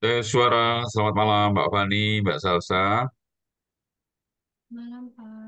Tes eh, suara, selamat malam Mbak Fani, Mbak Salsa. Malam, Pak.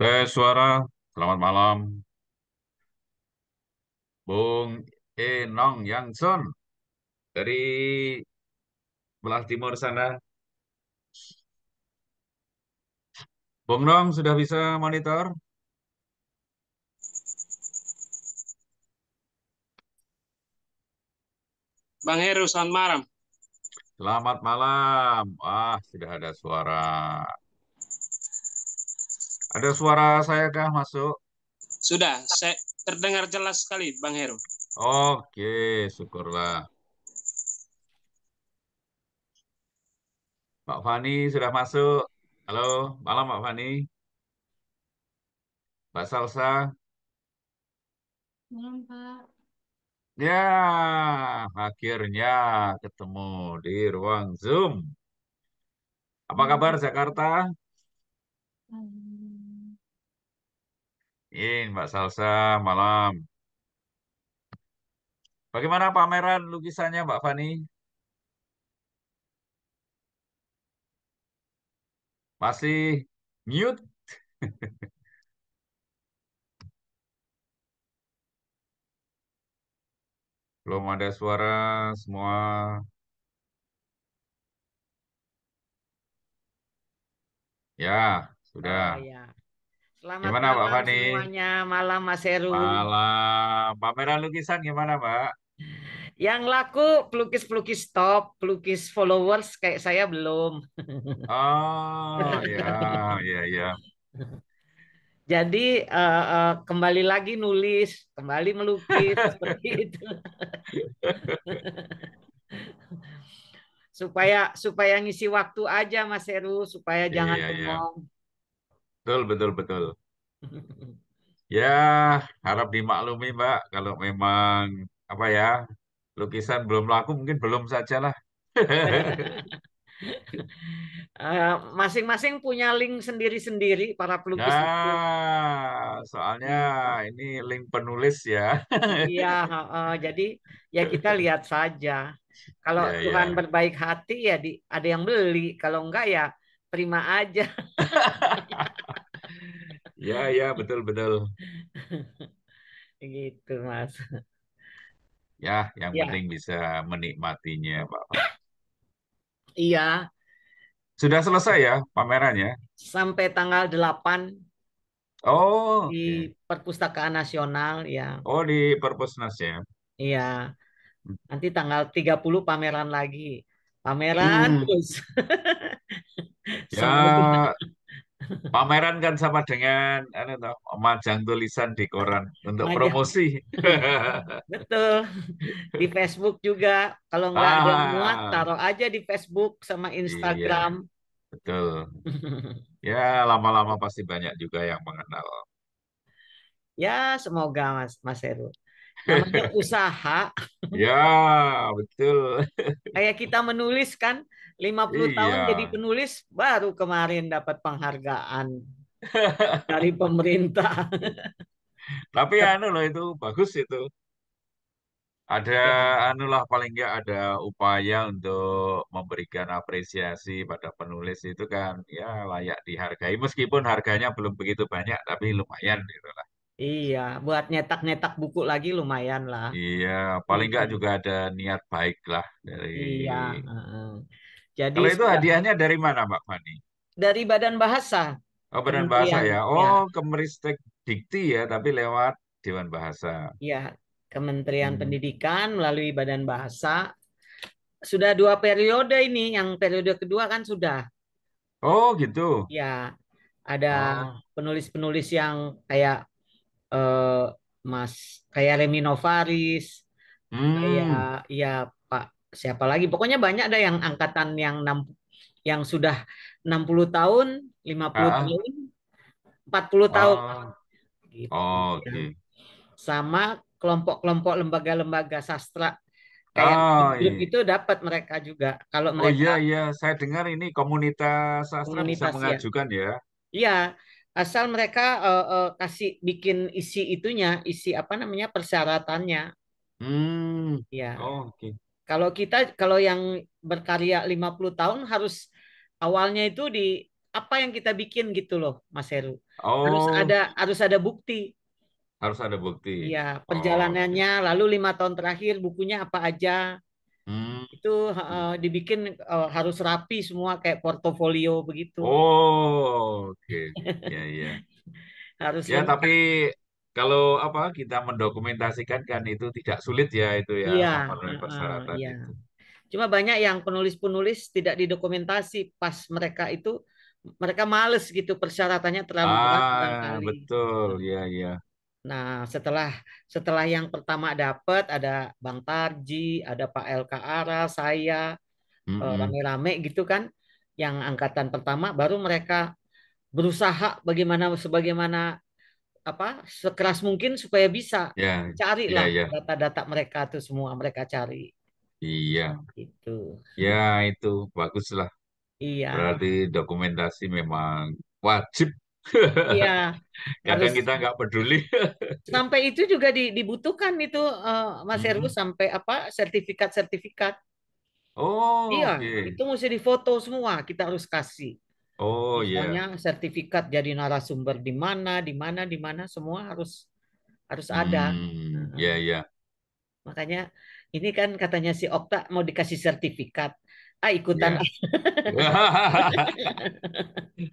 Oke, eh, suara, selamat malam. Bung Enong Yangson dari belah timur sana. Bung Nong sudah bisa monitor? Bang Heru, selamat malam. Selamat malam. Ah, sudah ada suara. Ada suara saya kah masuk? Sudah, saya terdengar jelas sekali, Bang Heru. Oke, syukurlah. Pak Fani sudah masuk. Halo, malam Pak Fani. Pak Salsa. Malam Pak. Ya, akhirnya ketemu di ruang Zoom. Apa iya. kabar Jakarta? In, Mbak Salsa, malam. Bagaimana pameran lukisannya, Mbak Fani? Masih mute? Belum ada suara semua. Ya, sudah. Oh, ya. Selamat gimana, malam Pak semuanya. Malam Mas Heru. Malam. Pameran lukisan gimana, Pak? Yang laku pelukis-pelukis top, pelukis followers kayak saya belum. Oh, ya, ya, ya. Jadi uh, uh, kembali lagi nulis, kembali melukis seperti itu. supaya supaya ngisi waktu aja Mas Heru, supaya iya, jangan yeah, iya, iya. Yeah. Betul, betul, betul. Ya, harap dimaklumi, Mbak, kalau memang apa ya, lukisan belum laku mungkin belum saja lah. Eh, masing-masing uh, punya link sendiri-sendiri para pelukis. Nah, soalnya hmm. ini link penulis ya. Iya, uh, jadi ya kita lihat saja. Kalau ya, ya. Tuhan ya. berbaik hati ya di, ada yang beli, kalau enggak ya terima aja. Ya, ya, betul, betul. gitu, Mas. Ya, yang ya. penting bisa menikmatinya, Pak. Iya. Sudah selesai ya pamerannya? Sampai tanggal 8 Oh, di okay. Perpustakaan Nasional ya. Oh, di Perpusnas ya. Iya. Hmm. Nanti tanggal 30 pameran lagi. Pameran hmm. terus. ya, Pameran kan sama dengan anu toh, majang tulisan di koran untuk majang. promosi. Betul. Di Facebook juga kalau nggak ah. ada muat taruh aja di Facebook sama iya, Instagram. Iya. Betul. ya, lama-lama pasti banyak juga yang mengenal. Ya, semoga Mas Mas Heru namanya usaha. Ya, betul. Kayak kita menulis kan, 50 iya. tahun jadi penulis baru kemarin dapat penghargaan dari pemerintah. Tapi anu loh itu bagus itu. Ada ya. anu lah paling enggak ada upaya untuk memberikan apresiasi pada penulis itu kan ya layak dihargai meskipun harganya belum begitu banyak tapi lumayan gitu lah. Iya, buat nyetak-nyetak buku lagi lumayan lah. Iya, paling nggak juga ada niat baik lah dari. Iya. Jadi Kalau itu hadiahnya dari mana, Mbak Fani? Dari Badan Bahasa. Oh, Badan Bahasa ya. Iya. Oh, ya. Kemeristek Dikti ya, tapi lewat Dewan Bahasa. Iya, Kementerian hmm. Pendidikan melalui Badan Bahasa. Sudah dua periode ini, yang periode kedua kan sudah. Oh, gitu. Ya, ada oh. penulis-penulis oh. yang kayak eh, Mas kayak Remi Novaris, hmm. kayak ya siapa lagi pokoknya banyak ada yang angkatan yang enam yang sudah 60 tahun, 50 ah. tahun, 40 puluh ah. tahun. Gitu. Oh, okay. Sama kelompok-kelompok lembaga-lembaga sastra kayak oh, itu dapat mereka juga kalau mereka Oh iya iya, saya dengar ini komunitas sastra komunitas, bisa mengajukan ya. Iya. Ya asal mereka uh, uh, kasih bikin isi itunya, isi apa namanya persyaratannya. Hmm. Ya. Oh, Oke. Okay. Kalau kita kalau yang berkarya 50 tahun harus awalnya itu di apa yang kita bikin gitu loh, Mas Heru. Oh. Harus ada harus ada bukti. Harus ada bukti. Iya, oh, perjalanannya oh. lalu lima tahun terakhir bukunya apa aja. Hmm. Itu uh, dibikin uh, harus rapi semua kayak portofolio begitu. Oh, oke. Okay. ya, ya. harus Ya, tapi kalau apa kita mendokumentasikan kan itu tidak sulit ya itu ya Iya, persyaratan iya. itu. Cuma banyak yang penulis-penulis tidak didokumentasi pas mereka itu mereka males gitu persyaratannya terlalu berat Ah, betul. Ya, ya. Nah, setelah setelah yang pertama dapat ada Bang Tarji, ada Pak LK Ara, saya rame-rame eh, mm rame-rame gitu kan. Yang angkatan pertama baru mereka berusaha bagaimana sebagaimana apa sekeras mungkin supaya bisa ya, cari ya, lah ya, ya. data-data mereka tuh semua mereka cari. Iya. itu Ya itu bagus lah. Iya. Berarti dokumentasi memang wajib. Iya. Kadang harus... kita nggak peduli. sampai itu juga dibutuhkan itu eh, mas Mas hmm. sampai apa sertifikat-sertifikat. Oh. Iya. Okay. Itu mesti difoto semua kita harus kasih. Oh iya. Misalnya yeah. sertifikat jadi narasumber di mana, di mana, di mana semua harus harus ada. Hmm, iya yeah, iya. Yeah. Makanya ini kan katanya si Okta mau dikasih sertifikat. Ah ikutan. Iya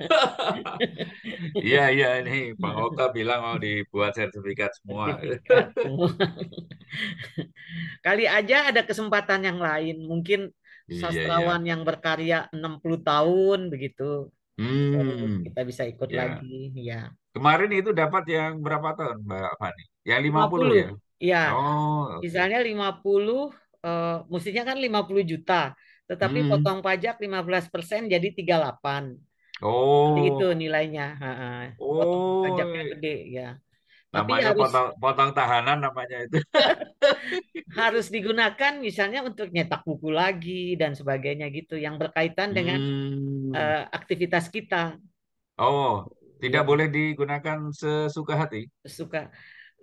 iya, iya nih Pak Okta bilang mau dibuat sertifikat semua. Kali aja ada kesempatan yang lain mungkin Iya, iya. sastrawan yeah. yang berkarya 60 tahun begitu. Hmm. Kita bisa ikut yeah. lagi, ya. Kemarin itu dapat yang berapa tahun, Mbak Fani? Yang 50, 50 ya? Iya. Oh. Okay. Misalnya 50 uh, eh, mestinya kan 50 juta, tetapi hmm. potong pajak 15% jadi 38. Oh. Jadi itu nilainya, ha -ha. Potong oh. pajaknya iya. gede ya namanya harus, potong, potong tahanan namanya itu harus digunakan misalnya untuk nyetak buku lagi dan sebagainya gitu yang berkaitan dengan hmm. uh, aktivitas kita oh tidak ya. boleh digunakan sesuka hati suka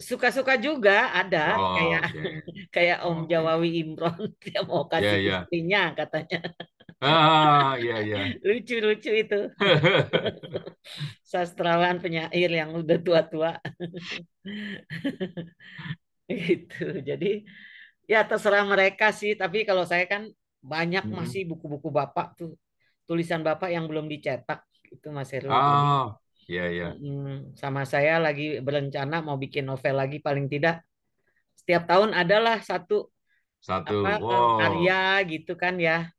suka-suka juga ada oh, kayak okay. kayak Om okay. Jawawi Imron dia mau iya, kasih yeah, yeah. katanya Ah, iya iya. Lucu-lucu itu. Sastrawan penyair yang udah tua-tua. Itu, Jadi ya terserah mereka sih, tapi kalau saya kan banyak hmm. masih buku-buku Bapak tuh. Tulisan Bapak yang belum dicetak itu masih. Heru. Ah, iya iya. Sama saya lagi berencana mau bikin novel lagi paling tidak setiap tahun adalah satu satu apa, wow. karya gitu kan ya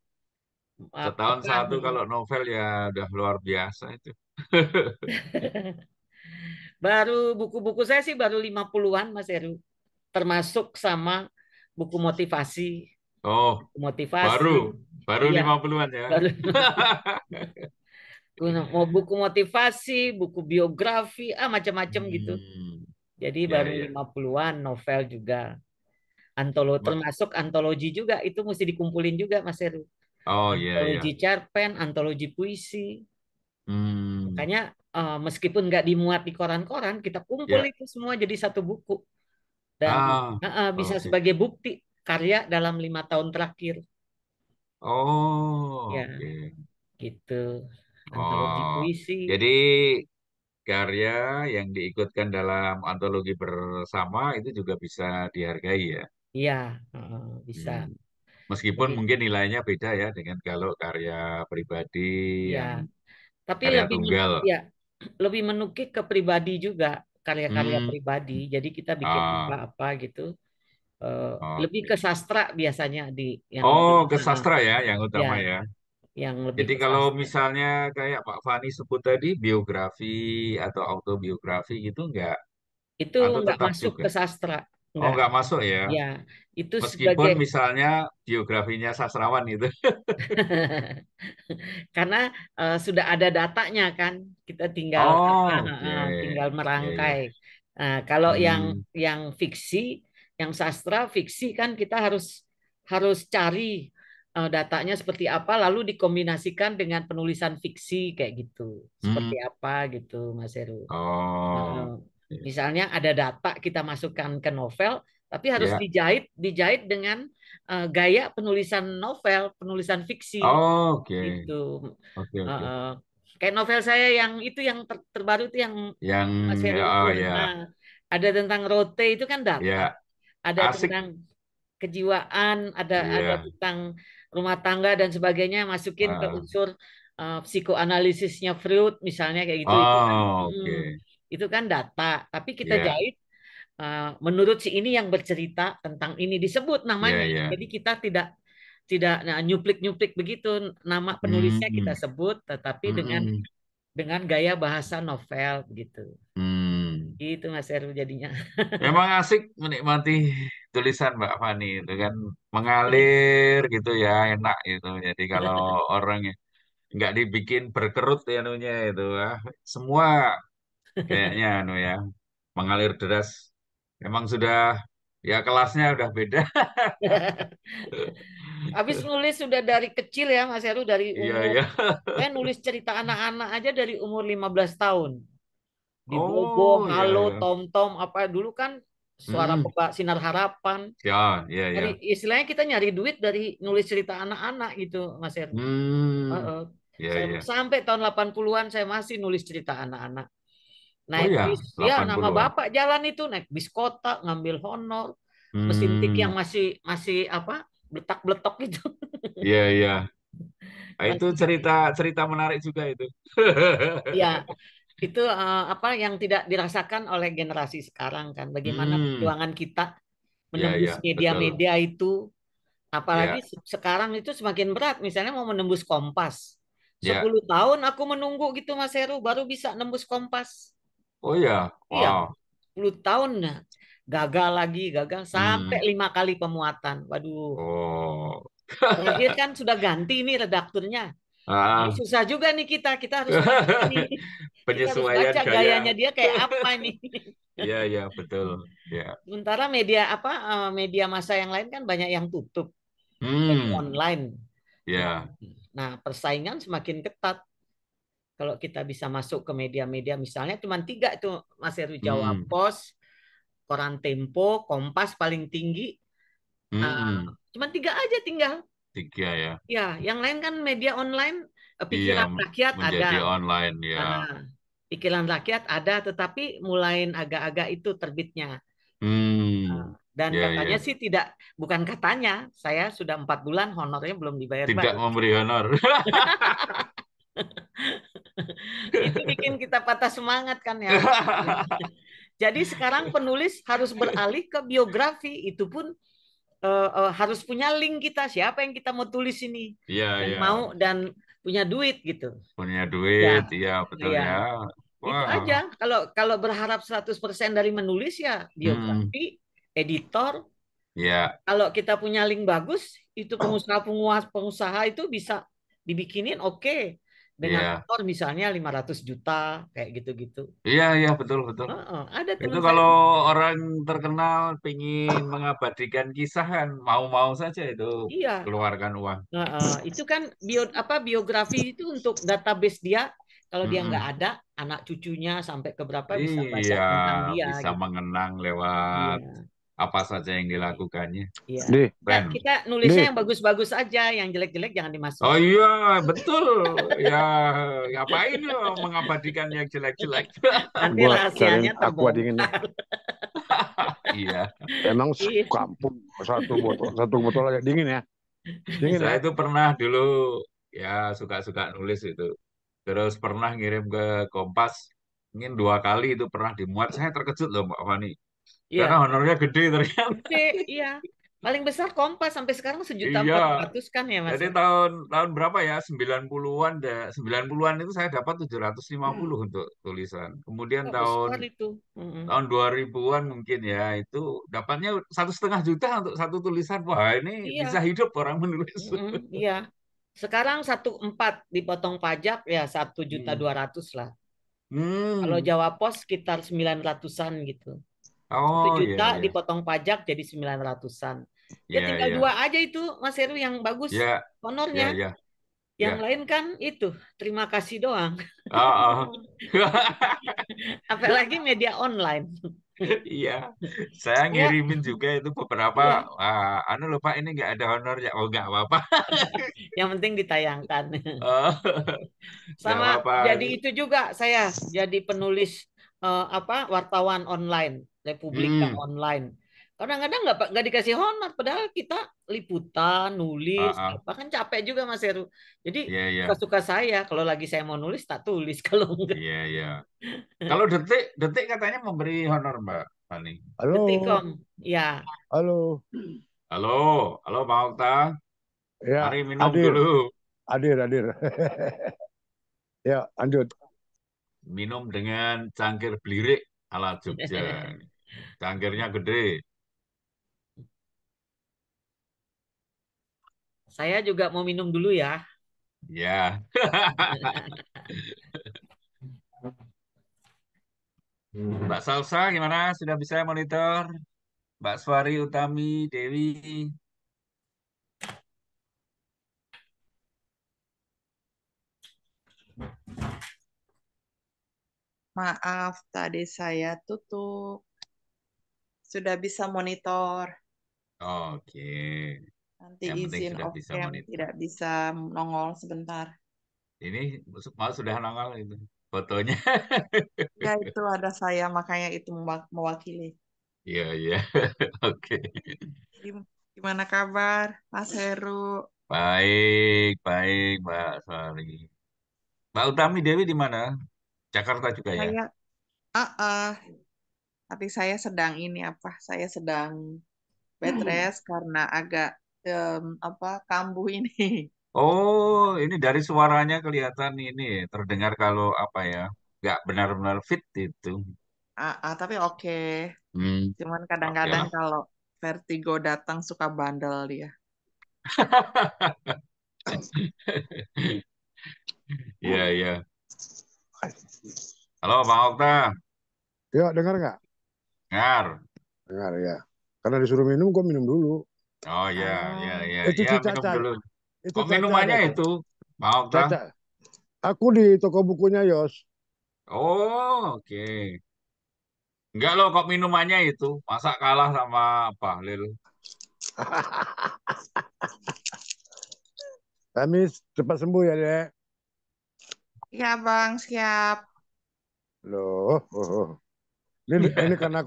Setahun satu kalau novel ya udah luar biasa itu. baru buku-buku saya sih baru lima puluhan Mas Heru. Termasuk sama buku motivasi. Oh. Buku motivasi. Baru baru ya, 50 ya. Baru. mau buku motivasi, buku biografi, ah macam-macam gitu. hmm. gitu. Jadi ya, baru ya. 50-an novel juga. Antolo termasuk antologi juga itu mesti dikumpulin juga Mas Heru oh, yeah, antologi yeah. cerpen, antologi puisi. Hmm. Makanya uh, meskipun nggak dimuat di koran-koran, kita kumpul yeah. itu semua jadi satu buku dan ah, uh, bisa okay. sebagai bukti karya dalam lima tahun terakhir. Oh, ya, okay. gitu. Antologi oh, puisi. Jadi karya yang diikutkan dalam antologi bersama itu juga bisa dihargai ya? Iya, uh, bisa. Hmm. Meskipun Jadi, mungkin nilainya beda ya dengan kalau karya pribadi ya. yang tapi karya lebih tunggal. Ya, lebih menukik ke pribadi juga karya-karya hmm. pribadi. Jadi kita bikin apa-apa ah. gitu. Uh, oh. lebih ke sastra biasanya di yang Oh, utama. ke sastra ya yang iya, utama ya. ya. Yang lebih Jadi kalau sastra. misalnya kayak Pak Fani sebut tadi biografi atau autobiografi gitu enggak? Itu enggak masuk juga? ke sastra. Enggak. Oh, iya. nggak masuk ya? Ya, itu Meskipun sebagai... misalnya biografinya sastrawan itu. Karena uh, sudah ada datanya kan, kita tinggal oh, uh, okay. Iya, tinggal iya, merangkai. Okay. Uh, kalau hmm. yang yang fiksi, yang sastra fiksi kan kita harus harus cari uh, datanya seperti apa, lalu dikombinasikan dengan penulisan fiksi kayak gitu. Hmm. Seperti hmm. apa gitu, Mas Heru? Oh. Uh, Iya. Misalnya ada data kita masukkan ke novel, tapi harus yeah. dijahit dijahit dengan uh, gaya penulisan novel, penulisan fiksi. Oh, oke. Okay. Gitu. Okay, okay. Uh, kayak novel saya yang itu yang ter terbaru itu yang yang oh, yeah. Ya. nah, ada tentang rote itu kan data. Yeah. Ada Asik. tentang kejiwaan, ada yeah. ada tentang rumah tangga dan sebagainya masukin uh. ke ah. unsur uh, psikoanalisisnya Freud misalnya kayak gitu. Oh, oke. Okay. Hmm itu kan data tapi kita yeah. jahit uh, menurut si ini yang bercerita tentang ini disebut namanya yeah, yeah. jadi kita tidak tidak nah, nyuplik nyuplik begitu nama penulisnya mm kita sebut tetapi mm dengan hmm. dengan gaya bahasa novel gitu mm. itu mas Heru jadinya memang asik menikmati tulisan mbak Fani itu kan mengalir gitu ya enak gitu jadi kalau orang nggak dibikin berkerut ya nunya itu ya semua kayaknya anu ya mengalir deras emang sudah ya kelasnya udah beda habis nulis sudah dari kecil ya Mas Heru dari iya, umur iya, iya. eh nulis cerita anak-anak aja dari umur 15 tahun di oh, Bobo, iya, Halo, iya. Tom Tom apa dulu kan suara hmm. Bapak sinar harapan. Ya, iya. ya. Dari, ya. istilahnya kita nyari duit dari nulis cerita anak-anak gitu, Mas Heru. Hmm. Uh -uh. Ya, saya, ya. Sampai tahun 80-an saya masih nulis cerita anak-anak naik oh, iya. bis ya nama bapak jalan itu naik bis kota ngambil honor hmm. mesin tik hmm. yang masih masih apa beletak beletok gitu iya iya nah, itu cerita cerita menarik juga itu iya itu uh, apa yang tidak dirasakan oleh generasi sekarang kan bagaimana hmm. perjuangan kita iya, menembus media-media yeah, yeah. itu apalagi yeah. Iya. sekarang itu semakin berat misalnya mau menembus kompas 10 iya. tahun aku menunggu gitu Mas Heru baru bisa nembus kompas Oh ya, wow. Iya, 10 tahun gagal lagi, gagal hmm. sampai hmm. lima kali pemuatan. Waduh. Oh. Terakhir kan sudah ganti nih redakturnya. Ah. Susah juga nih kita, kita harus penyesuaian kita harus baca gaya. gayanya dia kayak apa nih. Iya, iya, betul. Ya. Sementara media apa eh, media massa yang lain kan banyak yang tutup. Hmm. Online. Ya. Nah, persaingan semakin ketat kalau kita bisa masuk ke media-media misalnya cuma tiga itu Mas Heru Jawa hmm. Pos, Koran Tempo, Kompas paling tinggi. Ah, hmm. Uh, cuma tiga aja tinggal. Tiga ya. Ya, yang lain kan media online eh, iya, pikiran iya, rakyat ada. online ya. Uh, pikiran rakyat ada tetapi mulai agak-agak itu terbitnya. Hmm. Ah, dan ya, katanya ya. sih tidak bukan katanya saya sudah empat bulan honornya belum dibayar tidak memberi honor itu bikin kita patah semangat kan ya. Jadi sekarang penulis harus beralih ke biografi, itu pun uh, uh, harus punya link kita siapa yang kita mau tulis ini, ya, yang iya. mau dan punya duit gitu. Punya duit, ya. Iya, iya ya, betul ya. ya. Wow. Itu aja. Kalau kalau berharap 100% dari menulis ya biografi, hmm. editor. Ya. Kalau kita punya link bagus, itu oh. pengusaha-pengusaha pengusaha itu bisa dibikinin oke. Okay dengan yeah. motor misalnya 500 juta kayak gitu-gitu. Iya iya betul betul. Uh, uh, ada itu saya... kalau gitu. orang terkenal pingin mengabadikan kisah kan, mau-mau saja itu iya. keluarkan uang. Uh, uh, itu kan bio apa biografi itu untuk database dia kalau dia nggak ada anak cucunya sampai ke berapa bisa iya, baca iya, dia. Bisa gitu. mengenang lewat Yeah apa saja yang dilakukannya. Iya. Nah, kita nulisnya yang bagus-bagus aja, yang jelek-jelek jangan dimasukkan Oh iya, betul. ya ngapain lo mengabadikan yang jelek-jelek? Nanti Buat rahasianya aku Iya. Emang iya. kampung satu botol satu botol aja dingin ya. Dingin Saya ya? itu pernah dulu ya suka-suka nulis itu. Terus pernah ngirim ke Kompas ingin dua kali itu pernah dimuat. Saya terkejut loh Mbak Fani. Iya Karena honornya gede ternyata. Gede, iya. Paling besar Kompas sampai sekarang sejuta iya. empat iya. ratus kan ya Mas. Jadi tahun tahun berapa ya? 90-an da, 90-an itu saya dapat 750 hmm. untuk tulisan. Kemudian oh, tahun itu. Hmm. tahun 2000-an mungkin ya itu dapatnya satu setengah juta untuk satu tulisan. Wah, ini iya. bisa hidup orang menulis. -hmm. Iya. Sekarang satu empat dipotong pajak ya satu juta hmm. dua ratus lah. Hmm. Kalau Jawa Pos sekitar sembilan ratusan gitu. Oh, 1 juta yeah, yeah. dipotong pajak jadi 900-an. Ya yeah, tinggal yeah. dua aja itu Mas Heru yang bagus yeah. honornya. Yeah, yeah. Yang yeah. lain kan itu terima kasih doang. Oh, oh. Apalagi media online. Iya, saya ya. ngirimin yeah. juga itu beberapa. Yeah. Ya. Uh, anu lupa ini nggak ada honor ya? Oh nggak apa-apa. Yang penting ditayangkan. Oh, Sama apa -apa. jadi itu juga saya jadi penulis uh, apa wartawan online. Republika hmm. Online. Kadang-kadang nggak -kadang nggak dikasih honor padahal kita liputan, nulis, uh -uh. Ah, apa ah. kan capek juga Mas Heru. Jadi yeah, yeah. suka, -suka saya kalau lagi saya mau nulis tak tulis kalau enggak. Iya yeah, iya. Yeah. kalau detik detik katanya memberi honor Mbak Fani. Halo. Detikom. Ya. Halo. Halo, halo Pak Okta. Ya, Mari minum adir. dulu. Hadir, hadir. ya, lanjut. Minum dengan cangkir belirik ala Jogja. Cangkirnya gede. Saya juga mau minum dulu ya. Ya. Mbak Salsa gimana? Sudah bisa monitor? Mbak Svari Utami, Dewi. Maaf, tadi saya tutup sudah bisa monitor. Oke. Okay. Nanti Yang izin sudah off bisa monitor. tidak bisa nongol sebentar. Ini malah sudah nongol itu fotonya. ya itu ada saya makanya itu mewakili. Iya iya oke. Gimana kabar Mas Heru? Baik baik Mbak Sari. Mbak Utami Dewi di mana? Jakarta juga ya? saya, ya? Ah uh, uh, tapi saya sedang ini apa saya sedang bed hmm. rest hmm. karena agak um, apa kambuh ini oh ini dari suaranya kelihatan ini terdengar kalau apa ya nggak benar-benar fit itu ah, ah tapi oke okay. hmm. cuman kadang-kadang okay kalau vertigo datang suka bandel dia Iya, iya. Halo, Bang Okta. Yuk, iya, dengar nggak? Dengar. Dengar ya. Karena disuruh minum, gue minum dulu. Oh iya, oh. iya, iya. Itu ya, minum dulu. Itu Kok minumannya itu? Mau Caca. Aku di toko bukunya, Yos. Oh, oke. Okay. Enggak loh, kok minumannya itu. Masa kalah sama apa, Lil? Kami cepat sembuh ya, Dek. Ya, Bang. Siap. Loh. Oh, oh. Ini, yeah. ini karena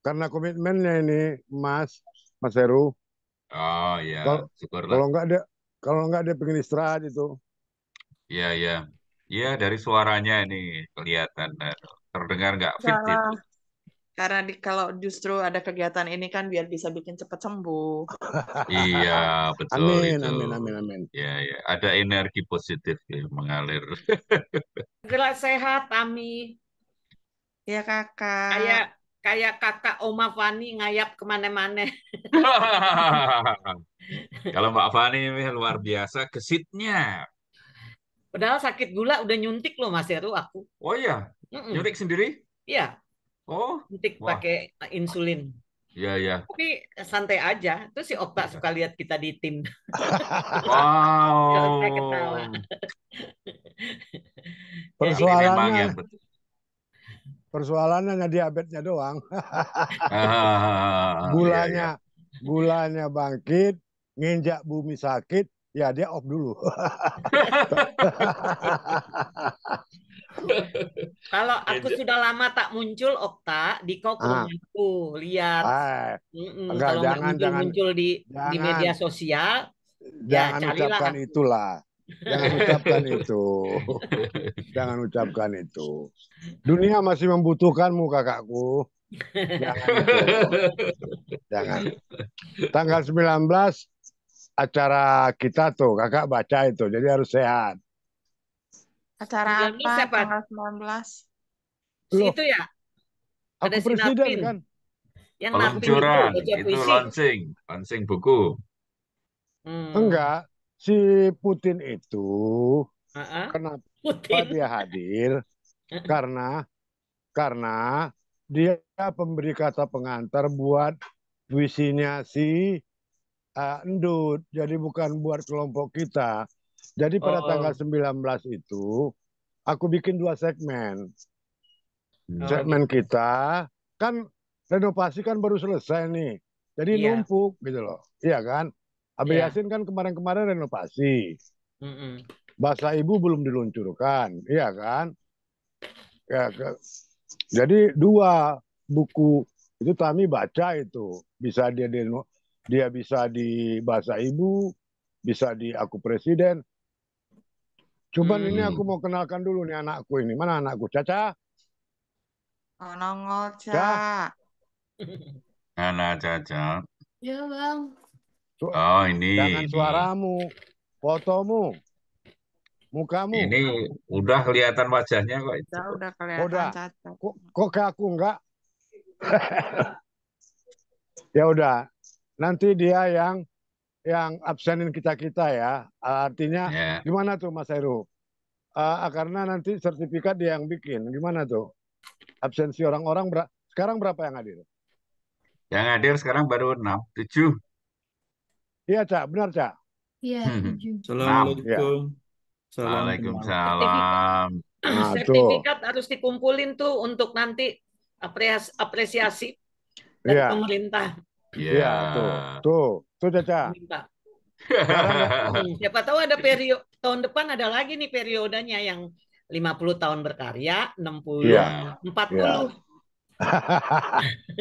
karena komitmennya ini Mas Mas Heru. Oh iya, yeah. syukurlah. Kalau nggak ada kalau nggak ada pengen istirahat itu. Iya yeah, iya. Yeah. Iya yeah, dari suaranya ini kelihatan terdengar nggak fit itu. Karena di, kalau justru ada kegiatan ini kan biar bisa bikin cepat sembuh. iya, betul amin, itu. Amin, amin, amin. Ya, ya. Ada energi positif yang mengalir. Gelas sehat, Ami. Ya kakak. Kayak kayak kakak Oma Fani ngayap kemana-mana. Kalau Mbak Fani luar biasa kesitnya. Padahal sakit gula udah nyuntik loh Mas Heru aku. Oh iya, Mm-mm. nyuntik sendiri? Iya. Oh. Nyuntik pakai insulin. Iya iya. Tapi santai aja. Terus si Okta iya. suka lihat kita di tim. Wow. Persoalannya, ya, Persoalannya diabetesnya doang. Ah. gulanya iya, iya. gulanya bangkit, nginjak bumi sakit, ya dia off dulu. Kalau aku iya, sudah lama tak muncul Okta di kok ah. aku lihat. Kalau jangan muncul, di di media sosial. Ya jangan ya, carilah ucapkan itulah. Jangan ucapkan itu. Jangan ucapkan itu. Dunia masih membutuhkanmu kakakku. Jangan. Jangan. Tanggal 19 acara kita tuh kakak baca itu. Jadi harus sehat. Acara iya, apa? Siapa? Tanggal 19. Loh, itu ya? Aku Ada presiden kan? Yang Peluncuran, itu, itu launching. Launching buku. Hmm. Enggak, si Putin itu uh -huh. kenapa Putin. dia hadir? karena karena dia pemberi kata pengantar buat visinya si uh, Endut. Jadi bukan buat kelompok kita. Jadi pada oh. tanggal 19 itu aku bikin dua segmen. oh, Segmen kita kan renovasi kan baru selesai nih. Jadi yeah. numpuk gitu loh. Iya kan? Abi iya. yeah. Yasin kan kemarin-kemarin renovasi. Mm -mm. Bahasa Ibu belum diluncurkan, iya kan? Ya, ke, jadi dua buku itu kami baca itu bisa dia di, dia bisa di bahasa ibu, bisa di aku presiden. Cuman mm. ini hmm. aku mau kenalkan dulu nih anakku ini. Mana anakku? Caca? Nongol, Caca. Anak Caca? Ya, Bang. Su oh ini. Jangan suaramu, fotomu, mukamu. Ini udah kelihatan wajahnya kok. Udah, udah kelihatan udah. Kok, kok ke aku enggak? ya udah. Nanti dia yang yang absenin kita-kita ya. Artinya yeah. gimana tuh Mas Heru? Uh, karena nanti sertifikat dia yang bikin. Gimana tuh? Absensi orang-orang ber sekarang berapa yang hadir? Yang hadir sekarang baru 6, 7. Iya, Cak. Benar, Cak. Iya. Hmm. Assalamualaikum. Ya. Waalaikumsalam. Nah, Sertifikat. harus dikumpulin tuh untuk nanti apresiasi dari ya. pemerintah. Iya. Ya, tuh, tuh, tuh, Caca. Siapa tahu ada periode tahun depan ada lagi nih periodenya yang 50 tahun berkarya, 60, ya. 40. Ya.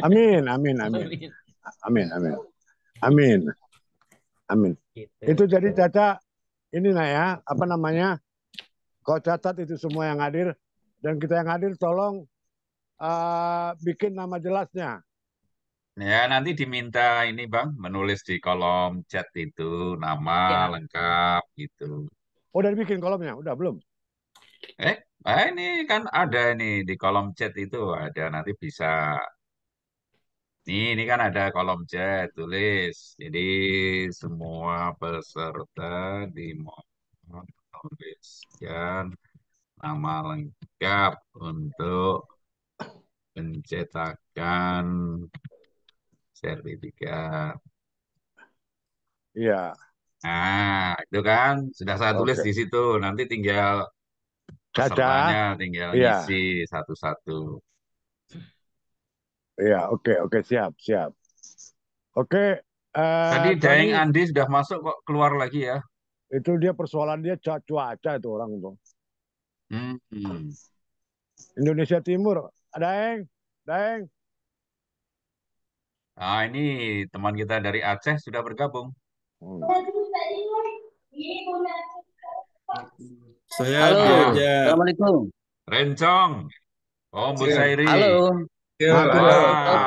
amin, amin, amin. Amin, amin. Amin. Amin. Gitu. Itu jadi Caca ini nah ya, apa namanya? Kau catat itu semua yang hadir dan kita yang hadir tolong uh, bikin nama jelasnya. Ya, nanti diminta ini Bang menulis di kolom chat itu nama ya. lengkap gitu. Oh, udah dibikin kolomnya? Udah belum? Eh, ah, ini kan ada nih di kolom chat itu ada nanti bisa Nih, ini kan ada kolom C, tulis. Jadi semua peserta dimohon tuliskan nama lengkap untuk pencetakan sertifikat. Iya. Nah, itu kan sudah saya tulis okay. di situ. Nanti tinggal pesertanya tinggal iya. isi satu-satu. Iya, oke, okay, oke, okay, siap, siap. Oke. Okay, uh, eh, tadi Daeng Andi sudah masuk kok keluar lagi ya. Itu dia persoalan dia cuaca itu orang tuh Hmm. Indonesia Timur, Daeng, Daeng. Nah, ini teman kita dari Aceh sudah bergabung. Hmm. Saya Halo, Assalamualaikum. Rencong. Om oh, Bu iya. Halo. Matur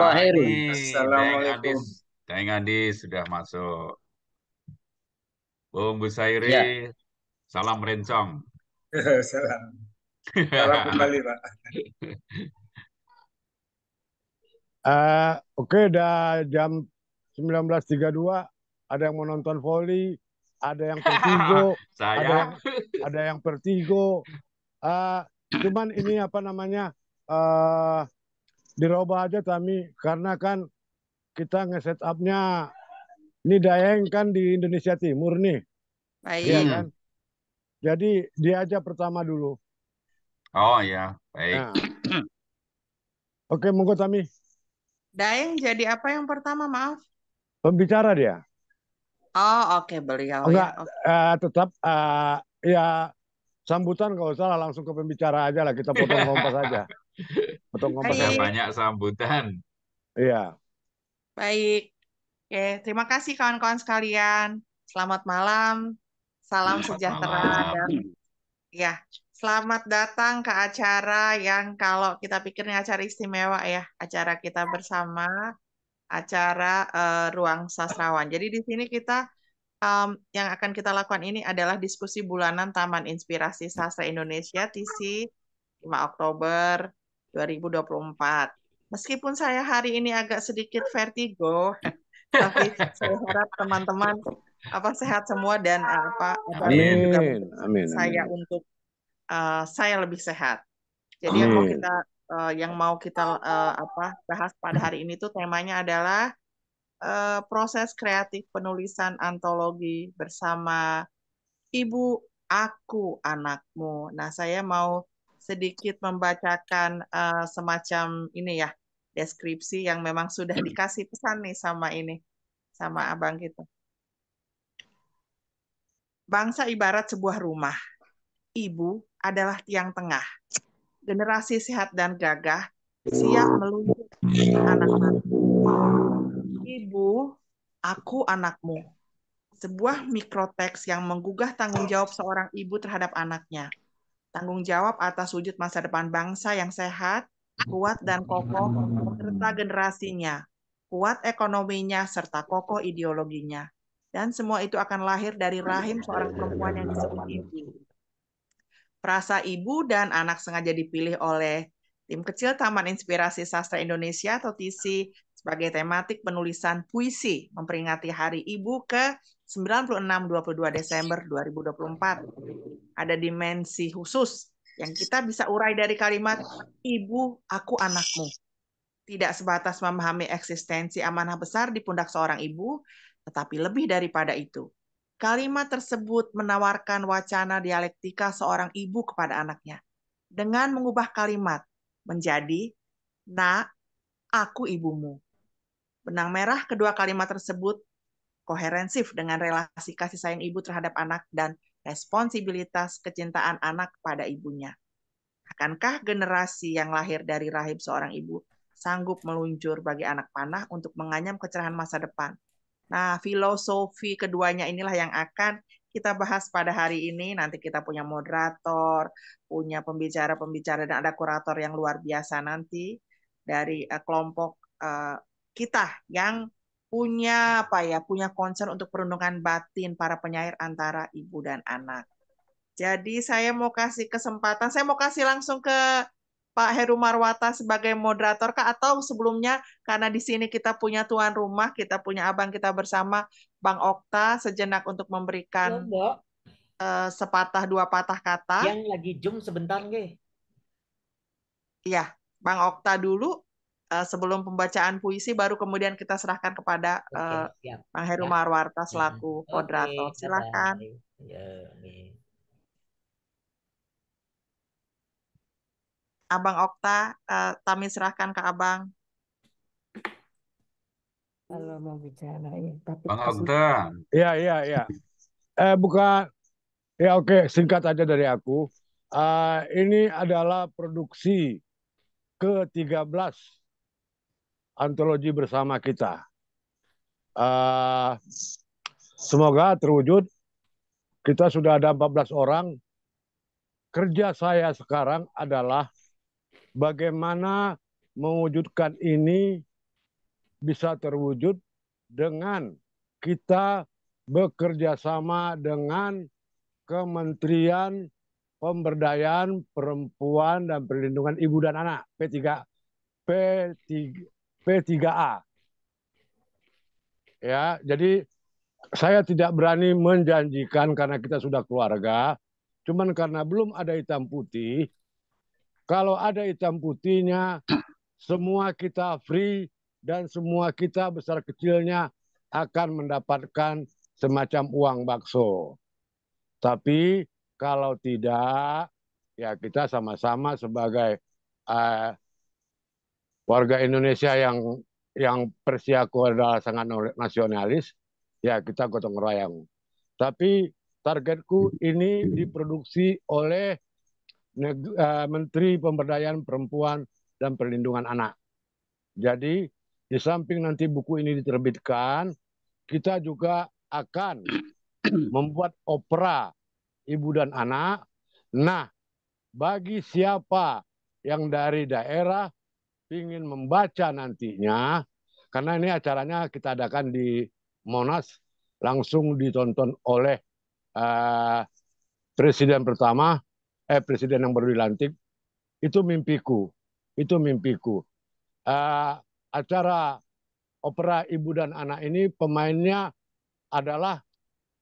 Pak Heru. Assalamualaikum. Teng Andi sudah masuk. Bung Busairi, ya. salam rencong. salam. Salam kembali, Pak. Uh, Oke, okay, udah jam 19.32. Ada yang mau nonton volley, ada yang vertigo, ada yang ada yang vertigo. Uh, eh, cuman ini apa namanya? Uh, dirubah aja Tami karena kan kita nge-set upnya ini Dayeng kan di Indonesia Timur nih. Baik. Ya kan? Jadi dia aja pertama dulu. Oh ya, baik. Nah. Oke, monggo Tami. Dayeng jadi apa yang pertama, maaf? Pembicara dia. Oh, oke okay, beliau. Ya. Enggak, ya. okay. uh, eh, tetap uh, ya sambutan kalau salah langsung ke pembicara aja lah kita potong kompas aja. Atau ngomongnya banyak sambutan. Iya. Baik. Oke, terima kasih kawan-kawan sekalian. Selamat malam. Salam selamat sejahtera malam. dan ya, selamat datang ke acara yang kalau kita pikirnya acara istimewa ya, acara kita bersama acara uh, Ruang Sastrawan. Jadi di sini kita um, yang akan kita lakukan ini adalah diskusi bulanan Taman Inspirasi Sastra Indonesia TC 5 Oktober 2024. Meskipun saya hari ini agak sedikit vertigo, tapi saya harap teman-teman apa sehat semua dan eh, apa amin. juga amin, saya amin. untuk uh, saya lebih sehat. Jadi amin. Eh, yang mau kita uh, yang mau kita uh, apa bahas pada hari ini tuh temanya adalah uh, proses kreatif penulisan antologi bersama Ibu Aku Anakmu. Nah, saya mau sedikit membacakan uh, semacam ini ya deskripsi yang memang sudah hmm. dikasih pesan nih sama ini sama abang kita. Bangsa ibarat sebuah rumah. Ibu adalah tiang tengah. Generasi sehat dan gagah siap meluncur anak-anak. Ibu, aku anakmu. Sebuah mikroteks yang menggugah tanggung jawab seorang ibu terhadap anaknya tanggung jawab atas wujud masa depan bangsa yang sehat, kuat dan kokoh serta generasinya, kuat ekonominya serta kokoh ideologinya. Dan semua itu akan lahir dari rahim seorang perempuan yang disebut ibu. Perasa ibu dan anak sengaja dipilih oleh tim kecil Taman Inspirasi Sastra Indonesia atau TISI sebagai tematik penulisan puisi memperingati Hari Ibu ke 96 22 Desember 2024 ada dimensi khusus yang kita bisa urai dari kalimat ibu aku anakmu. Tidak sebatas memahami eksistensi amanah besar di pundak seorang ibu, tetapi lebih daripada itu. Kalimat tersebut menawarkan wacana dialektika seorang ibu kepada anaknya dengan mengubah kalimat menjadi "Nak, aku ibumu." Benang merah kedua kalimat tersebut koherensif dengan relasi kasih sayang ibu terhadap anak dan responsibilitas kecintaan anak kepada ibunya. Akankah generasi yang lahir dari rahim seorang ibu sanggup meluncur bagi anak panah untuk menganyam kecerahan masa depan? Nah, filosofi keduanya inilah yang akan kita bahas pada hari ini. Nanti kita punya moderator, punya pembicara-pembicara, dan ada kurator yang luar biasa nanti dari eh, kelompok eh, kita yang punya apa ya punya concern untuk perundungan batin para penyair antara ibu dan anak. Jadi saya mau kasih kesempatan, saya mau kasih langsung ke Pak Heru Marwata sebagai moderator kah atau sebelumnya karena di sini kita punya tuan rumah, kita punya abang kita bersama Bang Okta sejenak untuk memberikan uh, sepatah dua patah kata. Yang lagi jum sebentar nggih. Iya, Bang Okta dulu uh, sebelum pembacaan puisi baru kemudian kita serahkan kepada uh, Bang Heru ya. Marwarta ya. selaku ya. moderator. Okay, Silakan. Ya, Abang Okta, uh, eh, kami serahkan ke Abang. Kalau mau bicara ya, tapi Bang Okta. Iya, iya, iya. Eh bukan ya oke, okay. singkat aja dari aku. Uh, ini adalah produksi ke-13 antologi bersama kita. Uh, semoga terwujud. Kita sudah ada 14 orang. Kerja saya sekarang adalah bagaimana mewujudkan ini bisa terwujud dengan kita bekerja sama dengan Kementerian Pemberdayaan Perempuan dan Perlindungan Ibu dan Anak P3 P3 P3A. Ya, jadi saya tidak berani menjanjikan karena kita sudah keluarga, cuman karena belum ada hitam putih. Kalau ada hitam putihnya, semua kita free dan semua kita besar kecilnya akan mendapatkan semacam uang bakso. Tapi kalau tidak, ya kita sama-sama sebagai uh, warga Indonesia yang yang Persiaku adalah sangat nasionalis, ya kita gotong royong. Tapi targetku ini diproduksi oleh uh, Menteri Pemberdayaan Perempuan dan Perlindungan Anak. Jadi di samping nanti buku ini diterbitkan, kita juga akan membuat opera ibu dan anak. Nah, bagi siapa yang dari daerah ingin membaca nantinya, karena ini acaranya kita adakan di Monas, langsung ditonton oleh eh, presiden pertama, eh presiden yang baru dilantik, itu mimpiku, itu mimpiku. Eh, acara opera ibu dan anak ini pemainnya adalah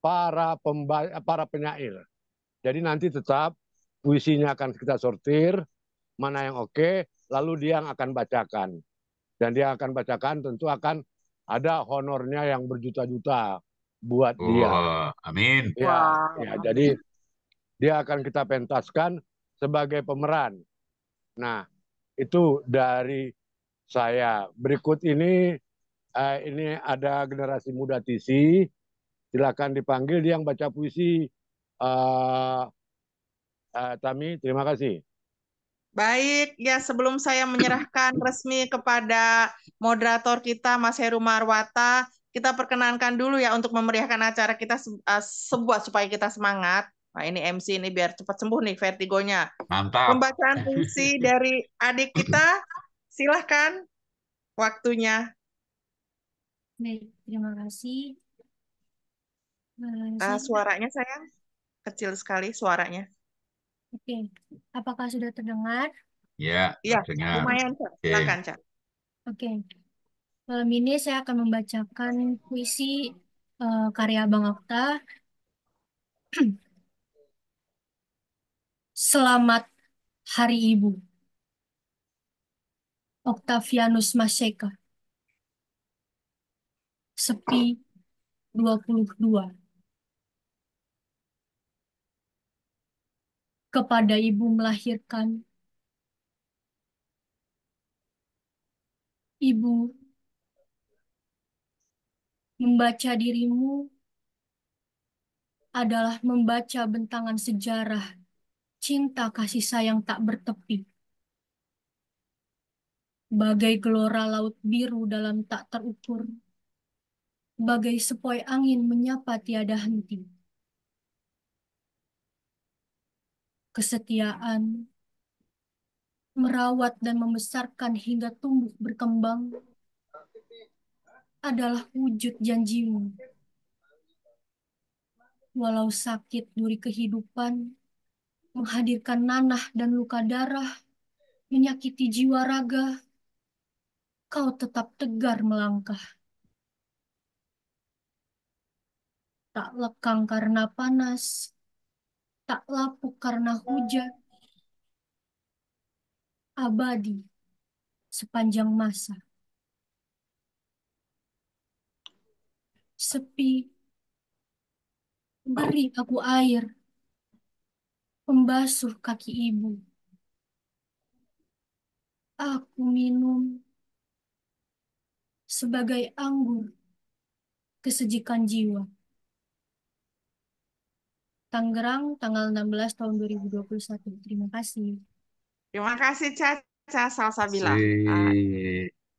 para pemba para penyair. Jadi nanti tetap puisinya akan kita sortir mana yang oke, okay, lalu dia yang akan bacakan. Dan dia akan bacakan tentu akan ada honornya yang berjuta-juta buat oh, dia. Amin. Ya, ya wow. ya, jadi dia akan kita pentaskan sebagai pemeran. Nah, itu dari saya. Berikut ini eh, ini ada generasi muda TC. Silakan dipanggil dia yang baca puisi. eh, eh, Tami, terima kasih. Baik, ya sebelum saya menyerahkan resmi kepada moderator kita Mas Heru Marwata, kita perkenankan dulu ya untuk memeriahkan acara kita eh, sebuah supaya kita semangat. Nah, ini MC ini biar cepat sembuh nih vertigonya. Mantap. Pembacaan puisi dari adik kita. Silahkan waktunya. Baik, terima kasih. Uh, suaranya sayang kecil sekali suaranya. Oke, apakah sudah terdengar? Ya, Iya, terdengar. lumayan, Cak. Silakan, Cak. Oke, malam ini saya akan membacakan puisi uh, karya Bang Okta. Selamat Hari Ibu. Octavianus Maseka. Sepi 22. kepada ibu melahirkan. Ibu membaca dirimu adalah membaca bentangan sejarah cinta kasih sayang tak bertepi. Bagai gelora laut biru dalam tak terukur. Bagai sepoi angin menyapa tiada henti. kesetiaan, merawat dan membesarkan hingga tumbuh berkembang adalah wujud janjimu. Walau sakit duri kehidupan, menghadirkan nanah dan luka darah, menyakiti jiwa raga, kau tetap tegar melangkah. Tak lekang karena panas, tak lapuk karena hujan. Abadi sepanjang masa. Sepi, beri aku air, membasuh kaki ibu. Aku minum sebagai anggur kesejikan jiwa. Tangerang tanggal 16 tahun 2021. Terima kasih. Terima kasih Caca Salsabila. Si. Ah,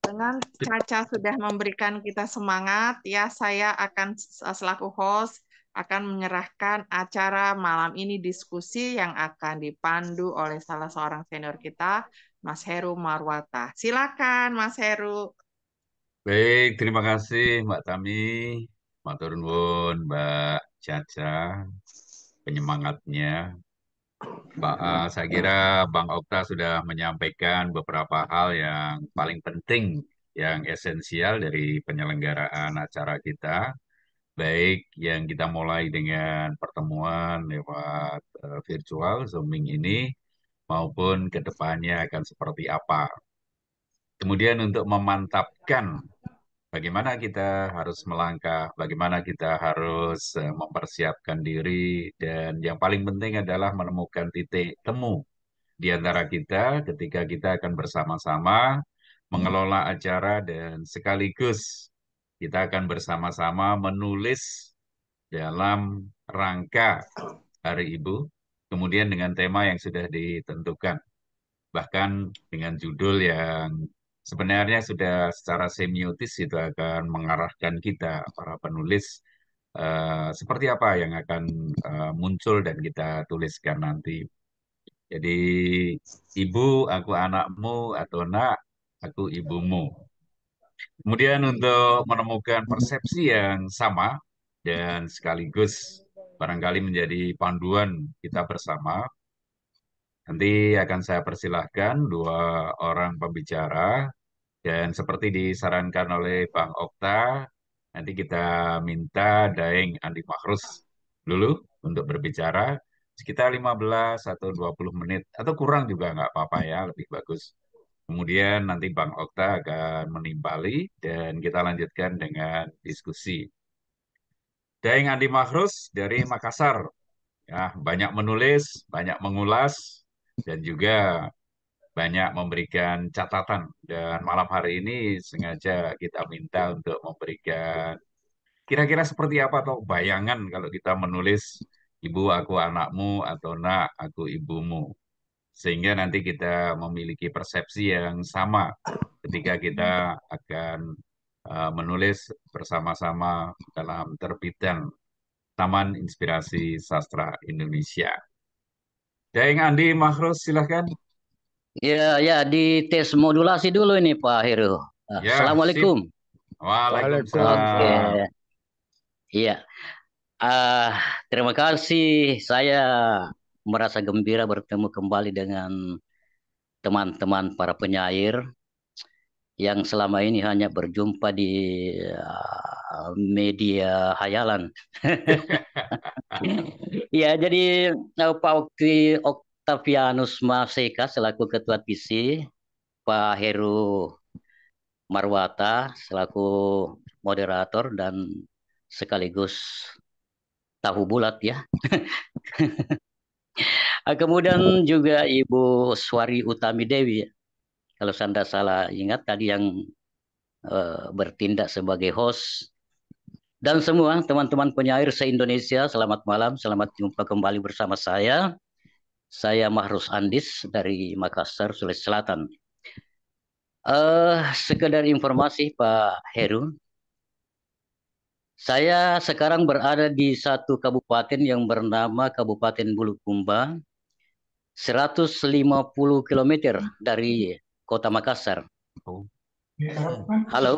dengan Caca sudah memberikan kita semangat, ya saya akan eh, selaku host akan menyerahkan acara malam ini diskusi yang akan dipandu oleh salah seorang senior kita, Mas Heru Marwata. Silakan Mas Heru. Baik, terima kasih Mbak Tami, Mbak Turunwun, Mbak Caca penyemangatnya. uh, saya kira Bang Okta sudah menyampaikan beberapa hal yang paling penting, yang esensial dari penyelenggaraan acara kita. Baik yang kita mulai dengan pertemuan lewat uh, virtual Zooming ini, maupun kedepannya akan seperti apa. Kemudian untuk memantapkan Bagaimana kita harus melangkah, bagaimana kita harus eh, mempersiapkan diri, dan yang paling penting adalah menemukan titik temu di antara kita ketika kita akan bersama-sama mengelola acara dan sekaligus kita akan bersama-sama menulis dalam rangka Hari Ibu, kemudian dengan tema yang sudah ditentukan. Bahkan dengan judul yang sebenarnya sudah secara semiotis itu akan mengarahkan kita para penulis uh, seperti apa yang akan uh, muncul dan kita tuliskan nanti. Jadi ibu aku anakmu atau nak aku ibumu. Kemudian untuk menemukan persepsi yang sama dan sekaligus barangkali menjadi panduan kita bersama. Nanti akan saya persilahkan dua orang pembicara dan seperti disarankan oleh Bang Okta, nanti kita minta Daeng Andi Makhrus dulu untuk berbicara sekitar 15 atau 20 menit atau kurang juga nggak apa-apa ya, lebih bagus. Kemudian nanti Bang Okta akan menimpali dan kita lanjutkan dengan diskusi. Daeng Andi Mahrus dari Makassar. Ya, banyak menulis, banyak mengulas, dan juga banyak memberikan catatan dan malam hari ini sengaja kita minta untuk memberikan kira-kira seperti apa atau bayangan kalau kita menulis ibu aku anakmu atau nak aku ibumu sehingga nanti kita memiliki persepsi yang sama ketika kita akan uh, menulis bersama-sama dalam terbitan Taman Inspirasi Sastra Indonesia. Daeng Andi Mahrus silahkan Ya, ya di tes modulasi dulu ini Pak Heru. Ya, Assalamualaikum. Sip. Waalaikumsalam. Oke. Iya. Uh, terima kasih. Saya merasa gembira bertemu kembali dengan teman-teman para penyair yang selama ini hanya berjumpa di ah, media hayalan. ya, jadi Pak Okti, Tavianus Maseka selaku Ketua PC, Pak Heru Marwata selaku moderator dan sekaligus tahu bulat ya. Kemudian juga Ibu Swari Utami Dewi. Kalau saya tidak salah ingat tadi yang uh, bertindak sebagai host dan semua teman-teman penyair se-Indonesia, selamat malam, selamat jumpa kembali bersama saya saya Mahrus Andis dari Makassar, Sulawesi Selatan. Uh, sekedar informasi Pak Heru, saya sekarang berada di satu kabupaten yang bernama Kabupaten Bulukumba, 150 km dari kota Makassar. Halo.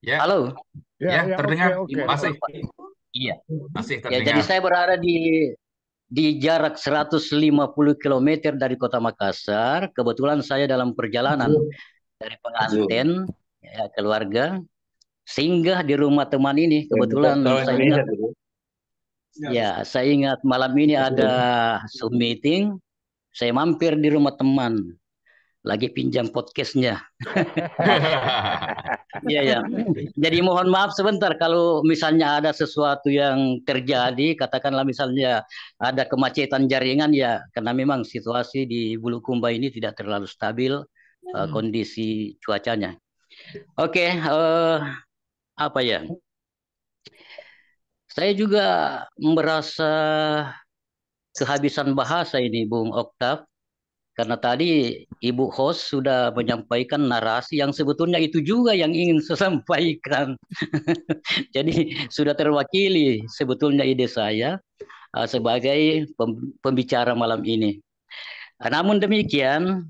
Ya. Halo. Ya, ya, ya terdengar. Okay, okay. Masih. Iya. Masih terdengar. Ya, jadi saya berada di di jarak 150 km dari kota Makassar. Kebetulan saya dalam perjalanan dari pengantin ya, keluarga singgah di rumah teman ini. Kebetulan ya, saya ingat, ya saya ingat malam ini ada Zoom meeting. Saya mampir di rumah teman lagi pinjam podcastnya. Iya ya. Jadi mohon maaf sebentar kalau misalnya ada sesuatu yang terjadi, katakanlah misalnya ada kemacetan jaringan ya, karena memang situasi di Bulukumba ini tidak terlalu stabil eh, hmm. uh, kondisi cuacanya. Oke, okay, uh, eh, apa ya? Saya juga merasa kehabisan bahasa ini, Bung Oktav. Karena tadi Ibu host sudah menyampaikan narasi yang sebetulnya itu juga yang ingin saya sampaikan. Jadi sudah terwakili sebetulnya ide saya eh, sebagai pembicara malam ini. Eh, namun demikian,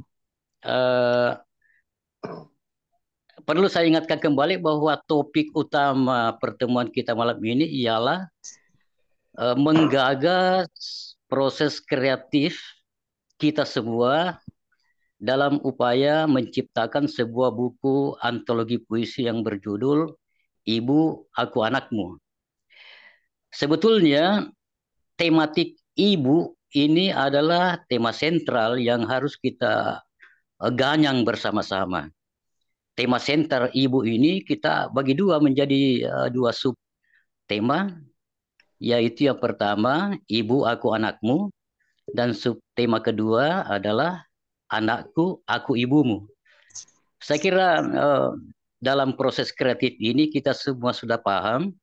eh, perlu saya ingatkan kembali bahwa topik utama pertemuan kita malam ini ialah eh, menggagas proses kreatif kita semua dalam upaya menciptakan sebuah buku antologi puisi yang berjudul Ibu Aku Anakmu. Sebetulnya tematik ibu ini adalah tema sentral yang harus kita eh, ganyang bersama-sama. Tema sentral ibu ini kita bagi dua menjadi eh, dua sub tema yaitu yang pertama ibu aku anakmu dan subtema kedua adalah anakku, aku ibumu. Saya kira uh, dalam proses kreatif ini kita semua sudah paham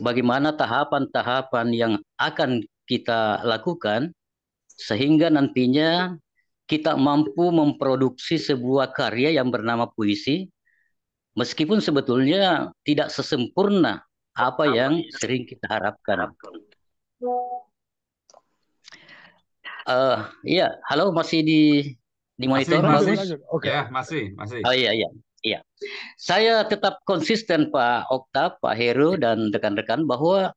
bagaimana tahapan-tahapan yang akan kita lakukan sehingga nantinya kita mampu memproduksi sebuah karya yang bernama puisi meskipun sebetulnya tidak sesempurna apa yang ya? sering kita harapkan. Uh, iya, halo masih di di monitor masih, masih. Oke. Okay. Ya, masih, masih. Oh iya iya. Iya. Saya tetap konsisten Pak Okta, Pak Heru ya. dan rekan-rekan bahwa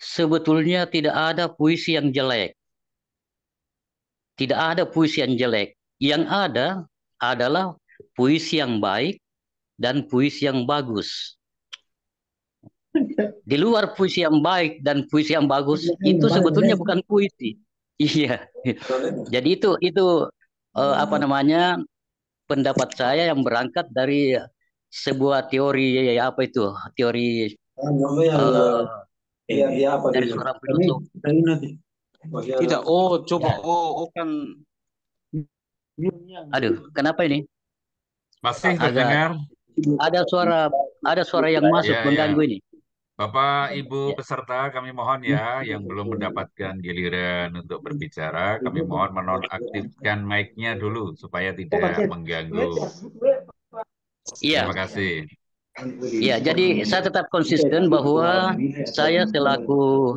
sebetulnya tidak ada puisi yang jelek. Tidak ada puisi yang jelek. Yang ada adalah puisi yang baik dan puisi yang bagus. Di luar puisi yang baik dan puisi yang bagus itu sebetulnya bukan puisi. Iya. Jadi itu itu eh, hmm. apa namanya pendapat saya yang berangkat dari sebuah teori ya ya apa itu teori Tidak. Oh coba. Ya. Oh, oh kan. Aduh, kenapa ini? Masih ada Ada suara ada suara yang iya, masuk ya, mengganggu ini. Bapak, iya, Ibu iya. peserta, kami mohon ya iya, yang belum mendapatkan giliran untuk berbicara, kami mohon menonaktifkan mic-nya dulu supaya tidak mengganggu. Iya. Terima kasih. Iya, jadi saya tetap konsisten bahwa saya selaku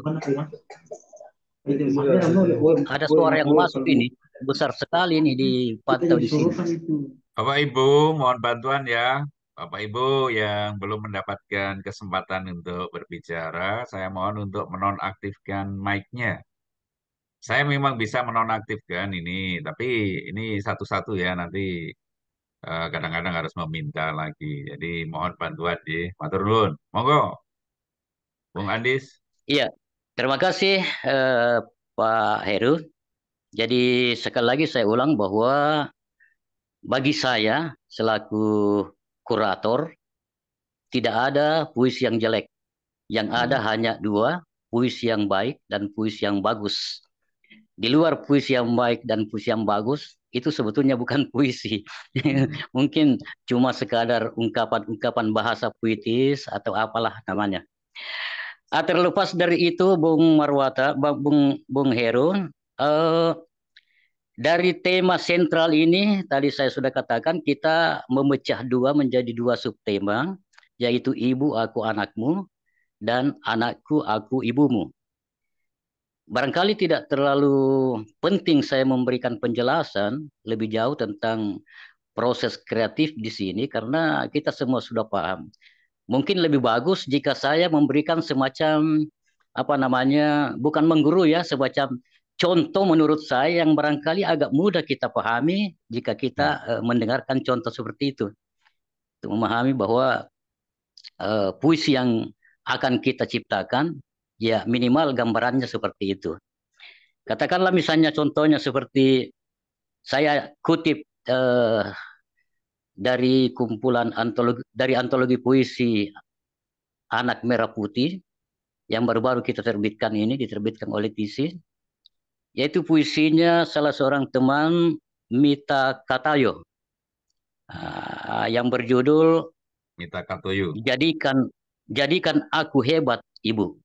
ada suara yang masuk ini besar sekali ini di pantau di sini. Bapak Ibu, mohon bantuan ya. Bapak Ibu yang belum mendapatkan kesempatan untuk berbicara, saya mohon untuk menonaktifkan mic-nya. Saya memang bisa menonaktifkan ini, tapi ini satu-satu ya nanti eh, kadang-kadang uh, harus meminta lagi. Jadi mohon bantuan di matur nuwun. Monggo. Bung Andis. Iya, terima kasih eh, Pak Heru. Jadi sekali lagi saya ulang bahwa bagi saya selaku kurator, tidak ada puisi yang jelek. Yang hmm. ada hanya dua, puisi yang baik dan puisi yang bagus. Di luar puisi yang baik dan puisi yang bagus, itu sebetulnya bukan puisi. Hmm. Mungkin cuma sekadar ungkapan-ungkapan bahasa puitis atau apalah namanya. Ah, terlepas dari itu, Bung Marwata, Bung Bung Heru, uh, dari tema sentral ini, tadi saya sudah katakan, kita memecah dua menjadi dua subtema, yaitu ibu aku anakmu dan anakku aku ibumu. Barangkali tidak terlalu penting saya memberikan penjelasan lebih jauh tentang proses kreatif di sini karena kita semua sudah paham. Mungkin lebih bagus jika saya memberikan semacam apa namanya bukan mengguru ya semacam contoh menurut saya yang barangkali agak mudah kita pahami jika kita uh, mendengarkan contoh seperti itu. Untuk memahami bahwa uh, puisi yang akan kita ciptakan ya minimal gambarannya seperti itu. Katakanlah misalnya contohnya seperti saya kutip uh, dari kumpulan antologi dari antologi puisi Anak Merah Putih yang baru-baru kita terbitkan ini diterbitkan oleh TISI yaitu puisinya salah seorang teman Mita Katayo ah, yang berjudul Mita Katayo. Jadikan jadikan aku hebat, Ibu.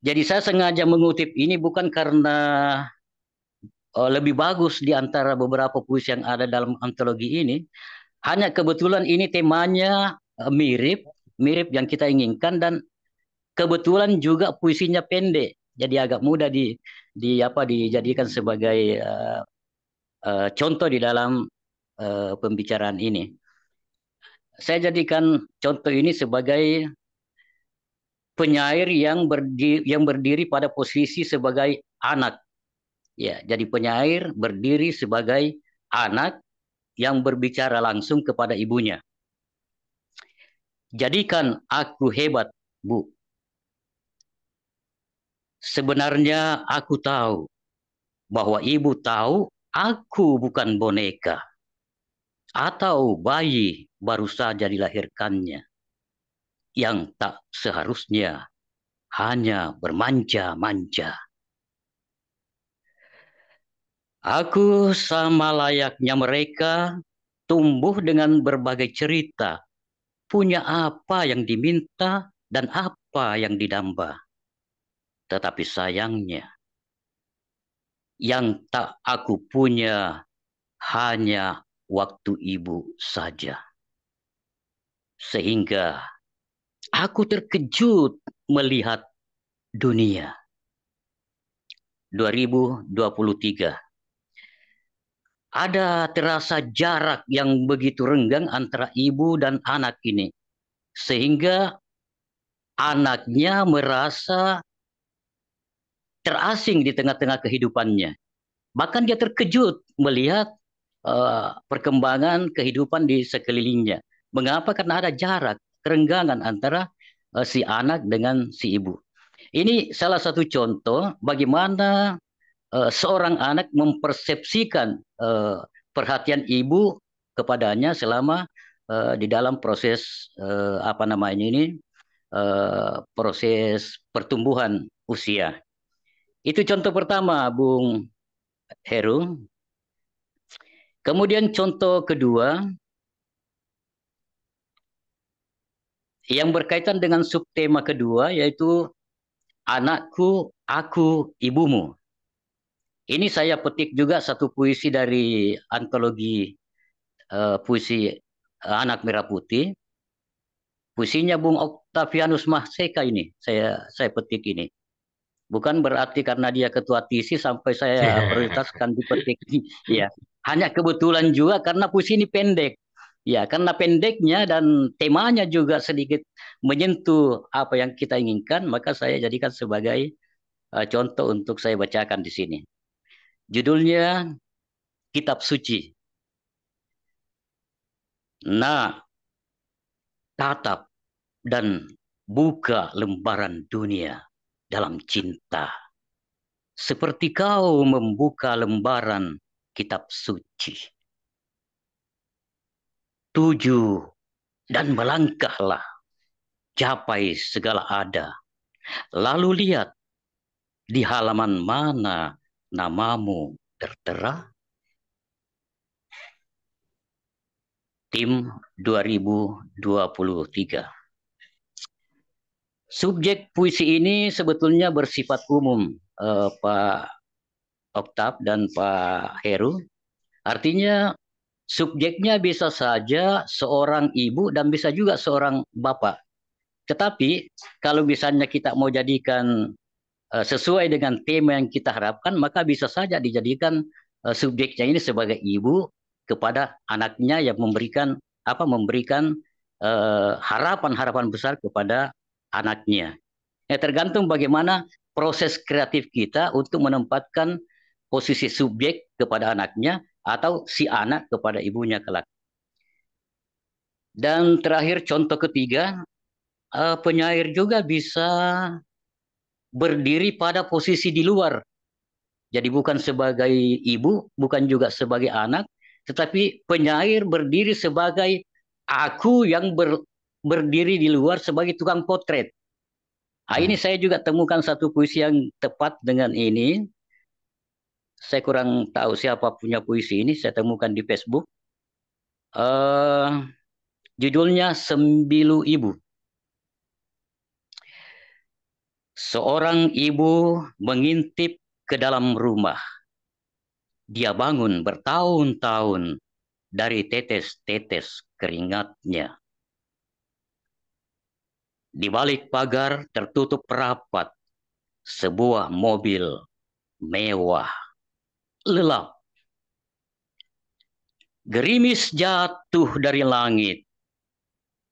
Jadi saya sengaja mengutip ini bukan karena oh, lebih bagus di antara beberapa puisi yang ada dalam antologi ini, hanya kebetulan ini temanya eh, mirip, mirip yang kita inginkan dan kebetulan juga puisinya pendek. Jadi agak mudah di di apa dijadikan sebagai uh, uh, contoh di dalam uh, pembicaraan ini. Saya jadikan contoh ini sebagai penyair yang berdiri, yang berdiri pada posisi sebagai anak. Ya, jadi penyair berdiri sebagai anak yang berbicara langsung kepada ibunya. Jadikan aku hebat, Bu. Sebenarnya aku tahu bahwa ibu tahu aku bukan boneka atau bayi baru saja dilahirkannya yang tak seharusnya hanya bermanja-manja. Aku sama layaknya mereka tumbuh dengan berbagai cerita, punya apa yang diminta dan apa yang didamba tetapi sayangnya, yang tak aku punya hanya waktu ibu saja. Sehingga aku terkejut melihat dunia. 2023. Ada terasa jarak yang begitu renggang antara ibu dan anak ini. Sehingga anaknya merasa terasing di tengah-tengah kehidupannya. Bahkan dia terkejut melihat uh, perkembangan kehidupan di sekelilingnya. Mengapa? Karena ada jarak, kerenggangan antara uh, si anak dengan si ibu. Ini salah satu contoh bagaimana uh, seorang anak mempersepsikan uh, perhatian ibu kepadanya selama uh, di dalam proses uh, apa namanya ini uh, proses pertumbuhan usia. Itu contoh pertama, Bung Heru. Kemudian contoh kedua yang berkaitan dengan subtema kedua yaitu anakku, aku, ibumu. Ini saya petik juga satu puisi dari antologi uh, puisi eh, Anak Merah Putih. Puisinya Bung Octavianus Mahseka ini saya saya petik ini. Bukan berarti karena dia ketua TISI sampai saya iya. prioritaskan di petik Ya, hanya kebetulan juga karena puisi ini pendek. Ya, karena pendeknya dan temanya juga sedikit menyentuh apa yang kita inginkan, maka saya jadikan sebagai uh, contoh untuk saya bacakan di sini. Judulnya Kitab Suci. Nah, tatap dan buka lembaran dunia dalam cinta. Seperti kau membuka lembaran kitab suci. Tuju dan melangkahlah, capai segala ada. Lalu lihat di halaman mana namamu tertera. Tim 2023 Subjek puisi ini sebetulnya bersifat umum, eh, Pak Oktab dan Pak Heru. Artinya subjeknya bisa saja seorang ibu dan bisa juga seorang bapak. Tetapi kalau misalnya kita mau jadikan eh, sesuai dengan tema yang kita harapkan, maka bisa saja dijadikan eh, subjeknya ini sebagai ibu kepada anaknya yang memberikan apa memberikan eh, harapan-harapan eh, besar kepada anaknya. Ya, tergantung bagaimana proses kreatif kita untuk menempatkan posisi subjek kepada anaknya atau si anak kepada ibunya kelak. Dan terakhir contoh ketiga, eh, penyair juga bisa berdiri pada posisi di luar. Jadi bukan sebagai ibu, bukan juga sebagai anak, tetapi penyair berdiri sebagai aku yang ber, berdiri di luar sebagai tukang potret. Nah, ini hmm. saya juga temukan satu puisi yang tepat dengan ini. Saya kurang tahu siapa punya puisi ini. Saya temukan di Facebook. Uh, judulnya Sembilu Ibu. Seorang ibu mengintip ke dalam rumah. Dia bangun bertahun-tahun dari tetes-tetes keringatnya. Di balik pagar tertutup rapat sebuah mobil mewah, lelap. Gerimis jatuh dari langit,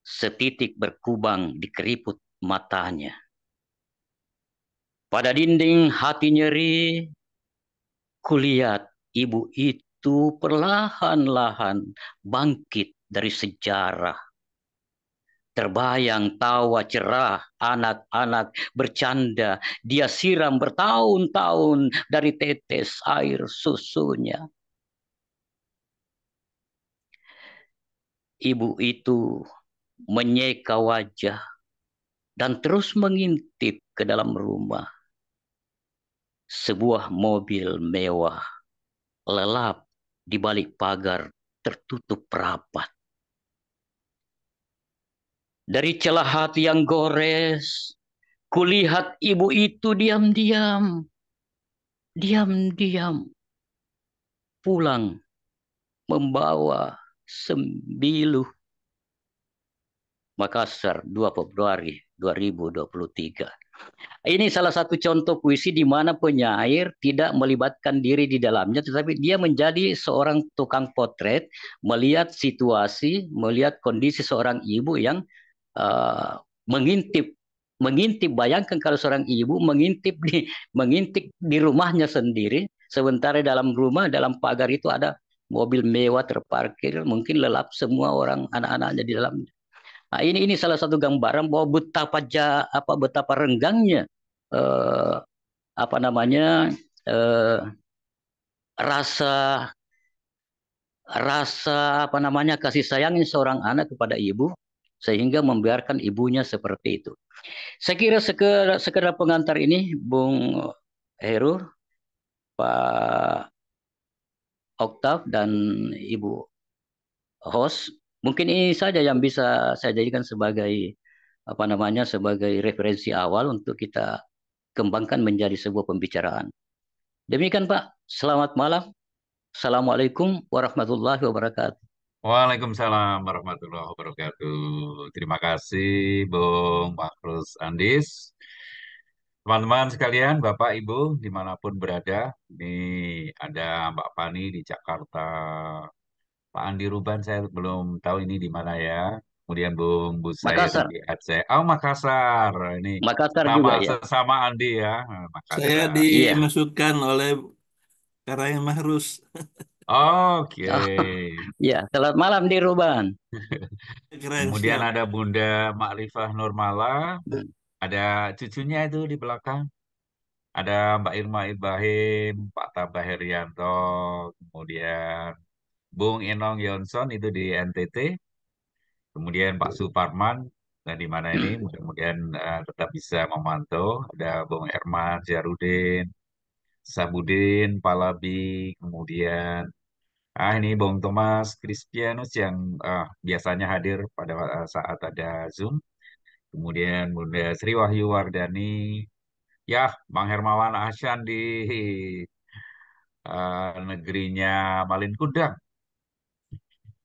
setitik berkubang di keriput matanya. Pada dinding hati nyeri, kulihat ibu itu perlahan-lahan bangkit dari sejarah Terbayang tawa cerah, anak-anak bercanda, dia siram bertahun-tahun dari tetes air susunya. Ibu itu menyeka wajah dan terus mengintip ke dalam rumah. Sebuah mobil mewah lelap di balik pagar tertutup rapat. Dari celah hati yang gores, kulihat ibu itu diam-diam, diam-diam pulang membawa sembilu. Makassar 2 Februari 2023. Ini salah satu contoh puisi di mana penyair tidak melibatkan diri di dalamnya tetapi dia menjadi seorang tukang potret melihat situasi, melihat kondisi seorang ibu yang Eh, mengintip mengintip bayangkan kalau seorang ibu mengintip di mengintip di rumahnya sendiri sementara dalam rumah dalam pagar itu ada mobil mewah terparkir mungkin lelap semua orang anak-anaknya di dalam nah, ini ini salah satu gambaran bahwa betapa ja, apa betapa renggangnya eh, apa namanya eh, rasa rasa apa namanya kasih sayangnya seorang anak kepada ibu sehingga membiarkan ibunya seperti itu. Saya kira sekedar, sekedar pengantar ini, Bung Heru, Pak Oktav dan Ibu Hos, mungkin ini saja yang bisa saya jadikan sebagai apa namanya sebagai referensi awal untuk kita kembangkan menjadi sebuah pembicaraan. Demikian Pak, selamat malam. Assalamualaikum warahmatullahi wabarakatuh. Waalaikumsalam warahmatullahi wabarakatuh. Terima kasih Bung Makrus Andis. Teman-teman sekalian, Bapak Ibu dimanapun berada, ini ada Mbak Pani di Jakarta, Pak Andi Ruban saya belum tahu ini di mana ya. Kemudian Bung Busair di Aceh. Oh Makassar ini. Makassar sama, juga ya. Sama Andi ya. Makassar. Saya iya. dimasukkan iya. oleh Karayan Mahrus. Oke. Okay. Oh, ya, selamat malam di Ruban. Kemudian ada Bunda Ma'rifah Nurmala, hmm. ada cucunya itu di belakang. Ada Mbak Irma Ibrahim, Pak Tabah Herianto, kemudian Bung Enong Yonson itu di NTT, kemudian Pak Suparman Nah, di mana ini kemudian hmm. uh, eh, tetap bisa memantau ada Bung Erma Jarudin, Sabudin, Palabi, kemudian Ah, ini Bung Thomas Kristianus yang ah, biasanya hadir pada ah, saat ada Zoom. Kemudian Bunda Sri Wahyu Wardani. Ya, Bang Hermawan Asyan di uh, negerinya Malin Kundang.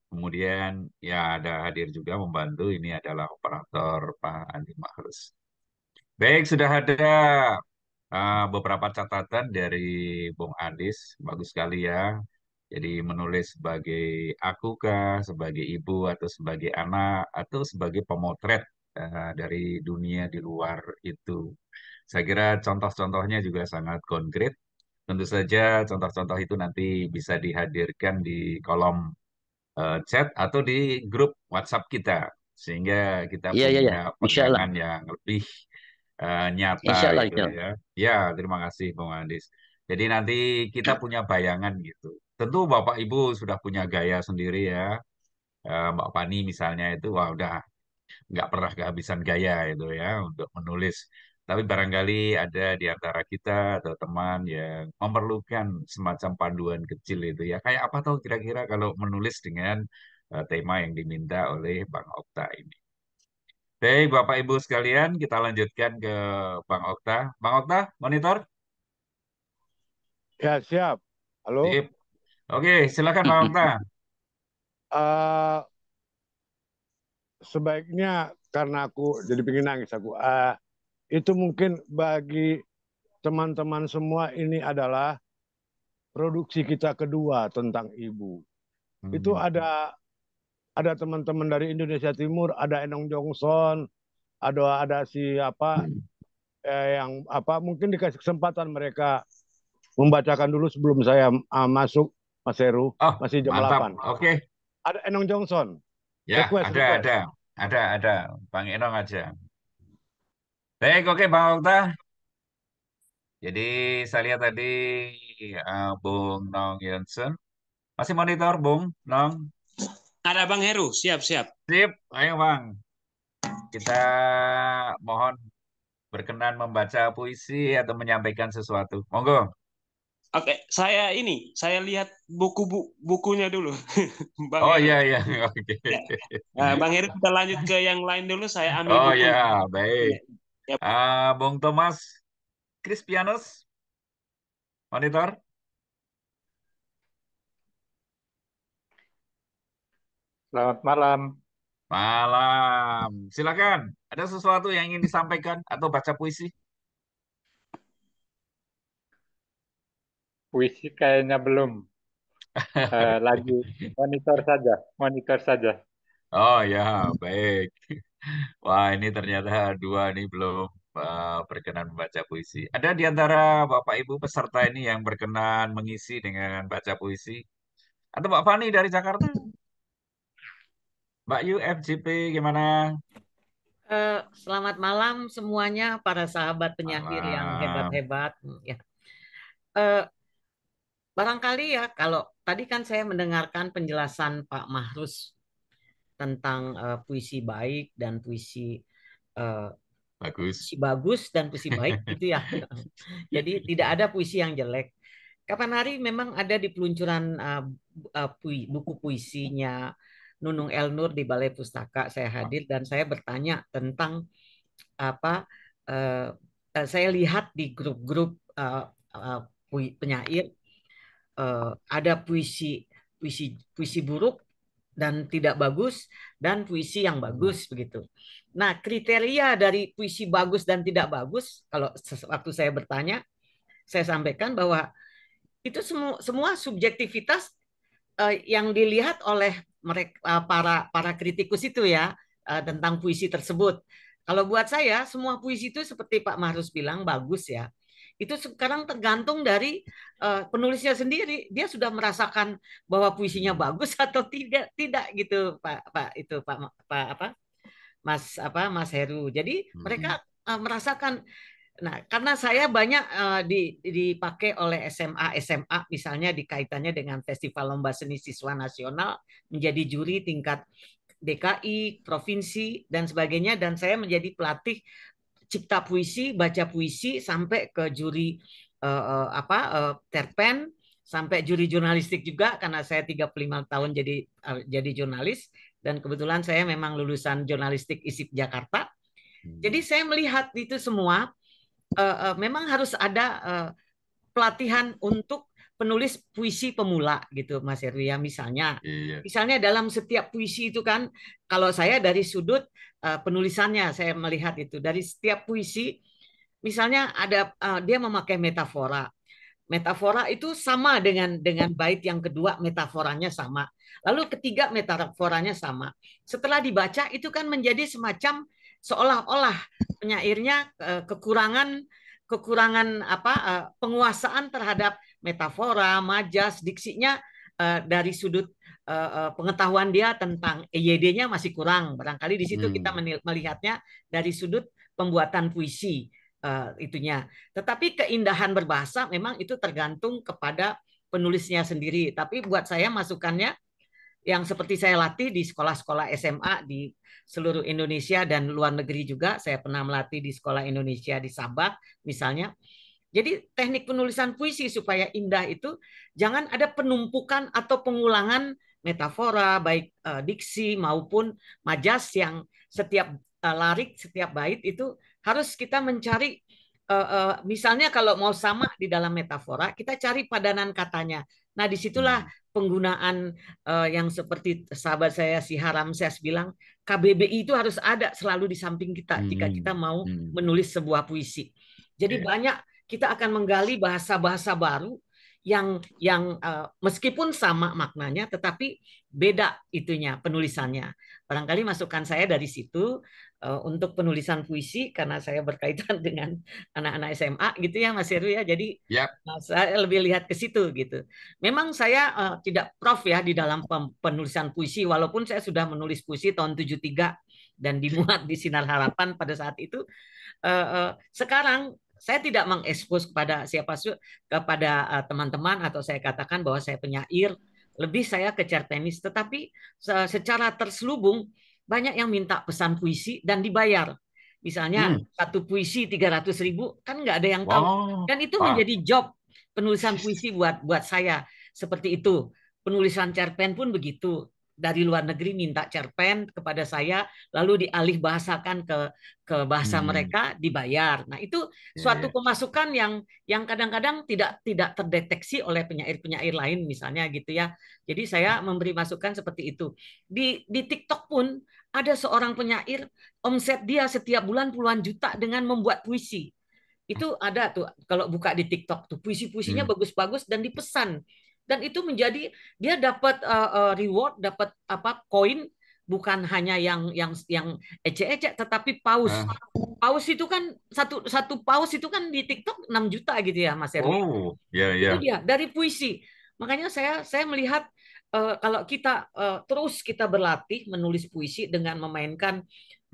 Kemudian ya ada hadir juga membantu ini adalah operator Pak Andi Mahrus. Baik, sudah ada uh, beberapa catatan dari Bung Andis. bagus sekali ya. Jadi menulis sebagai aku kah, sebagai ibu atau sebagai anak atau sebagai pemotret eh, dari dunia di luar itu. Saya kira contoh-contohnya juga sangat konkret. Tentu saja contoh-contoh itu nanti bisa dihadirkan di kolom eh, chat atau di grup WhatsApp kita sehingga kita ya, punya ya, ya. yang lebih uh, nyata Iya, gitu ya. Ya, terima kasih Bung Andis. Jadi nanti kita iya. punya bayangan gitu tentu Bapak Ibu sudah punya gaya sendiri ya. Eh, Mbak Pani misalnya itu wah udah nggak pernah kehabisan gaya itu ya untuk menulis. Tapi barangkali ada di antara kita atau teman yang memerlukan semacam panduan kecil itu ya. Kayak apa tuh kira-kira kalau menulis dengan eh, tema yang diminta oleh Bang Okta ini. Baik Bapak Ibu sekalian, kita lanjutkan ke Bang Okta. Bang Okta, monitor. Ya, siap. Halo. Sip. Oke, silakan Pak Okta. Uh, sebaiknya karena aku jadi pingin nangis aku. Uh, itu mungkin bagi teman-teman semua ini adalah produksi kita kedua tentang ibu. Hmm. Itu ada ada teman-teman dari Indonesia Timur, ada Enong Johnson, ada ada si apa eh, yang apa mungkin dikasih kesempatan mereka membacakan dulu sebelum saya uh, masuk Mas Heru. Oh, masih jam mantap. 8. Oke. Okay. Ada Enong Johnson. Ya, request, ada, request. ada. Ada, ada. Bang Enong aja. Baik, oke okay, Bang Okta. Jadi saya lihat tadi uh, Bung Nong Johnson. Masih monitor, Bung Nong? Ada Bang Heru, siap-siap. Sip, ayo Bang. Kita mohon berkenan membaca puisi atau menyampaikan sesuatu. Monggo. Oke, saya ini saya lihat buku bu, bukunya dulu. Bang oh iya iya, oke. Okay. Nah, Bang Heri, kita lanjut ke yang lain dulu. Saya ambil. Oh iya, baik. Ya. Uh, Bung Thomas Chris Pianos, monitor. Selamat malam. Malam. Silakan. Ada sesuatu yang ingin disampaikan atau baca puisi? puisi kayaknya belum. uh, lagi monitor saja, monitor saja. Oh ya, baik. Wah, ini ternyata dua ini belum uh, berkenan membaca puisi. Ada di antara Bapak Ibu peserta ini yang berkenan mengisi dengan baca puisi? Atau Mbak Fani dari Jakarta? Mbak Yu, FGP gimana? Uh, selamat malam semuanya para sahabat penyair yang hebat-hebat. Ya. Uh, barangkali ya kalau tadi kan saya mendengarkan penjelasan Pak Mahrus tentang uh, puisi baik dan puisi uh, bagus puisi bagus dan puisi baik gitu ya jadi tidak ada puisi yang jelek kapan hari memang ada di peluncuran uh, uh, pui, buku puisinya Nunung El Nur di Balai Pustaka saya hadir dan saya bertanya tentang apa uh, saya lihat di grup-grup uh, uh, penyair uh, ada puisi puisi puisi buruk dan tidak bagus dan puisi yang bagus hmm. begitu. Nah, kriteria dari puisi bagus dan tidak bagus kalau waktu saya bertanya saya sampaikan bahwa itu semua semua subjektivitas uh, yang dilihat oleh mereka uh, eh, para para kritikus itu ya uh, tentang puisi tersebut. Kalau buat saya semua puisi itu seperti Pak Marus bilang bagus ya itu sekarang tergantung dari uh, penulisnya sendiri dia sudah merasakan bahwa puisinya bagus atau tidak tidak gitu pak pak itu pak pak apa mas apa mas Heru jadi hmm. mereka uh, merasakan Nah, karena saya banyak uh, di, dipakai oleh SMA SMA misalnya dikaitannya dengan Festival Lomba Seni Siswa Nasional menjadi juri tingkat DKI, provinsi dan sebagainya dan saya menjadi pelatih cipta puisi, baca puisi sampai ke juri uh, uh, apa uh, eh, terpen sampai juri jurnalistik juga karena saya 35 tahun jadi uh, jadi jurnalis dan kebetulan saya memang lulusan jurnalistik ISIP Jakarta. Hmm. Jadi saya melihat itu semua uh, uh, memang harus ada uh, pelatihan untuk penulis puisi pemula gitu Mas erwin misalnya. Iya. Misalnya dalam setiap puisi itu kan kalau saya dari sudut Eh, penulisannya saya melihat itu dari setiap puisi misalnya ada uh, dia memakai metafora metafora itu sama dengan dengan bait yang kedua metaforanya sama lalu ketiga metaforanya sama setelah dibaca itu kan menjadi semacam seolah-olah penyairnya eh, kekurangan kekurangan apa penguasaan terhadap metafora majas diksinya dari sudut uh, pengetahuan dia tentang EYD-nya masih kurang. Barangkali di situ hmm. kita melihatnya dari sudut pembuatan puisi uh, itunya. Tetapi keindahan berbahasa memang itu tergantung kepada penulisnya sendiri. Tapi buat saya masukannya yang seperti saya latih di sekolah-sekolah SMA di seluruh Indonesia dan luar negeri juga. Saya pernah melatih di sekolah Indonesia di Sabah misalnya. Jadi teknik penulisan puisi supaya indah itu jangan ada penumpukan atau pengulangan metafora, baik uh, diksi maupun majas yang setiap uh, larik, setiap bait itu harus kita mencari uh, uh, misalnya kalau mau sama di dalam metafora, kita cari padanan katanya. Nah, disitulah hmm. penggunaan uh, yang seperti sahabat saya si Haram saya bilang, KBBI itu harus ada selalu di samping kita hmm. jika kita mau hmm. menulis sebuah puisi. Jadi yeah. banyak kita akan menggali bahasa-bahasa baru yang yang uh, meskipun sama maknanya tetapi beda itunya penulisannya. Barangkali masukan saya dari situ uh, untuk penulisan puisi karena saya berkaitan dengan anak-anak SMA gitu ya Mas Heru ya. Jadi yep. Eh, saya lebih lihat ke situ gitu. Memang saya uh, tidak prof ya di dalam penulisan puisi walaupun saya sudah menulis puisi tahun 73 dan dimuat di Sinar Harapan pada saat itu. Uh, uh, sekarang saya tidak mengekspos kepada siapa kepada eh, teman-teman atau saya katakan bahwa saya penyair, lebih saya kejar tenis tetapi secara terselubung banyak yang minta pesan puisi dan dibayar. Misalnya hmm. satu puisi tiga ratus ribu, kan nggak ada yang tahu. Wow. Dan itu wow. menjadi job penulisan puisi buat buat saya seperti itu. Penulisan cerpen pun begitu dari luar negeri minta cerpen kepada saya lalu dialih bahasakan ke ke bahasa hmm. mereka dibayar. Nah, itu iya, suatu iya. pemasukan yang yang kadang-kadang tidak tidak terdeteksi oleh penyair-penyair lain misalnya gitu ya. Jadi saya memberi masukan seperti itu. Di di TikTok pun ada seorang penyair omset dia setiap bulan puluhan juta dengan membuat puisi. Itu ada tuh kalau buka di TikTok tuh puisi-puisinya hmm. bagus-bagus dan dipesan dan itu menjadi dia dapat uh, uh, reward dapat apa koin bukan hanya yang yang yang ecek-ecek tetapi paus uh. paus itu kan satu satu paus itu kan di TikTok 6 juta gitu ya Mas Erwin oh ya yeah, itu dia dari puisi makanya saya saya melihat uh, kalau kita uh, terus kita berlatih menulis puisi dengan memainkan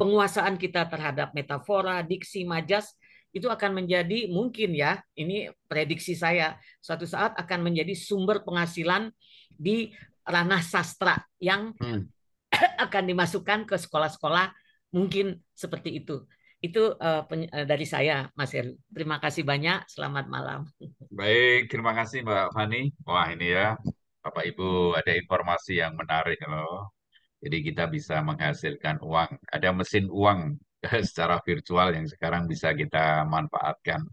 penguasaan kita terhadap metafora diksi majas itu akan menjadi mungkin ya, ini prediksi saya, suatu saat akan menjadi sumber penghasilan di ranah sastra yang hmm. akan dimasukkan ke sekolah-sekolah mungkin seperti itu. Itu uh, dari saya, Mas Heru. Terima kasih banyak. Selamat malam. Baik, terima kasih Mbak Fani. Wah ini ya, Bapak Ibu ada informasi yang menarik loh. Jadi kita bisa menghasilkan uang. Ada mesin uang secara virtual yang sekarang bisa kita manfaatkan.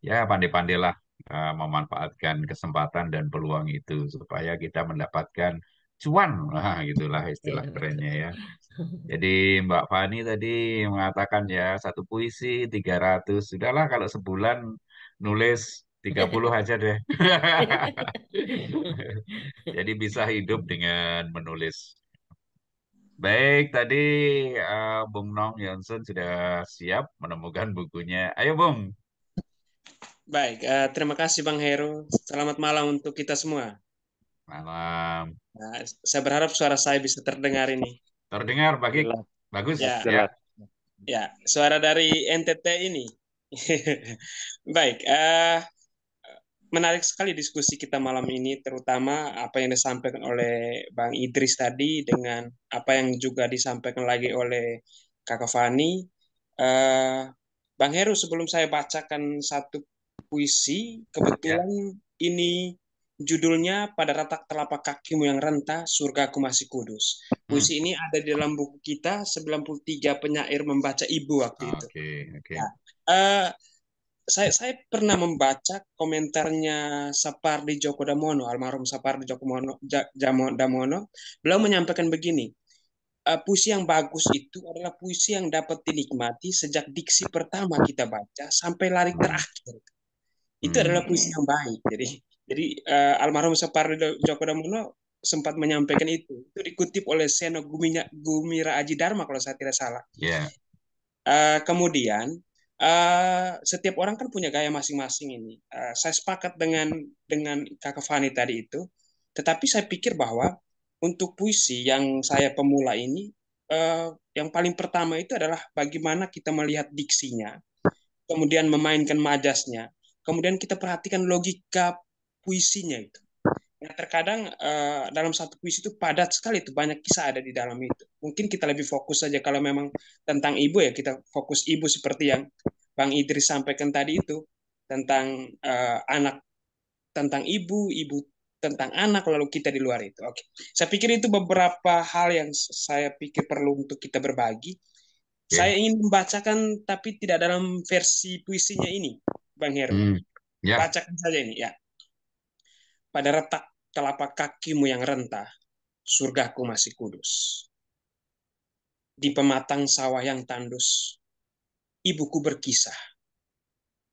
Ya pandai-pandailah eh, memanfaatkan kesempatan dan peluang itu supaya kita mendapatkan cuan nah, gitulah istilah iya, kerennya ya. Jadi Mbak Fani tadi mengatakan ya satu puisi 300 sudahlah kalau sebulan nulis 30 aja deh. Jadi bisa hidup dengan menulis Baik, tadi uh, Bung Nong Johnson sudah siap menemukan bukunya. Ayo Bung. Baik, uh, terima kasih Bang Heru. Selamat malam untuk kita semua. Malam. Nah, saya berharap suara saya bisa terdengar ini. Terdengar, bagi bagus. Ya. ya. Ya, suara dari NTT ini. Baik, uh, menarik sekali diskusi kita malam ini, terutama apa yang disampaikan oleh Bang Idris tadi dengan apa yang juga disampaikan lagi oleh Kakak Fani. Uh, Bang Heru, sebelum saya bacakan satu puisi, kebetulan ya. ini judulnya Pada Ratak Telapak Kakimu Yang Rentah, Surgaku Masih Kudus. Hmm. Puisi hmm. ini ada di dalam buku kita, 93 penyair membaca ibu waktu ah, itu. Okay, okay. Ya. Nah, eh, uh, saya saya pernah membaca komentarnya Sapardi Djoko Damono, almarhum Sapardi Djoko Damono, Damono, beliau menyampaikan begini, eh, puisi yang bagus itu adalah puisi yang dapat dinikmati sejak diksi pertama kita baca sampai lari terakhir. Itu hmm. adalah puisi yang baik. Jadi jadi uh, almarhum Sapardi Djoko Damono sempat menyampaikan itu. Itu dikutip oleh Seno Gumira Aji Dharma kalau saya tidak salah. Yeah. Iya. Uh, kemudian Uh, setiap orang kan punya gaya masing-masing ini. Uh, saya sepakat dengan dengan Kakak Fani tadi itu, tetapi saya pikir bahwa untuk puisi yang saya pemula ini, uh, yang paling pertama itu adalah bagaimana kita melihat diksinya, kemudian memainkan majasnya, kemudian kita perhatikan logika puisinya itu terkadang uh, dalam satu puisi itu padat sekali itu banyak kisah ada di dalam itu. Mungkin kita lebih fokus saja kalau memang tentang ibu ya kita fokus ibu seperti yang Bang Idris sampaikan tadi itu tentang uh, anak tentang ibu, ibu tentang anak lalu kita di luar itu. Oke. Okay. Saya pikir itu beberapa hal yang saya pikir perlu untuk kita berbagi. Yeah. Saya ingin membacakan tapi tidak dalam versi puisinya ini, Bang Heru. Mm. Yeah. Bacakan saja ini ya. Pada retak telapak kakimu yang rentah, surgaku masih kudus. Di pematang sawah yang tandus, ibuku berkisah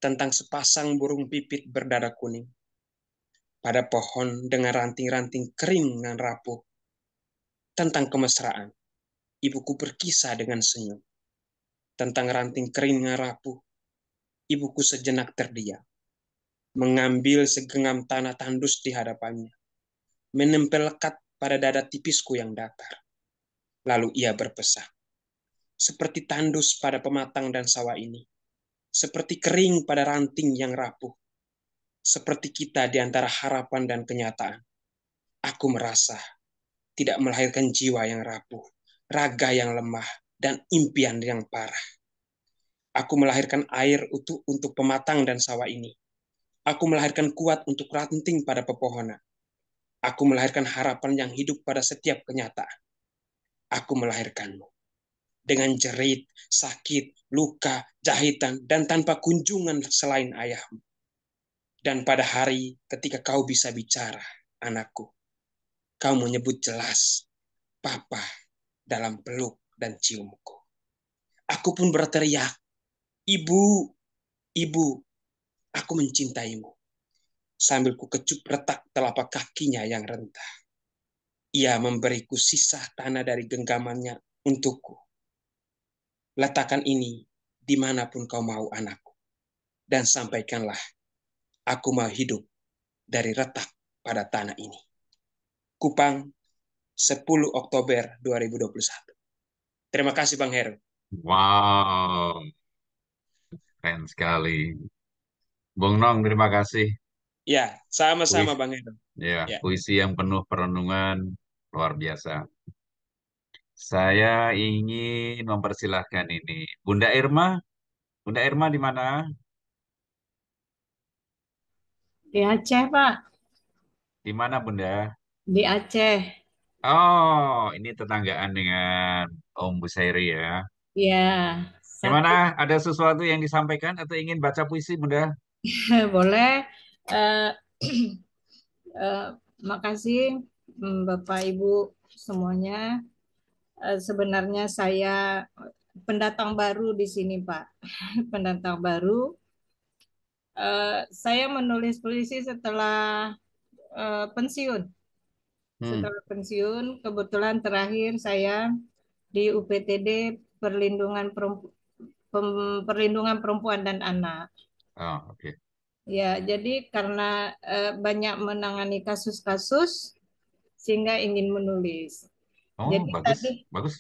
tentang sepasang burung pipit berdada kuning. Pada pohon dengan ranting-ranting kering dan rapuh. Tentang kemesraan, ibuku berkisah dengan senyum. Tentang ranting kering dan rapuh, ibuku sejenak terdiam. Mengambil segenggam tanah tandus di hadapannya menempel lekat pada dada tipisku yang datar. Lalu ia berpesan, seperti tandus pada pematang dan sawah ini, seperti kering pada ranting yang rapuh, seperti kita di antara harapan dan kenyataan. Aku merasa tidak melahirkan jiwa yang rapuh, raga yang lemah, dan impian yang parah. Aku melahirkan air utuh untuk pematang dan sawah ini. Aku melahirkan kuat untuk ranting pada pepohonan. Aku melahirkan harapan yang hidup pada setiap kenyataan. Aku melahirkanmu. Dengan jerit, sakit, luka, jahitan, dan tanpa kunjungan selain ayahmu. Dan pada hari ketika kau bisa bicara, anakku, kau menyebut jelas, Papa, dalam peluk dan ciumku. Aku pun berteriak, Ibu, Ibu, aku mencintaimu sambil ku kecup retak telapak kakinya yang rentah. Ia memberiku sisa tanah dari genggamannya untukku. Letakkan ini dimanapun kau mau anakku. Dan sampaikanlah, aku mau hidup dari retak pada tanah ini. Kupang 10 Oktober 2021. Terima kasih Bang Heru. Wow, keren sekali. Bung Nong, terima kasih Ya, sama-sama Bang Edo. Ya, ya, puisi yang penuh perenungan luar biasa. Saya ingin mempersilahkan ini. Bunda Irma, Bunda Irma di mana? Di Aceh, Pak. Di mana, Bunda? Di Aceh. Oh, ini tetanggaan dengan Om Busairi ya. Iya. Gimana? Ada sesuatu yang disampaikan atau ingin baca puisi, Bunda? Boleh. Uh, eh, kasih eh, makasih mm, Bapak Ibu semuanya. Uh, sebenarnya saya pendatang baru di sini Pak, pendatang baru. Uh, saya menulis puisi setelah uh, pensiun. Hmm. Setelah pensiun, kebetulan terakhir saya di UPTD Perlindungan Perempu Perlindungan Perempuan dan Anak. Oh, oke. Okay. Ya, jadi karena uh, banyak menangani kasus-kasus sehingga ingin menulis. Oh, jadi bagus. Tadi, bagus.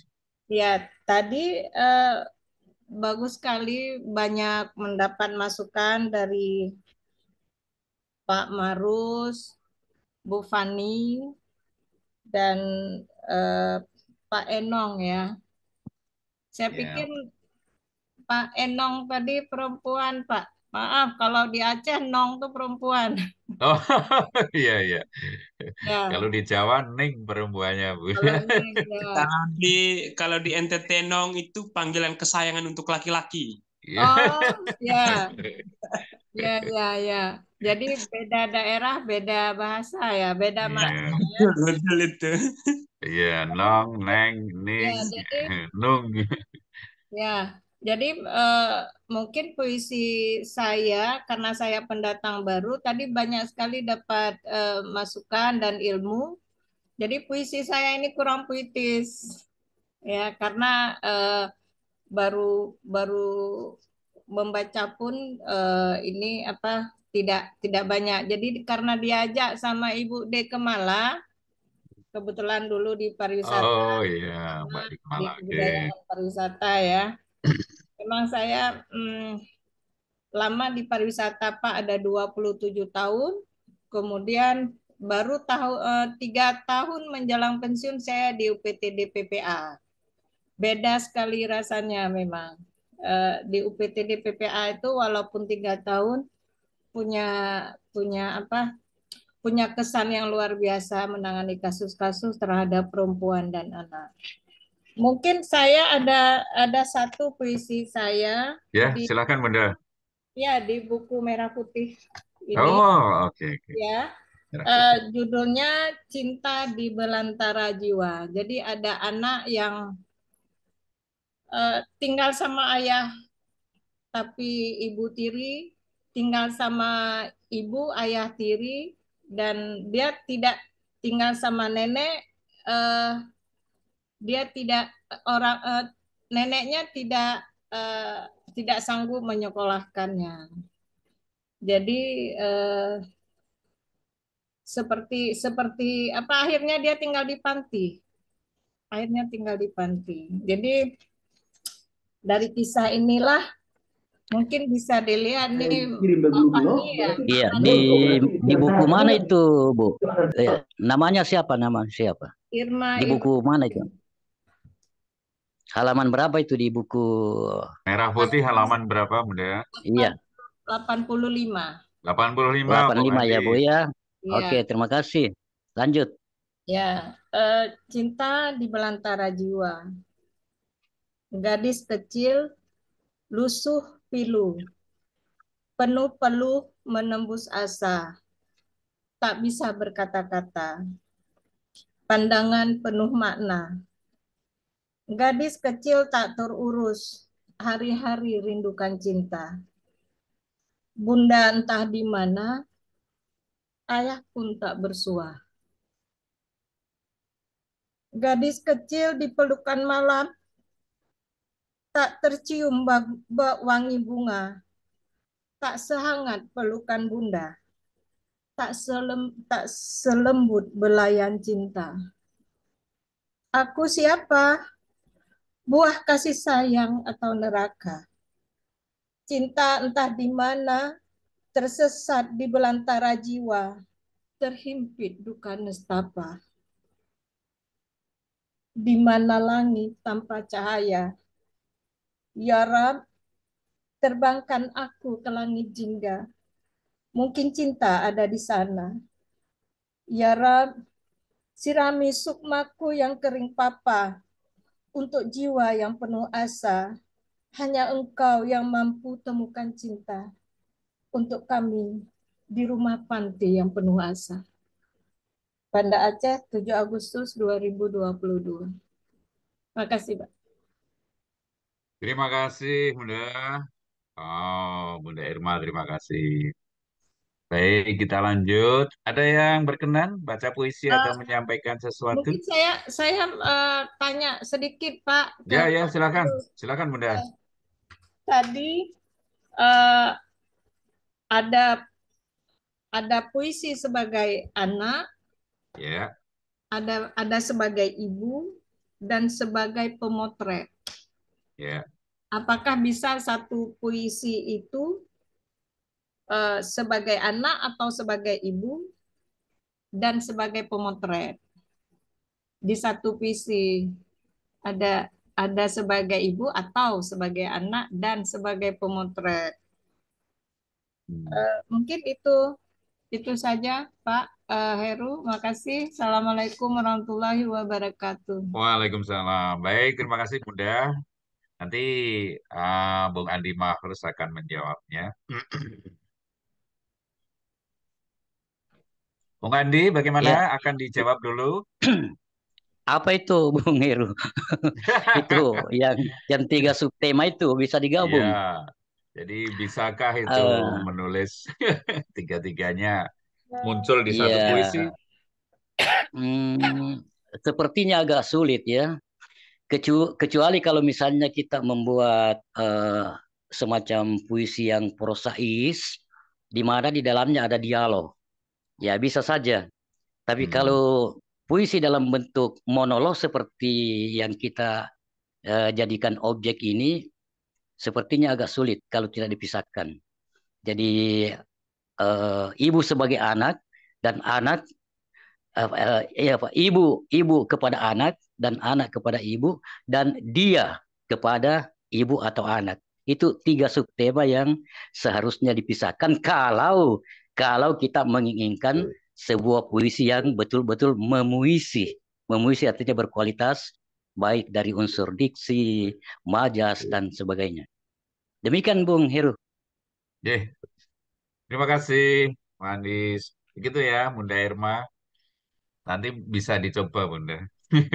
Ya, tadi uh, bagus sekali banyak mendapat masukan dari Pak Marus, Bu Fani, dan uh, Pak Enong ya. Saya yeah. pikir Pak Enong tadi perempuan, Pak. Maaf, kalau di Aceh nong tuh perempuan. Oh iya iya. Ya. Kalau di Jawa ning perempuannya bu. Kalau ya. Tapi kalau di NTT nong itu panggilan kesayangan untuk laki-laki. Iya. Oh ya. Ya ya ya. Jadi beda daerah, beda bahasa ya, beda iya. makna. Ya. itu. Iya, nong, neng, ya, ning, ya, jadi, nung. Ya, jadi eh, mungkin puisi saya karena saya pendatang baru tadi banyak sekali dapat eh, masukan dan ilmu. Jadi puisi saya ini kurang puitis ya karena eh, baru baru membaca pun eh, ini apa tidak tidak banyak. Jadi karena diajak sama Ibu D Kemala kebetulan dulu di pariwisata. Oh iya, Mbak di Kemala. Di pariwisata ya. Memang saya hmm, lama di pariwisata Pak ada 27 tahun. Kemudian baru tahu eh, tiga tahun menjelang pensiun saya di UPTD PPA. Beda sekali rasanya memang. Eh, di UPTD PPA itu walaupun tiga tahun punya punya apa punya kesan yang luar biasa menangani kasus-kasus terhadap perempuan dan anak. Mungkin saya ada ada satu puisi saya. Ya, di, silakan Bunda. Ya, di buku merah putih ini. Oh, oke. Okay, okay. Ya. Uh, judulnya Cinta di Belantara Jiwa. Jadi ada anak yang uh, tinggal sama ayah tapi ibu tiri, tinggal sama ibu ayah tiri dan dia tidak tinggal sama nenek uh, dia tidak orang uh, neneknya tidak uh, tidak sanggup menyekolahkannya. Jadi uh, seperti seperti apa akhirnya dia tinggal di panti. Akhirnya tinggal di panti. Jadi dari kisah inilah mungkin bisa dilihat nih ya. Iya, di iya, di buku iya. mana itu, Bu? Iya. Namanya siapa? Nama siapa? Irma. Di buku mana itu? Halaman berapa itu di buku? Merah putih halaman berapa, Bunda? Iya. 85. 85. 85 ya, Bu ya. Iya. Oke, terima kasih. Lanjut. Ya, eh, cinta di belantara jiwa. Gadis kecil lusuh pilu. Penuh peluh menembus asa. Tak bisa berkata-kata. Pandangan penuh makna Gadis kecil tak terurus, hari-hari rindukan cinta. Bunda entah di mana, ayah pun tak bersuah. Gadis kecil di pelukan malam, tak tercium wangi bunga, tak sehangat pelukan bunda, tak, selem, tak selembut belayan cinta. Aku siapa? buah kasih sayang atau neraka. Cinta entah di mana tersesat di belantara jiwa, terhimpit duka nestapa. Di mana langit tanpa cahaya, ya Rab, terbangkan aku ke langit jingga. Mungkin cinta ada di sana. Ya Rab, sirami sukmaku yang kering papa, untuk jiwa yang penuh asa. Hanya engkau yang mampu temukan cinta untuk kami di rumah panti yang penuh asa. Banda Aceh, 7 Agustus 2022. Terima kasih, Pak. Terima kasih, Bunda. Oh, Bunda Irma, terima kasih. Baik, kita lanjut. Ada yang berkenan baca puisi uh, atau eh, menyampaikan sesuatu? Mungkin saya saya uh, tanya sedikit, Pak. Ya, ya, silakan. Silakan, Bunda. Eh, tadi uh, ada ada puisi sebagai anak. Ya. Yeah. Ada ada sebagai ibu dan sebagai pemotret. Ya. Yeah. Apakah bisa satu puisi itu Eh, sebagai anak atau sebagai ibu dan sebagai pemotret di satu visi ada ada sebagai ibu atau sebagai anak dan sebagai pemotret hmm. uh, mungkin itu itu saja Pak uh, Heru makasih assalamualaikum warahmatullahi wabarakatuh Waalaikumsalam baik terima kasih Bunda nanti uh, Bung Andi Mahrus akan menjawabnya Bung Andi, bagaimana ya. akan dijawab dulu? Apa itu, Bung Heru? itu yang yang tiga subtema itu bisa digabung. Ya. Jadi bisakah itu uh, menulis tiga-tiganya muncul di satu iya. puisi? Hmm, sepertinya agak sulit ya. Kecu kecuali kalau misalnya kita membuat uh, semacam puisi yang prosais, di mana di dalamnya ada dialog ya bisa saja. Tapi hmm. kalau puisi dalam bentuk monolog seperti yang kita uh, jadikan objek ini, sepertinya agak sulit kalau tidak dipisahkan. Jadi uh, ibu sebagai anak dan anak eh, uh, ibu ibu kepada anak dan anak kepada ibu dan dia kepada ibu atau anak. Itu tiga subtema yang seharusnya dipisahkan kalau kalau kita menginginkan sebuah puisi yang betul-betul memuisi. Memuisi artinya berkualitas, baik dari unsur diksi, majas, dan sebagainya. Demikian Bung Heru. Yeah. Terima kasih, Manis. Begitu ya, Bunda Irma. Nanti bisa dicoba, Bunda.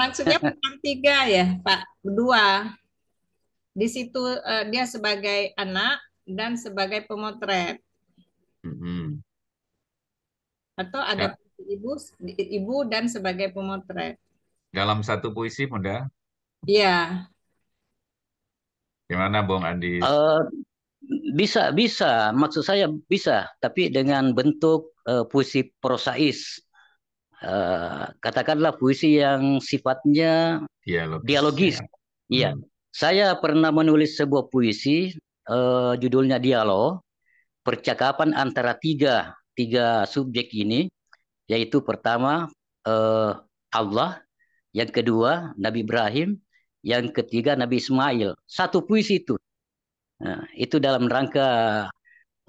Maksudnya bukan tiga ya, Pak. Dua. Di situ uh, dia sebagai anak dan sebagai pemotret. Atau ada ya. ibu ibu dan sebagai pemotret. Dalam satu puisi, Bunda. Iya. Gimana, Bung Andi? Uh, bisa, bisa. Maksud saya bisa, tapi dengan bentuk uh, puisi prosais. Uh, katakanlah puisi yang sifatnya Dialogis. dialogis. Ya. Iya. Hmm. Saya pernah menulis sebuah puisi, uh, judulnya Dialog percakapan antara tiga tiga subjek ini yaitu pertama uh, Allah, yang kedua Nabi Ibrahim, yang ketiga Nabi Ismail. Satu puisi itu. Nah, itu dalam rangka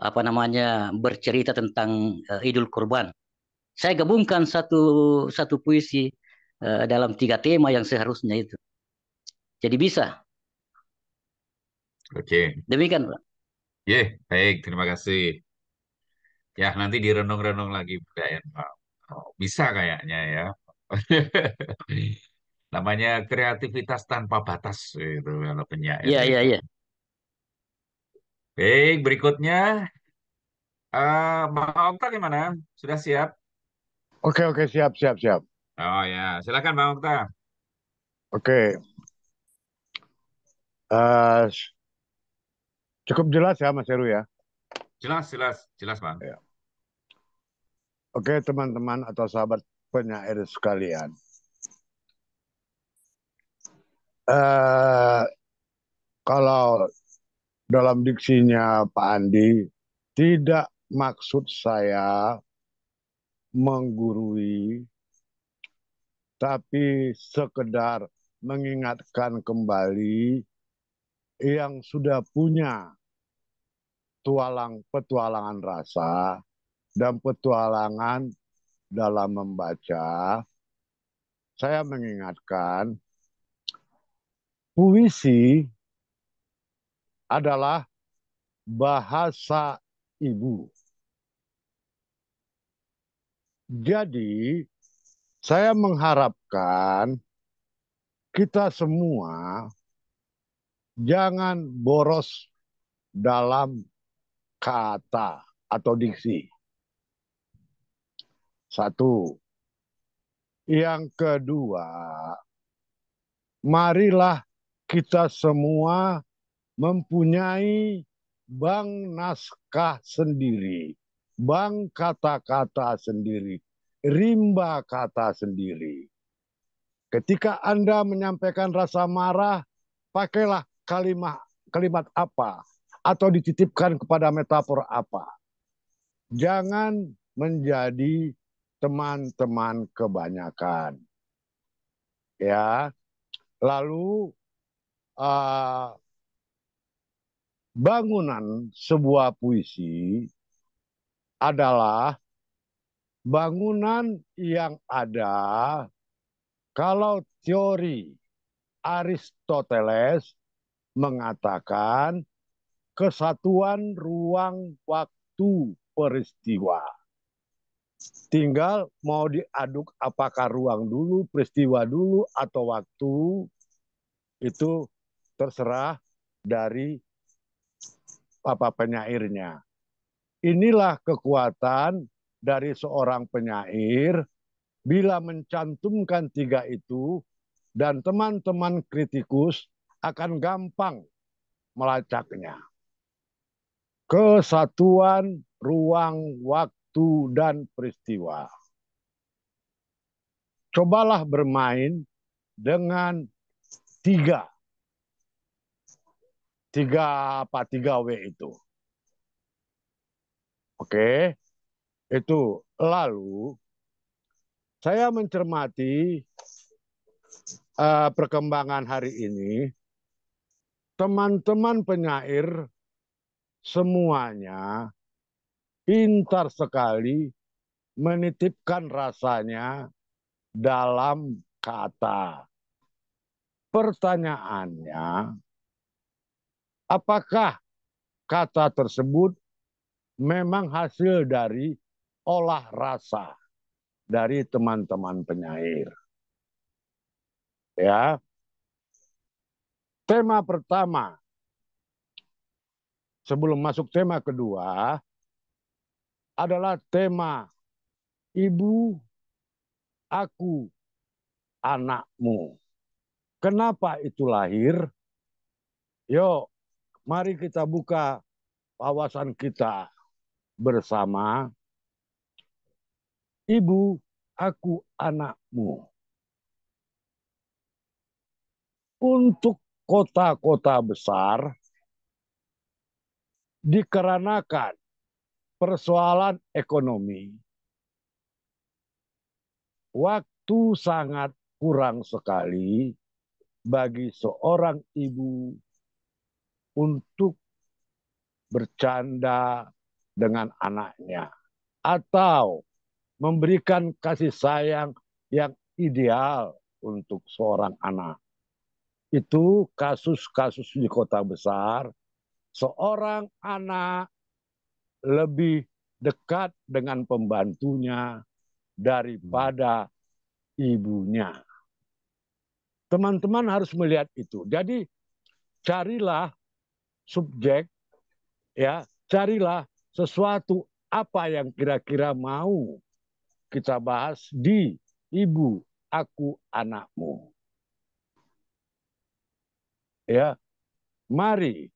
apa namanya bercerita tentang uh, Idul Kurban. Saya gabungkan satu satu puisi uh, dalam tiga tema yang seharusnya itu. Jadi bisa. Oke. Okay. Demikian, Pak. Ye, baik, terima kasih. Ya, nanti direnung-renung lagi budaya Pak. Oh, bisa kayaknya ya. Namanya kreativitas tanpa batas gitu, iya, itu kalau penyair. Iya, iya, iya. Baik, berikutnya eh Bang Okta gimana? Sudah siap? Oke, oke, siap, siap, siap. Oh ya, silakan Bang Okta. Oke. Eh Cukup jelas ya Mas Heru ya? Jelas, jelas, jelas Bang. Ya. Oke teman-teman atau sahabat penyair sekalian. Uh, kalau dalam diksinya Pak Andi, tidak maksud saya menggurui, tapi sekedar mengingatkan kembali yang sudah punya petualang petualangan rasa dan petualangan dalam membaca saya mengingatkan puisi adalah bahasa ibu. Jadi, saya mengharapkan kita semua jangan boros dalam kata atau diksi. Satu. Yang kedua, marilah kita semua mempunyai bank naskah sendiri, bank kata-kata sendiri, rimba kata sendiri. Ketika Anda menyampaikan rasa marah, pakailah kalimat kalimat apa? atau dititipkan kepada metafor apa. Jangan menjadi teman-teman kebanyakan. Ya. Lalu uh, bangunan sebuah puisi adalah bangunan yang ada kalau teori Aristoteles mengatakan kesatuan ruang waktu peristiwa. Tinggal mau diaduk apakah ruang dulu, peristiwa dulu, atau waktu, itu terserah dari apa penyairnya. Inilah kekuatan dari seorang penyair bila mencantumkan tiga itu dan teman-teman kritikus akan gampang melacaknya kesatuan ruang, waktu, dan peristiwa. Cobalah bermain dengan tiga. Tiga apa? Tiga W itu. Oke. Itu. Lalu, saya mencermati uh, perkembangan hari ini. Teman-teman penyair semuanya pintar sekali menitipkan rasanya dalam kata. Pertanyaannya, apakah kata tersebut memang hasil dari olah rasa dari teman-teman penyair? Ya. Tema pertama sebelum masuk tema kedua adalah tema ibu aku anakmu. Kenapa itu lahir? Yuk, mari kita buka wawasan kita bersama. Ibu, aku anakmu. Untuk kota-kota besar, dikarenakan persoalan ekonomi, waktu sangat kurang sekali bagi seorang ibu untuk bercanda dengan anaknya atau memberikan kasih sayang yang ideal untuk seorang anak. Itu kasus-kasus di kota besar seorang anak lebih dekat dengan pembantunya daripada ibunya. Teman-teman harus melihat itu. Jadi carilah subjek ya, carilah sesuatu apa yang kira-kira mau kita bahas di ibu aku anakmu. Ya. Mari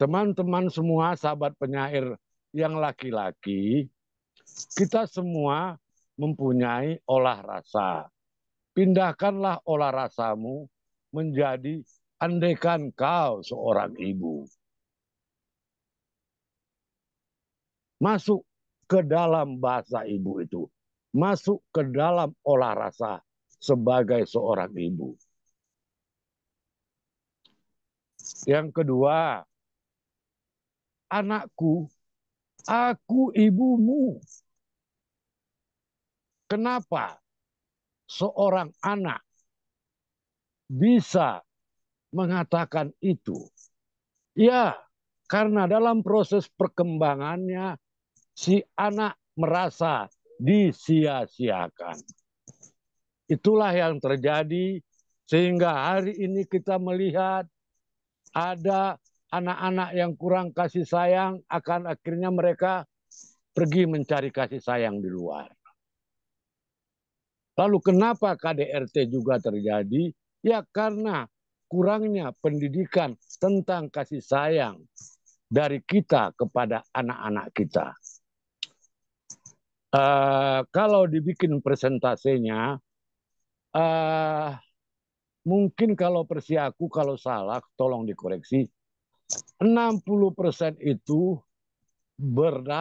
teman-teman semua sahabat penyair yang laki-laki, kita semua mempunyai olah rasa. Pindahkanlah olah rasamu menjadi andekan kau seorang ibu. Masuk ke dalam bahasa ibu itu. Masuk ke dalam olah rasa sebagai seorang ibu. Yang kedua, anakku, aku ibumu. Kenapa seorang anak bisa mengatakan itu? Ya, karena dalam proses perkembangannya si anak merasa disia-siakan. Itulah yang terjadi sehingga hari ini kita melihat ada anak-anak yang kurang kasih sayang akan akhirnya mereka pergi mencari kasih sayang di luar. Lalu kenapa KDRT juga terjadi? Ya karena kurangnya pendidikan tentang kasih sayang dari kita kepada anak-anak kita. Uh, kalau dibikin presentasenya uh, eh, mungkin kalau persiaku kalau salah tolong dikoreksi 60% itu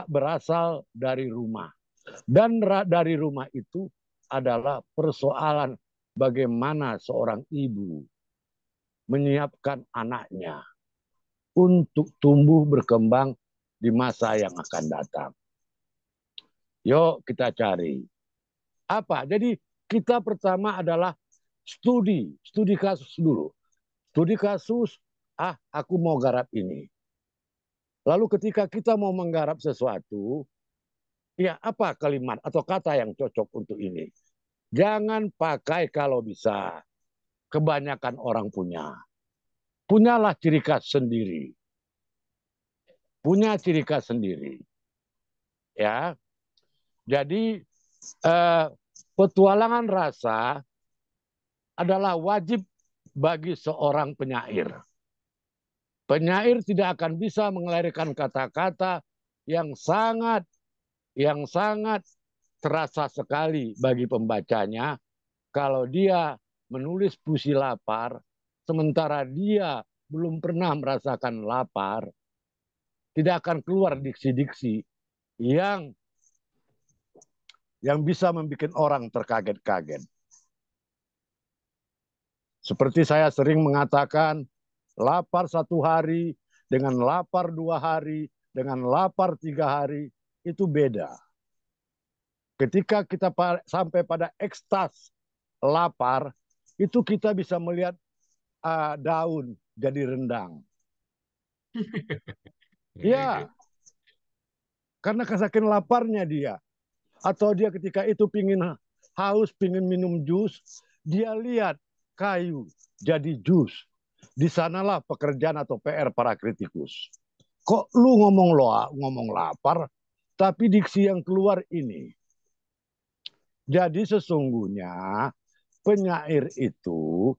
berasal dari rumah. Dan dari rumah itu adalah persoalan bagaimana seorang ibu menyiapkan anaknya untuk tumbuh berkembang di masa yang akan datang. Yuk kita cari. Apa? Jadi kita pertama adalah studi, studi kasus dulu. Studi kasus ah aku mau garap ini. Lalu ketika kita mau menggarap sesuatu, ya apa kalimat atau kata yang cocok untuk ini? Jangan pakai kalau bisa. Kebanyakan orang punya. Punyalah ciri khas sendiri. Punya ciri khas sendiri. Ya. Jadi eh, petualangan rasa adalah wajib bagi seorang penyair penyair tidak akan bisa mengelarikan kata-kata yang sangat yang sangat terasa sekali bagi pembacanya kalau dia menulis puisi lapar sementara dia belum pernah merasakan lapar tidak akan keluar diksi-diksi yang yang bisa membuat orang terkaget-kaget. Seperti saya sering mengatakan, lapar satu hari, dengan lapar dua hari, dengan lapar tiga hari, itu beda. Ketika kita sampai pada ekstas lapar, itu kita bisa melihat uh, daun jadi rendang. ya, karena kesakitan laparnya dia. Atau dia ketika itu pingin haus, pingin minum jus, dia lihat kayu jadi jus di sanalah pekerjaan atau PR para kritikus. Kok lu ngomong loa, ngomong lapar, tapi diksi yang keluar ini. Jadi sesungguhnya penyair itu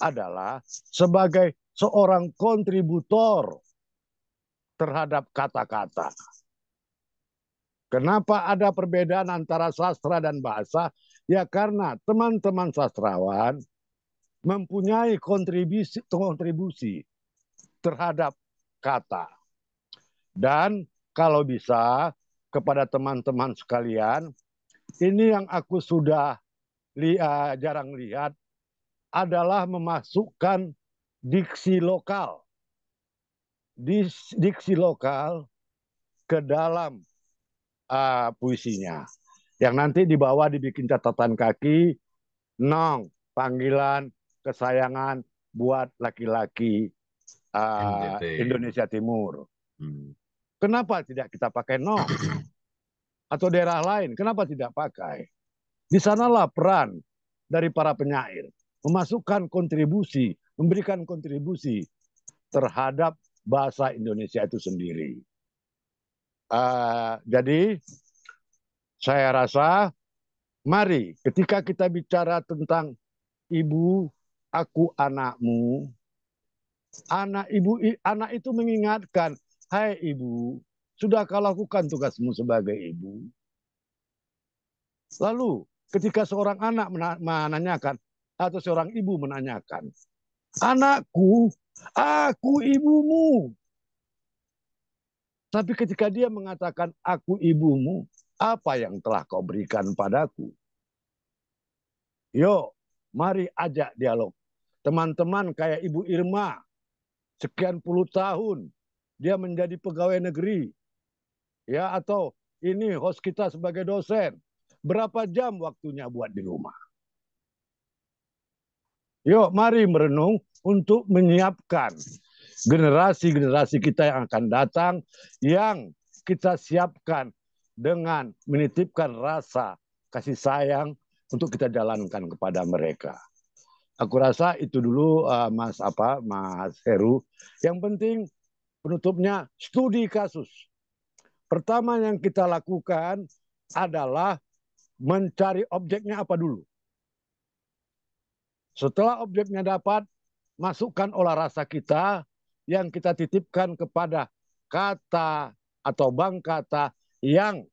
adalah sebagai seorang kontributor terhadap kata-kata. Kenapa ada perbedaan antara sastra dan bahasa? Ya karena teman-teman sastrawan mempunyai kontribusi, kontribusi terhadap kata. Dan kalau bisa kepada teman-teman sekalian, ini yang aku sudah li uh, jarang lihat adalah memasukkan diksi lokal. Dis, diksi lokal ke dalam uh, puisinya. Yang nanti dibawa dibikin catatan kaki, nong, panggilan kesayangan buat laki-laki uh, Indonesia Timur. Hmm. Kenapa tidak kita pakai no? Atau daerah lain, kenapa tidak pakai? Di sanalah peran dari para penyair memasukkan kontribusi, memberikan kontribusi terhadap bahasa Indonesia itu sendiri. Uh, jadi saya rasa mari ketika kita bicara tentang ibu aku anakmu. Anak ibu anak itu mengingatkan, "Hai hey ibu, sudah kau lakukan tugasmu sebagai ibu." Lalu ketika seorang anak menanyakan atau seorang ibu menanyakan, "Anakku, aku ibumu." Tapi ketika dia mengatakan aku ibumu, apa yang telah kau berikan padaku? Yuk, mari ajak dialog teman-teman kayak Ibu Irma, sekian puluh tahun dia menjadi pegawai negeri, ya atau ini host kita sebagai dosen, berapa jam waktunya buat di rumah? Yuk, mari merenung untuk menyiapkan generasi-generasi kita yang akan datang yang kita siapkan dengan menitipkan rasa kasih sayang untuk kita jalankan kepada mereka. Aku rasa itu dulu uh, Mas apa Mas Heru. Yang penting penutupnya studi kasus. Pertama yang kita lakukan adalah mencari objeknya apa dulu. Setelah objeknya dapat, masukkan olah rasa kita yang kita titipkan kepada kata atau bank kata yang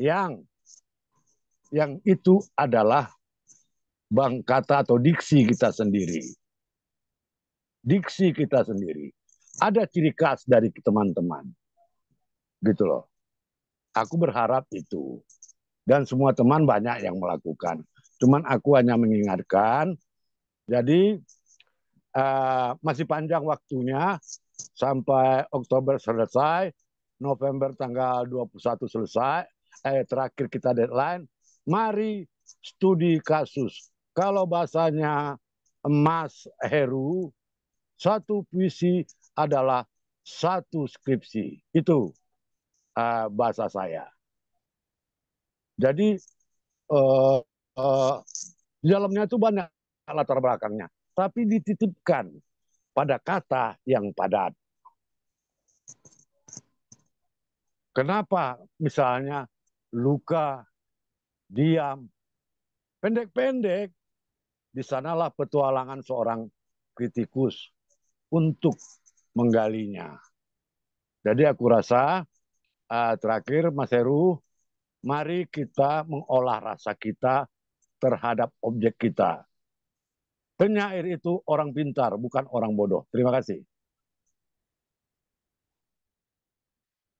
yang yang itu adalah bang kata atau diksi kita sendiri. Diksi kita sendiri. Ada ciri khas dari teman-teman. Gitu loh. Aku berharap itu. Dan semua teman banyak yang melakukan. Cuman aku hanya mengingatkan. Jadi uh, masih panjang waktunya sampai Oktober selesai, November tanggal 21 selesai, eh, terakhir kita deadline. Mari studi kasus kalau bahasanya Mas Heru, satu puisi adalah satu skripsi. Itu uh, bahasa saya. Jadi uh, uh, di dalamnya itu banyak latar belakangnya, tapi dititipkan pada kata yang padat. Kenapa misalnya luka, diam, pendek-pendek di sanalah petualangan seorang kritikus untuk menggalinya. Jadi aku rasa uh, terakhir Mas Heru, mari kita mengolah rasa kita terhadap objek kita. Penyair itu orang pintar, bukan orang bodoh. Terima kasih.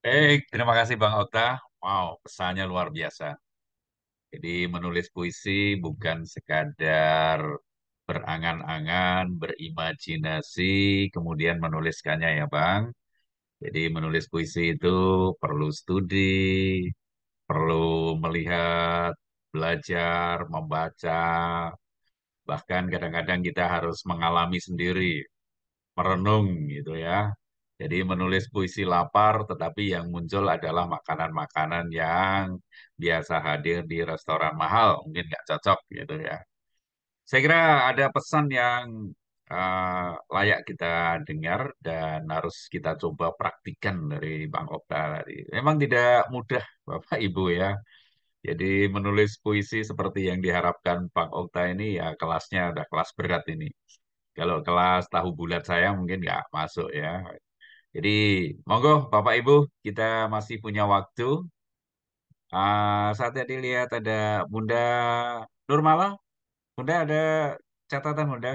Baik, terima kasih Bang Ota. Wow, pesannya luar biasa. Jadi menulis puisi bukan sekadar berangan-angan, berimajinasi, kemudian menuliskannya ya Bang. Jadi menulis puisi itu perlu studi, perlu melihat, belajar, membaca, bahkan kadang-kadang kita harus mengalami sendiri, merenung gitu ya. Jadi menulis puisi lapar, tetapi yang muncul adalah makanan-makanan yang biasa hadir di restoran mahal, mungkin nggak cocok gitu ya. Saya kira ada pesan yang uh, layak kita dengar dan harus kita coba praktikan dari Bang Okta tadi. Memang tidak mudah, Bapak Ibu ya. Jadi menulis puisi seperti yang diharapkan Bang Okta ini ya kelasnya ada kelas berat ini. Kalau kelas tahu bulat saya mungkin nggak masuk ya jadi monggo Bapak Ibu kita masih punya waktu. Uh, ah, saya tadi lihat ada Bunda Nurmala. Bunda ada catatan Bunda?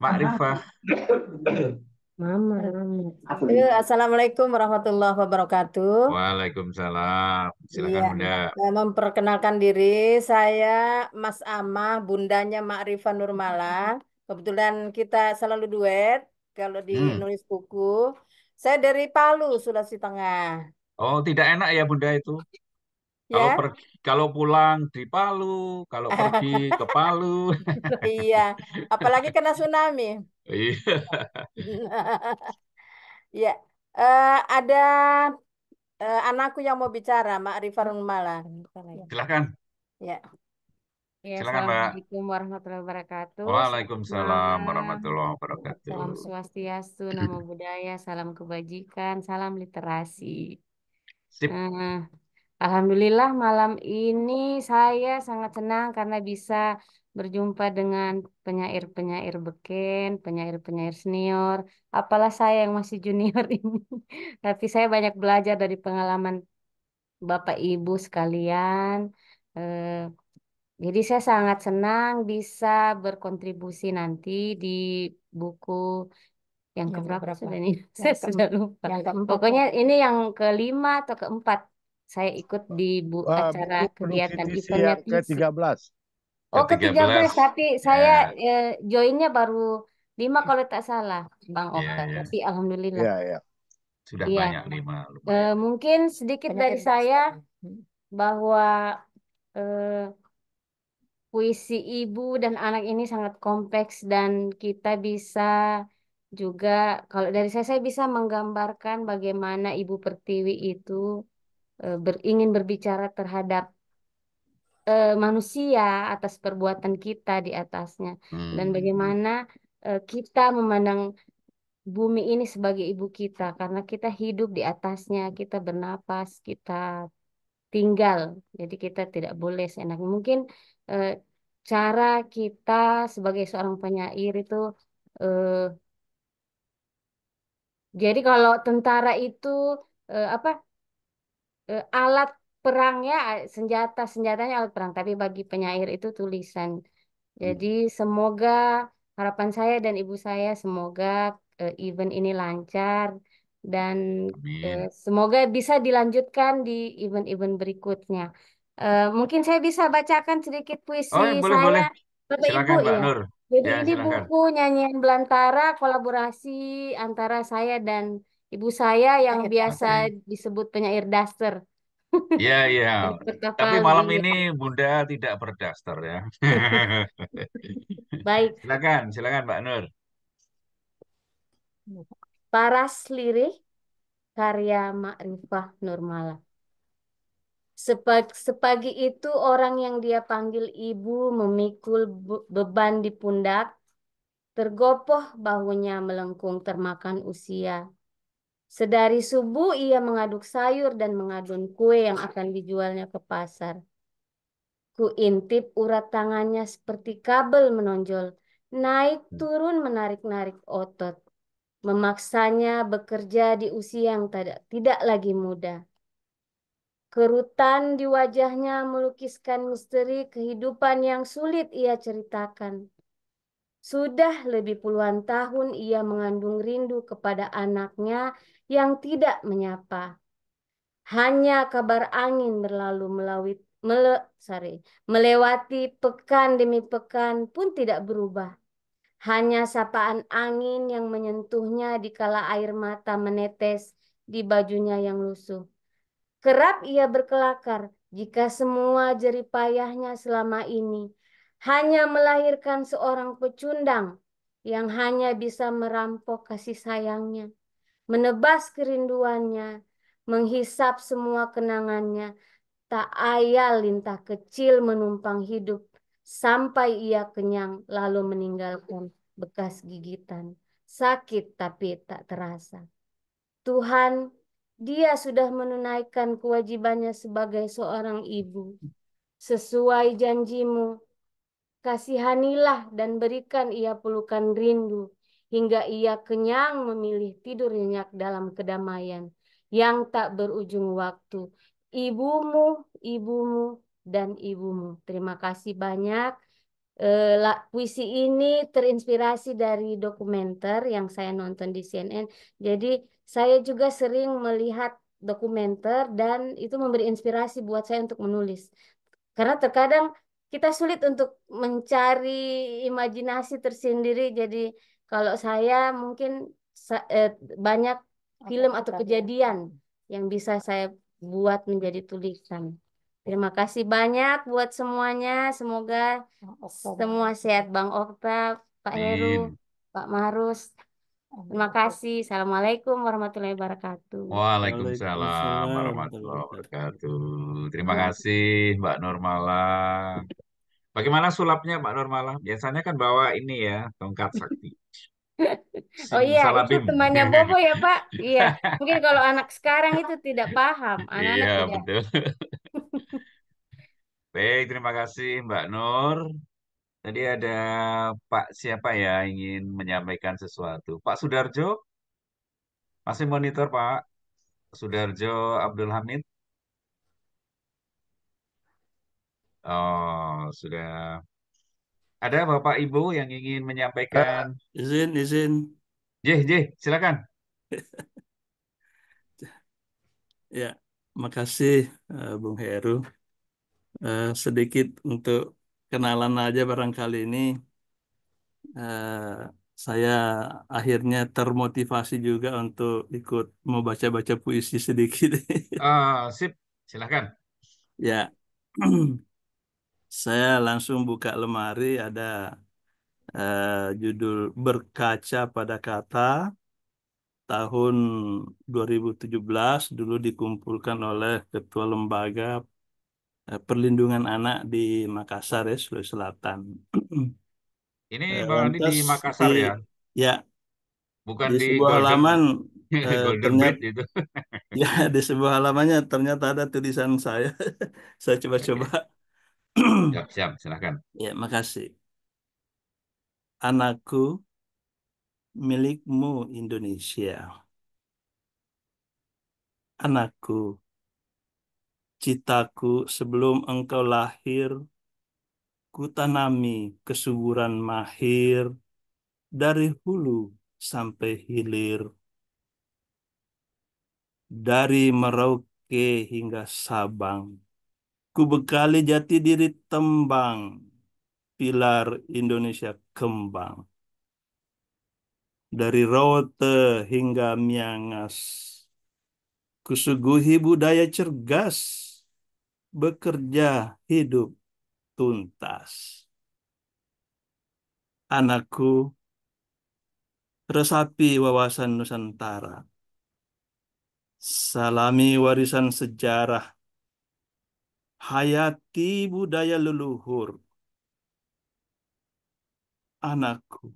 Mak Rifah. Mama. Assalamualaikum warahmatullahi wabarakatuh. Waalaikumsalam. Silakan iya. Bunda. Saya eh, memperkenalkan diri saya Mas Amah, bundanya Ma'rifah Nurmala. Kebetulan kita selalu duet kalau di hmm. nulis buku. Saya dari Palu, Sulawesi Tengah. Oh, tidak enak ya Bunda itu. Kalau ya? kalau pulang di Palu, kalau pergi ke Palu. iya, apalagi kena tsunami. Iya. ya, uh, ada uh, anakku yang mau bicara, Mak Rifarun Mala. Silakan. Ya. Ya, Silakan, Assalamualaikum Mbak. warahmatullahi wabarakatuh. Waalaikumsalam warahmatullahi wabarakatuh. Salam swastiastu, nama budaya, salam kebajikan, salam literasi. Sip. Uh, Alhamdulillah malam ini saya sangat senang karena bisa berjumpa dengan penyair-penyair beken, penyair-penyair senior, apalah saya yang masih junior ini. Tapi saya banyak belajar dari pengalaman Bapak Ibu sekalian. Eh, jadi saya sangat senang bisa berkontribusi nanti di buku yang, yang keberapa, ini? Yang saya sudah lupa. Yang keempat. Ya? Pokoknya ini yang kelima atau keempat saya ikut di bu uh, acara kegiatan di yang ke-13. Oh, ke belas. tapi saya ya. eh, joinnya baru lima kalau tak salah, Bang Oka. Ya, ya. Tapi alhamdulillah. Ya, ya. Sudah ya. banyak lima. Uh, mungkin sedikit banyak dari saya hmm. bahwa uh, puisi ibu dan anak ini sangat kompleks dan kita bisa juga kalau dari saya saya bisa menggambarkan bagaimana Ibu Pertiwi itu e, ber, ingin berbicara terhadap e, manusia atas perbuatan kita di atasnya hmm. dan bagaimana e, kita memandang bumi ini sebagai ibu kita karena kita hidup di atasnya kita bernapas kita tinggal jadi kita tidak boleh seenaknya mungkin eh, cara kita sebagai seorang penyair itu eh, jadi kalau tentara itu eh, apa eh, alat perangnya senjata senjatanya alat perang tapi bagi penyair itu tulisan. Hmm. Jadi semoga harapan saya dan ibu saya semoga eh, event ini lancar dan eh, semoga bisa dilanjutkan di event-event berikutnya. Eh, mungkin saya bisa bacakan sedikit puisi Oh, boleh, saya, boleh. Silakan, Ibu Mbak ya. Nur. Jadi Ya, ini silakan. buku nyanyian Belantara kolaborasi antara saya dan ibu saya yang iya, biasa disebut penyair daster. Iya, iya. Tapi malam ini Bunda tidak berdaster ya. Baik, Silakan, silakan Mbak Nur. Paras Lirih karya Makrifah Nurmala. Sepag sepagi itu orang yang dia panggil ibu memikul beban di pundak, tergopoh bahunya melengkung termakan usia. Sedari subuh ia mengaduk sayur dan mengadun kue yang akan dijualnya ke pasar. Ku intip urat tangannya seperti kabel menonjol, naik hmm. turun menarik-narik otot. Memaksanya bekerja di usia yang tidak, tidak lagi muda Kerutan di wajahnya melukiskan misteri kehidupan yang sulit ia ceritakan. Sudah lebih puluhan tahun ia mengandung rindu kepada anaknya yang tidak menyapa. Hanya kabar angin berlalu melalui mele, sorry, melewati pekan demi pekan pun tidak berubah. Hanya sapaan angin yang menyentuhnya di kala air mata menetes di bajunya yang lusuh. Kerap ia berkelakar jika semua jeripayahnya selama ini hanya melahirkan seorang pecundang yang hanya bisa merampok kasih sayangnya, menebas kerinduannya, menghisap semua kenangannya, tak ayal lintah kecil menumpang hidup sampai ia kenyang lalu meninggalkan bekas gigitan. Sakit tapi tak terasa. Tuhan dia sudah menunaikan kewajibannya sebagai seorang ibu. Sesuai janjimu, kasihanilah dan berikan ia pelukan rindu, hingga ia kenyang memilih tidur nyenyak dalam kedamaian yang tak berujung waktu. Ibumu, ibumu, dan ibumu. Terima kasih banyak. Uh, puisi ini terinspirasi dari dokumenter yang saya nonton di CNN. Jadi saya juga sering melihat dokumenter dan itu memberi inspirasi buat saya untuk menulis. Karena terkadang kita sulit untuk mencari imajinasi tersendiri. Jadi kalau saya mungkin eh, banyak film atau ya. kejadian yang bisa saya buat menjadi tulisan. Terima kasih banyak buat semuanya. Semoga oh, semua sehat Bang Okta, Pak Heru, Pak Marus. Terima kasih. Assalamualaikum warahmatullahi wabarakatuh. Waalaikumsalam warahmatullahi wabarakatuh. Terima iya. kasih Mbak Nurmala. Bagaimana sulapnya Mbak Nurmala? Biasanya kan bawa ini ya, tongkat sakti. Oh iya, itu temannya Bobo ya Pak. Iya, mungkin kalau anak sekarang itu tidak paham. Iya, anak-anak iya, tidak. betul. Baik, terima kasih Mbak Nur. Tadi ada Pak siapa ya ingin menyampaikan sesuatu. Pak Sudarjo, masih monitor Pak Sudarjo Abdul Hamid. Oh, sudah. Ada Bapak Ibu yang ingin menyampaikan? Uh, izin, izin. Jeh, Jeh, silakan. ya, makasih uh, Bung Heru. Uh, sedikit untuk kenalan aja barangkali ini eh, saya akhirnya termotivasi juga untuk ikut membaca baca-baca puisi sedikit. Ah, sip, silakan. Ya, saya langsung buka lemari ada eh, judul berkaca pada kata tahun 2017 dulu dikumpulkan oleh Ketua Lembaga Eh, perlindungan anak di Makassar ya Sulawesi Selatan. Ini eh, Bang Andi di Makassar di, ya? Ya. Bukan di, di sebuah Golden, halaman eh, Golden ternyata itu. ya di sebuah halamannya ternyata ada tulisan saya. saya coba-coba. siap, siap, silakan. Ya, makasih. Anakku milikmu Indonesia. Anakku citaku sebelum engkau lahir, kutanami kesuburan mahir dari hulu sampai hilir. Dari Merauke hingga Sabang, ku bekali jati diri tembang, pilar Indonesia kembang. Dari Rote hingga Miangas, kusuguhi budaya cergas, bekerja hidup tuntas. Anakku, resapi wawasan Nusantara. Salami warisan sejarah. Hayati budaya leluhur. Anakku,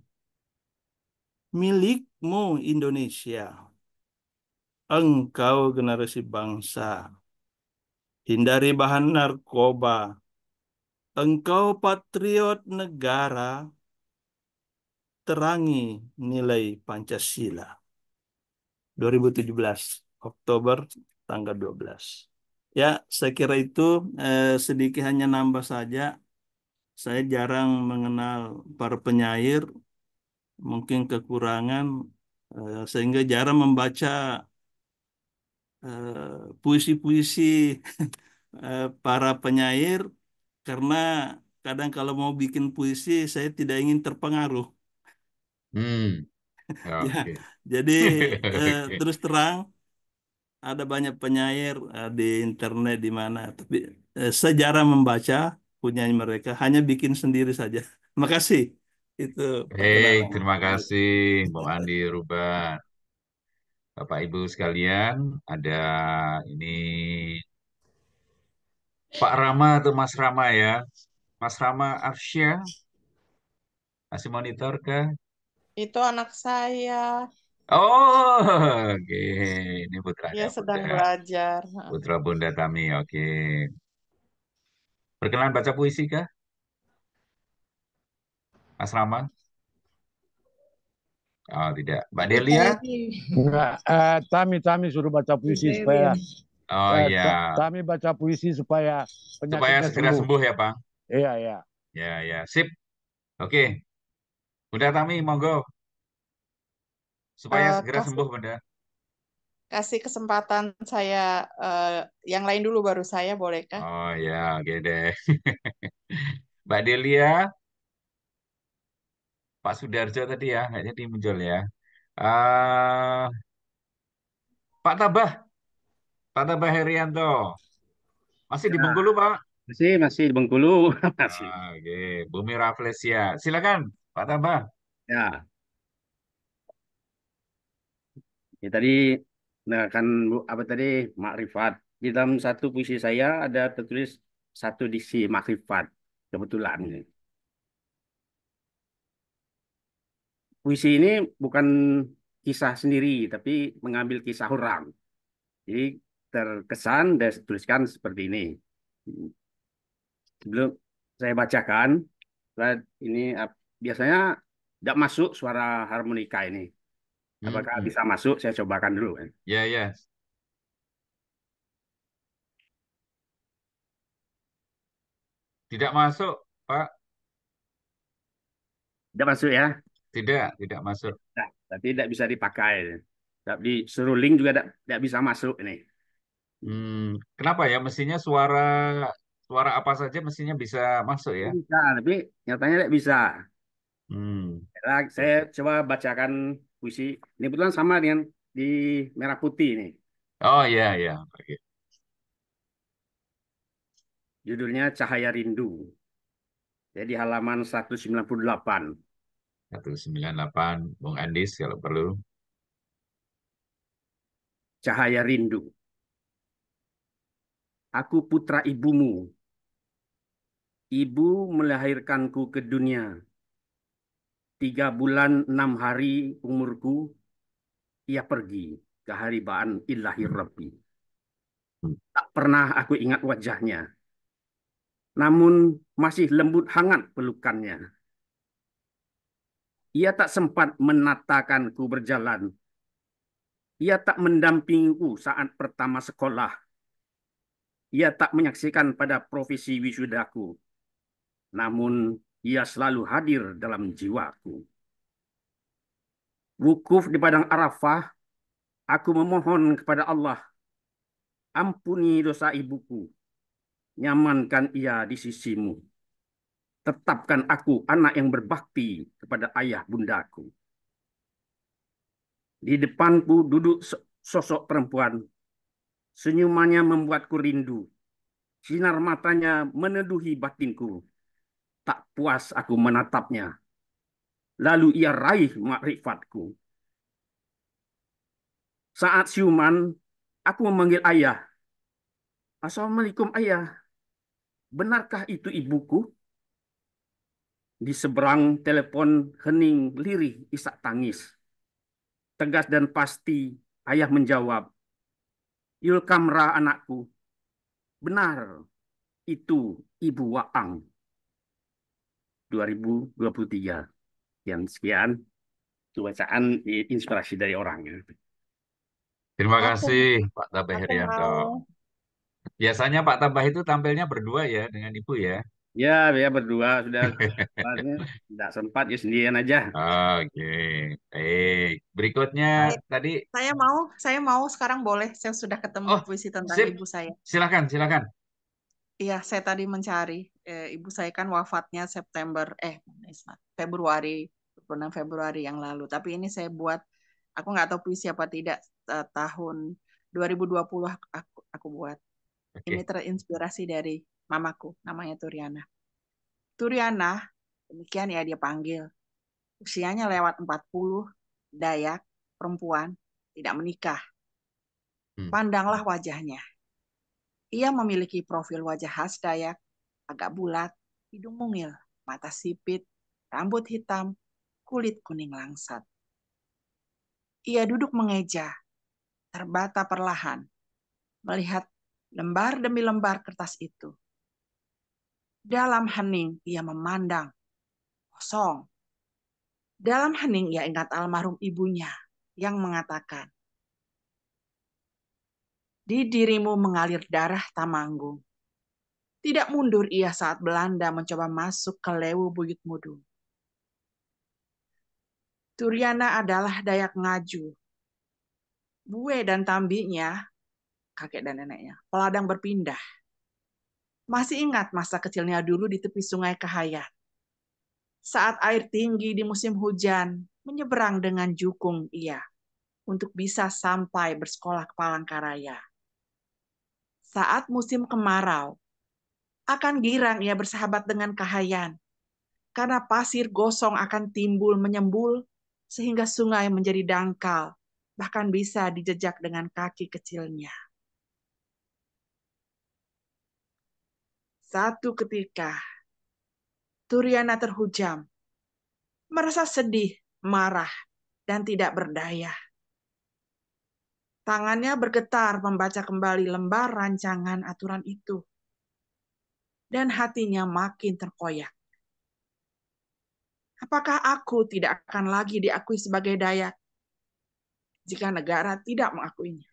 milikmu Indonesia. Engkau generasi bangsa Hindari bahan narkoba. Engkau patriot negara, terangi nilai Pancasila. 2017, Oktober tanggal 12. Ya, saya kira itu eh, sedikit hanya nambah saja. Saya jarang mengenal para penyair, mungkin kekurangan, eh, sehingga jarang membaca Eh, puisi-puisi uh, para penyair karena kadang kalau mau bikin puisi saya tidak ingin terpengaruh. Hmm. Okay. ya, ya jadi uh, terus terang ada banyak penyair uh, di internet di mana tapi sejarah membaca punya mereka hanya bikin sendiri saja. Makasih. Itu. Hey, terima kasih Bang Andi Rubah. Bapak Ibu sekalian, ada ini Pak Rama atau Mas Rama ya? Mas Rama Arsya, masih monitor ke? Itu anak saya. Oh, oke. Okay. Ini putra. Dia sedang putra. belajar. Putra Bunda Tami, oke. Okay. Perkenalan baca puisi kah? Mas Rama? Oh, tidak. Mbak Delia? Iya. Enggak. Uh, Tami, Tami suruh baca puisi iya, iya. supaya... Oh uh, iya. Tami baca puisi supaya supaya segera sembuh. sembuh ya, Pak. Iya, iya. Iya iya. Sip. Oke. Udah Tami, monggo. Supaya uh, segera kasih, sembuh, Bunda. Kasih kesempatan saya uh, yang lain dulu baru saya bolehkah? Oh ya, oke deh. Mbak Delia, Pak Sudarjo tadi ya, nggak jadi muncul ya. Uh, Pak Tabah, Pak Tabah Herianto, masih ya. di Bengkulu Pak? Masih, masih di Bengkulu. masih. Ah, oke, okay. Bumi Raflesia. Silakan Pak Tabah. Ya. ya tadi, nah kan apa tadi makrifat. Di dalam satu puisi saya ada tertulis satu diksi makrifat kebetulan. puisi ini bukan kisah sendiri, tapi mengambil kisah orang. Jadi terkesan dan tuliskan seperti ini. Sebelum saya bacakan, ini biasanya tidak masuk suara harmonika ini. Apakah hmm. bisa masuk? Saya cobakan dulu. Kan? Ya, yeah, ya. Yeah. Tidak masuk, Pak. Tidak masuk ya? Tidak, tidak masuk. Nah, tapi tidak bisa dipakai. Tapi suruh link juga tidak, tidak bisa masuk ini. Hmm, kenapa ya? Mestinya suara suara apa saja mestinya bisa masuk ya? Bisa, tapi nyatanya tidak bisa. Hmm. saya coba bacakan puisi. Ini kebetulan sama dengan di merah putih ini. Oh iya iya. Okay. Judulnya Cahaya Rindu. Jadi halaman 198. 198, Bung Andis kalau perlu. Cahaya rindu. Aku putra ibumu. Ibu melahirkanku ke dunia. Tiga bulan enam hari umurku, ia pergi ke haribaan illahi rabbi. Tak pernah aku ingat wajahnya. Namun masih lembut hangat pelukannya ia tak sempat menatakanku berjalan. Ia tak mendampingiku saat pertama sekolah. Ia tak menyaksikan pada profesi wisudaku. Namun ia selalu hadir dalam jiwaku. Wukuf di padang Arafah, aku memohon kepada Allah, ampuni dosa ibuku, nyamankan ia di sisimu Tetapkan aku anak yang berbakti kepada ayah bundaku. Di depanku duduk sosok perempuan. Senyumannya membuatku rindu. Sinar matanya meneduhi batinku. Tak puas aku menatapnya. Lalu ia raih makrifatku. Saat siuman, aku memanggil ayah. Assalamualaikum ayah. Benarkah itu ibuku? Di seberang telepon hening lirih isak tangis. Tegas dan pasti ayah menjawab, Kamra anakku, benar itu Ibu Waang. 2023. Yang sekian bacaan inspirasi dari orang. Ya. Terima kasih Pak Tabah Herianto. Biasanya Pak Tabah itu tampilnya berdua ya dengan Ibu ya. Ya, ya berdua sudah tidak sempat ya sendirian aja. Oke, okay. baik. Berikutnya saya, tadi saya mau saya mau sekarang boleh saya sudah ketemu oh, puisi tentang sip. ibu saya. Silakan, silakan. Iya, saya tadi mencari eh, ibu saya kan wafatnya September eh Februari bulan Februari yang lalu. Tapi ini saya buat aku nggak tahu puisi apa tidak eh, dua tahun 2020 aku aku buat. Okay. Ini terinspirasi dari mamaku, namanya Turiana. Turiana, demikian ya dia panggil. Usianya lewat 40, Dayak, perempuan, tidak menikah. Hmm. Pandanglah wajahnya. Ia memiliki profil wajah khas Dayak, agak bulat, hidung mungil, mata sipit, rambut hitam, kulit kuning langsat. Ia duduk mengeja, terbata perlahan, melihat lembar demi lembar kertas itu. Dalam hening ia memandang. Kosong. Dalam hening ia ingat almarhum ibunya yang mengatakan, di dirimu mengalir darah Tamanggung. Tidak mundur ia saat Belanda mencoba masuk ke Lewu Buyut Mudung. Turiana adalah Dayak Ngaju. Bue dan tambinya, kakek dan neneknya, peladang berpindah masih ingat masa kecilnya dulu di tepi sungai Kahayan. Saat air tinggi di musim hujan, menyeberang dengan jukung ia untuk bisa sampai bersekolah ke Palangkaraya. Saat musim kemarau, akan girang ia bersahabat dengan Kahayan, karena pasir gosong akan timbul menyembul sehingga sungai menjadi dangkal, bahkan bisa dijejak dengan kaki kecilnya. Satu ketika, Turiana terhujam, merasa sedih, marah, dan tidak berdaya. Tangannya bergetar membaca kembali lembar rancangan aturan itu. Dan hatinya makin terkoyak. Apakah aku tidak akan lagi diakui sebagai Dayak jika negara tidak mengakuinya?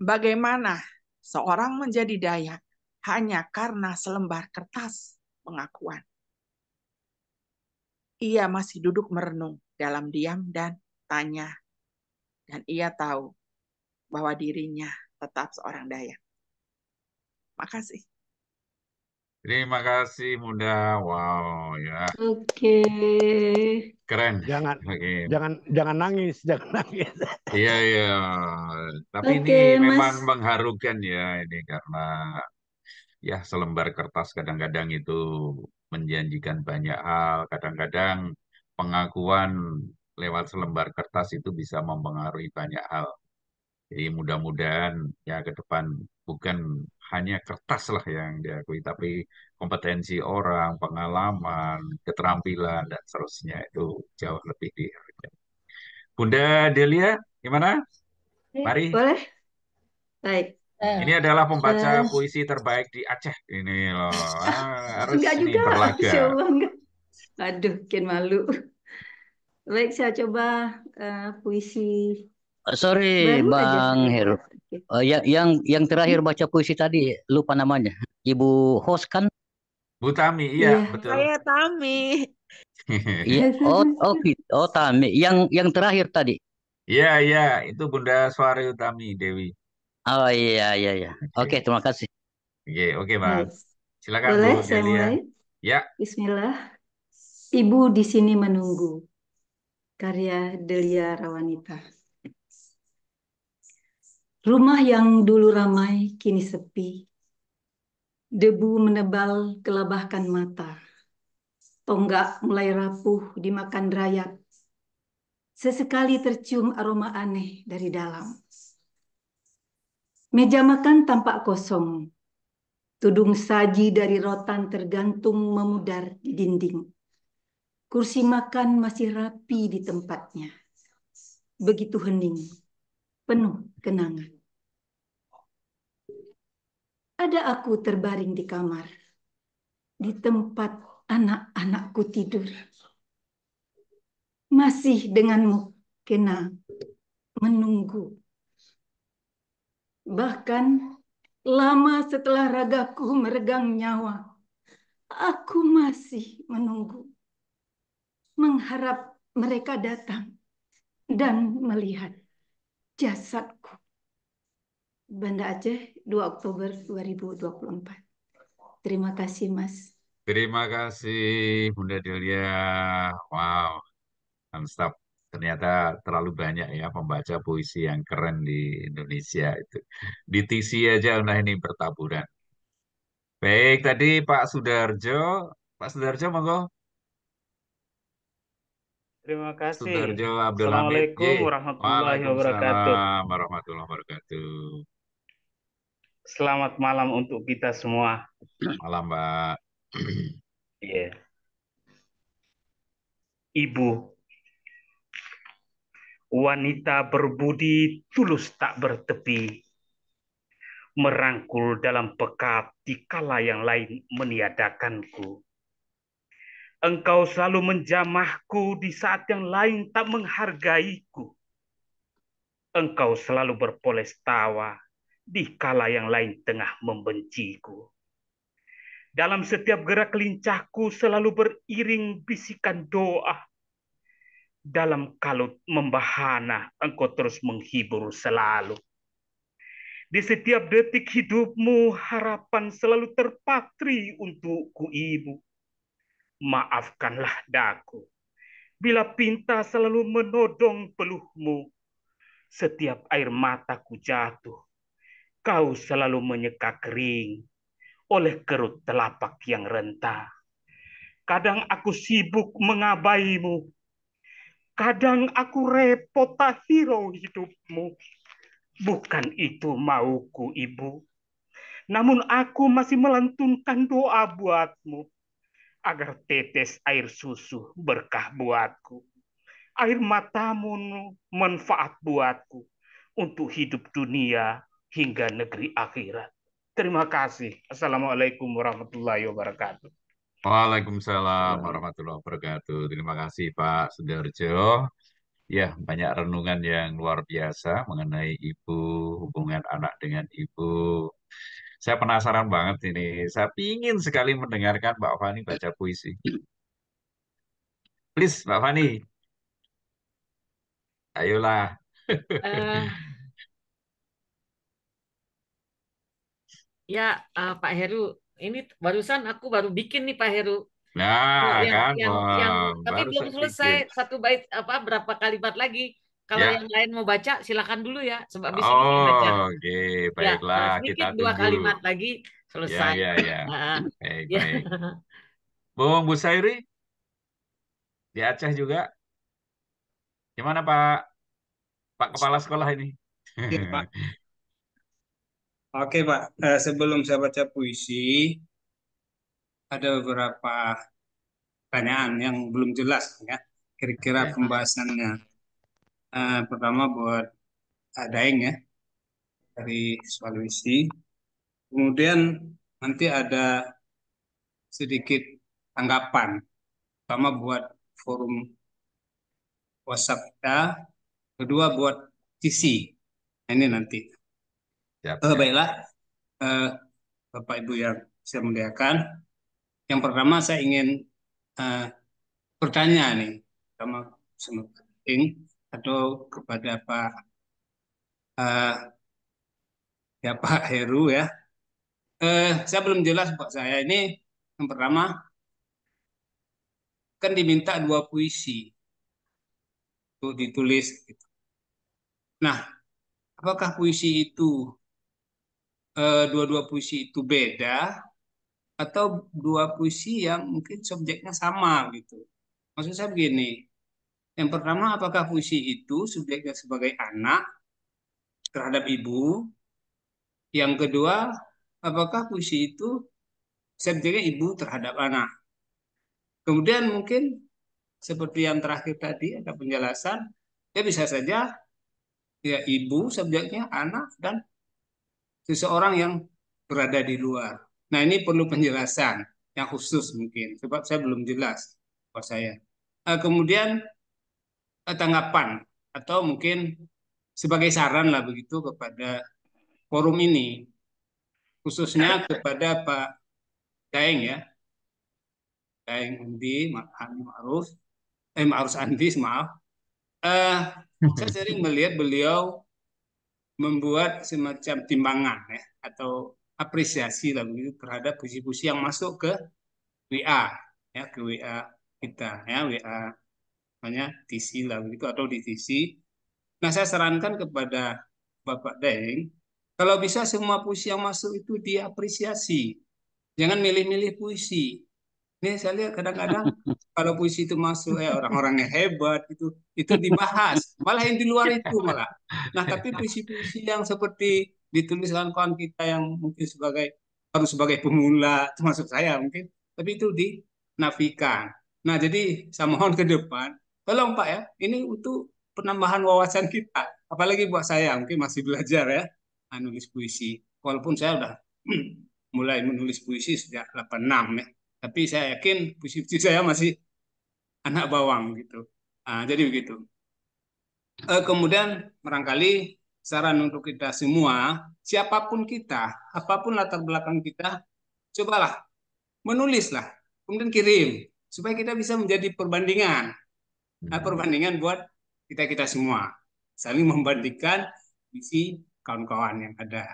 Bagaimana seorang menjadi Dayak hanya karena selembar kertas pengakuan? Ia masih duduk merenung dalam diam dan tanya. Dan ia tahu bahwa dirinya tetap seorang Dayak. Makasih. Terima kasih Muda. Wow, ya. Oke. Okay. Keren. Jangan okay. jangan jangan nangis, jangan nangis. Iya, iya. Tapi okay, ini memang mengharukan ya ini karena ya selembar kertas kadang-kadang itu menjanjikan banyak hal, kadang-kadang pengakuan lewat selembar kertas itu bisa mempengaruhi banyak hal. Jadi mudah-mudahan ya ke depan bukan hanya kertas lah yang diakui, tapi kompetensi orang, pengalaman, keterampilan dan seterusnya itu jauh lebih dihargai. Bunda Delia, gimana? Eh, Mari. Boleh. Baik. Eh, ini adalah pembaca uh, puisi terbaik di Aceh ini loh. Ah, harus enggak juga, berlaga. Aduh, kian malu. Baik, saya coba uh, puisi. Sorry, Baru Bang Heru. Uh, yang yang yang terakhir hmm. baca puisi tadi lupa namanya. Ibu host kan? Bu Tami, iya, yeah. betul. Saya Tami. Iya, oh, oh, gitu. oh Tami. Yang yang terakhir tadi. Iya, iya, itu Bunda Suari Utami Dewi. Oh iya, iya, iya. Oke, okay, terima kasih. Oke, okay, oke, okay, Mas. Silakan Boleh Bu saya Delia. mulai? Ya. Bismillah. Ibu di sini menunggu. Karya Delia Rawanita. Rumah yang dulu ramai kini sepi. Debu menebal kelabahkan mata. Tonggak mulai rapuh dimakan rayap. Sesekali tercium aroma aneh dari dalam. Meja makan tampak kosong. Tudung saji dari rotan tergantung memudar di dinding. Kursi makan masih rapi di tempatnya. Begitu hening penuh kenangan. Ada aku terbaring di kamar, di tempat anak-anakku tidur. Masih denganmu, kena menunggu. Bahkan lama setelah ragaku meregang nyawa, aku masih menunggu. Mengharap mereka datang dan melihat jasadku. Banda Aceh 2 Oktober 2024. Terima kasih Mas. Terima kasih Bunda Delia. Wow, non-stop. Kan, ternyata terlalu banyak ya pembaca puisi yang keren di Indonesia itu. Di TC aja nah ini bertaburan. Baik, tadi Pak Sudarjo. Pak Sudarjo, monggo. Terima kasih. Sudarjo Abdul Assalamualaikum warahmatullahi wabarakatuh. warahmatullahi wabarakatuh. Selamat malam untuk kita semua. Malam, Mbak. Iya. Yeah. Ibu, wanita berbudi tulus tak bertepi, merangkul dalam pekat dikala yang lain meniadakanku. Engkau selalu menjamahku di saat yang lain tak menghargaiku. Engkau selalu berpoles tawa di kala yang lain tengah membenciku. Dalam setiap gerak lincahku selalu beriring bisikan doa. Dalam kalut membahana engkau terus menghibur selalu. Di setiap detik hidupmu harapan selalu terpatri untukku ibu maafkanlah daku. Bila pinta selalu menodong peluhmu, setiap air mataku jatuh. Kau selalu menyeka kering oleh kerut telapak yang rentah. Kadang aku sibuk mengabaimu. Kadang aku repot tahirau hidupmu. Bukan itu mauku, Ibu. Namun aku masih melantunkan doa buatmu agar tetes air susu berkah buatku. Air matamu manfaat buatku untuk hidup dunia hingga negeri akhirat. Terima kasih. Assalamualaikum warahmatullahi wabarakatuh. Waalaikumsalam warahmatullahi wabarakatuh. Terima kasih Pak Sudarjo. Ya, banyak renungan yang luar biasa mengenai ibu, hubungan anak dengan ibu. Saya penasaran banget ini. Saya ingin sekali mendengarkan Mbak Fani baca puisi. Please, Mbak Fani. Ayolah. Uh, ya, uh, Pak Heru, ini barusan aku baru bikin nih Pak Heru. Nah, yang, kan, yang, yang, yang tapi belum selesai bikin. satu bait apa berapa kalimat lagi. Kalau ya. yang lain mau baca, silakan dulu ya. Sebab bisa oh, baca. Oke, okay. Ya, baiklah. Ya, kita dua tunggu. kalimat lagi ya, selesai. Ya, ya, ya. baik, baik. Bu Sairi? di Aceh juga. Gimana Pak? Pak Kepala Sekolah ini. Ya, Pak. Oke Pak, eh, sebelum saya baca puisi, ada beberapa pertanyaan yang belum jelas ya, kira-kira ya. pembahasannya. Eh, pertama buat Kak Daeng ya dari Sulawesi kemudian nanti ada sedikit tanggapan pertama buat forum WhatsApp kita kedua buat TC nah, ini nanti ya, uh, baiklah uh, Bapak Ibu yang saya muliakan yang pertama saya ingin uh, bertanya nih sama penting atau kepada Pak uh, ya Pak Heru ya. Uh, saya belum jelas Pak saya ini yang pertama kan diminta dua puisi untuk ditulis. Gitu. Nah, apakah puisi itu eh, dua-dua puisi itu beda atau dua puisi yang mungkin subjeknya sama gitu. Maksud saya begini, yang pertama, apakah puisi itu subjeknya sebagai anak terhadap ibu? Yang kedua, apakah puisi itu subjeknya ibu terhadap anak? Kemudian mungkin seperti yang terakhir tadi ada penjelasan, ya bisa saja ya ibu subjeknya anak dan seseorang yang berada di luar. Nah ini perlu penjelasan yang khusus mungkin, sebab saya belum jelas buat saya. Eh, kemudian Eh, tanggapan atau mungkin sebagai saran lah begitu kepada forum ini khususnya kepada Pak Daeng ya Daeng Andi Ma'ruf eh Ma'ruf Andi maaf uh, saya sering melihat beliau membuat semacam timbangan ya atau apresiasi lah begitu terhadap puisi-puisi yang masuk ke WA ya ke WA kita ya WA hanya di sila begitu atau di sisi. Nah saya sarankan kepada Bapak Deng, kalau bisa semua puisi yang masuk itu diapresiasi. Jangan milih-milih puisi. Ini saya lihat kadang-kadang kalau puisi itu masuk ya eh, orang-orangnya hebat itu itu dibahas malah yang di luar itu malah nah tapi puisi-puisi yang seperti ditulis kawan-kawan kita yang mungkin sebagai baru sebagai pemula termasuk saya mungkin tapi itu dinafikan nah jadi saya mohon ke depan Tolong Pak ya, ini untuk penambahan wawasan kita. Apalagi buat saya, mungkin masih belajar ya, menulis puisi. Walaupun saya sudah mulai menulis puisi sejak 86 ya. Tapi saya yakin puisi-puisi saya masih anak bawang gitu. Nah, jadi begitu. Eh, kemudian barangkali saran untuk kita semua, siapapun kita, apapun latar belakang kita, cobalah menulislah, kemudian kirim supaya kita bisa menjadi perbandingan Hmm. Nah, perbandingan buat kita kita semua saling membandingkan visi kawan-kawan yang ada.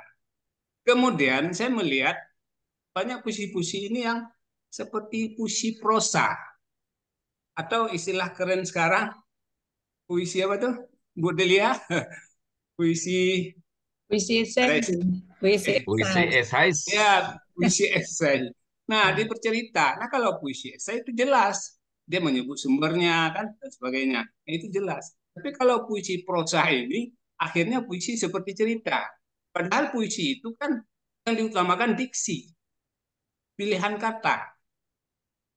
Kemudian saya melihat banyak puisi-puisi ini yang seperti puisi prosa atau istilah keren sekarang puisi apa tuh Bu Delia puisi puisi eh, esai puisi esai ya puisi esai nah dipercerita nah kalau puisi esai itu jelas dia menyebut sumbernya kan dan sebagainya. Nah, itu jelas. Tapi kalau puisi prosa ini akhirnya puisi seperti cerita. Padahal puisi itu kan yang diutamakan diksi, pilihan kata.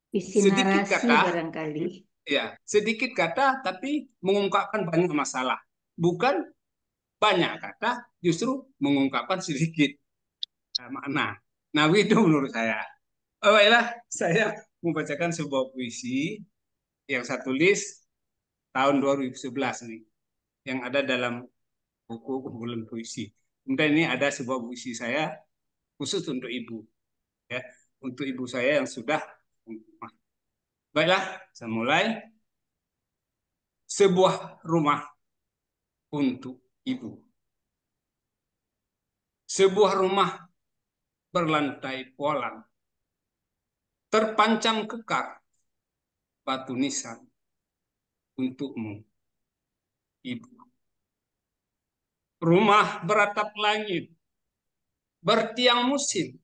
Isi sedikit kata, barangkali. Ya, sedikit kata tapi mengungkapkan banyak masalah. Bukan banyak kata, justru mengungkapkan sedikit nah, makna. Nah, itu menurut saya. Oh, baiklah, saya membacakan sebuah puisi yang saya tulis tahun 2011 nih yang ada dalam buku kumpulan puisi. Kemudian ini ada sebuah puisi saya khusus untuk ibu ya untuk ibu saya yang sudah baiklah saya mulai sebuah rumah untuk ibu sebuah rumah berlantai polang terpancang kekar batu nisan untukmu, Ibu. Rumah beratap langit, bertiang musim,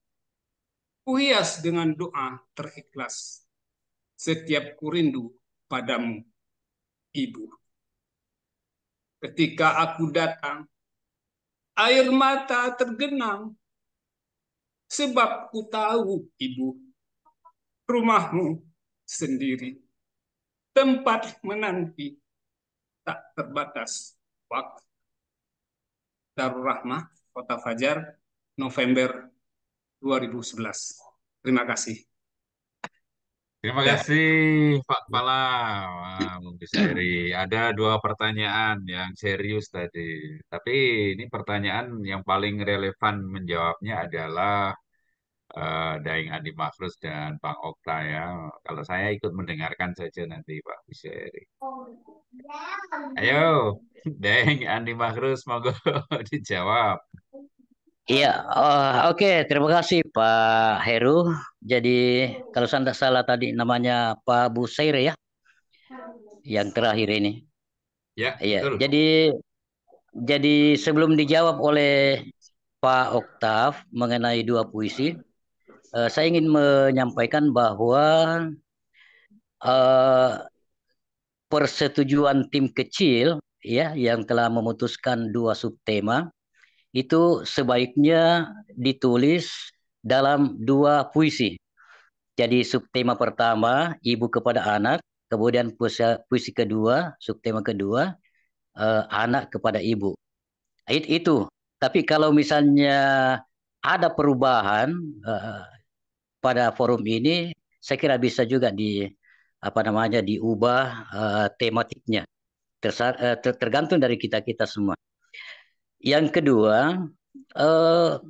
kuhias dengan doa terikhlas. Setiap kurindu padamu, Ibu. Ketika aku datang, air mata tergenang, sebab ku tahu, Ibu, rumahmu sendiri. Tempat menanti tak terbatas waktu. Darul Rahmah, Kota Fajar, November 2011. Terima kasih. Terima ya. kasih Pak Kepala. mungkin seri. Ada dua pertanyaan yang serius tadi. Tapi ini pertanyaan yang paling relevan menjawabnya adalah uh, Daeng Andi Makhrus dan Bang Okta ya. Kalau saya ikut mendengarkan saja nanti Pak Fisheri. Ayo, Daeng Andi Makhrus monggo dijawab. Iya, uh, oke, okay. terima kasih Pak Heru. Jadi kalau saya tidak salah tadi namanya Pak Busair ya, yang terakhir ini. Ya, iya. Betul. Jadi jadi sebelum dijawab oleh Pak Oktav mengenai dua puisi, uh, saya ingin menyampaikan bahwa uh, persetujuan tim kecil ya yang telah memutuskan dua subtema itu sebaiknya ditulis dalam dua puisi. Jadi subtema pertama ibu kepada anak, kemudian puisi, puisi kedua, subtema kedua uh, anak kepada ibu. It, itu. Tapi kalau misalnya ada perubahan pada forum ini saya kira bisa juga di apa namanya diubah uh, tematiknya Tersar, uh, eh, ter, tergantung dari kita kita semua. Yang kedua uh,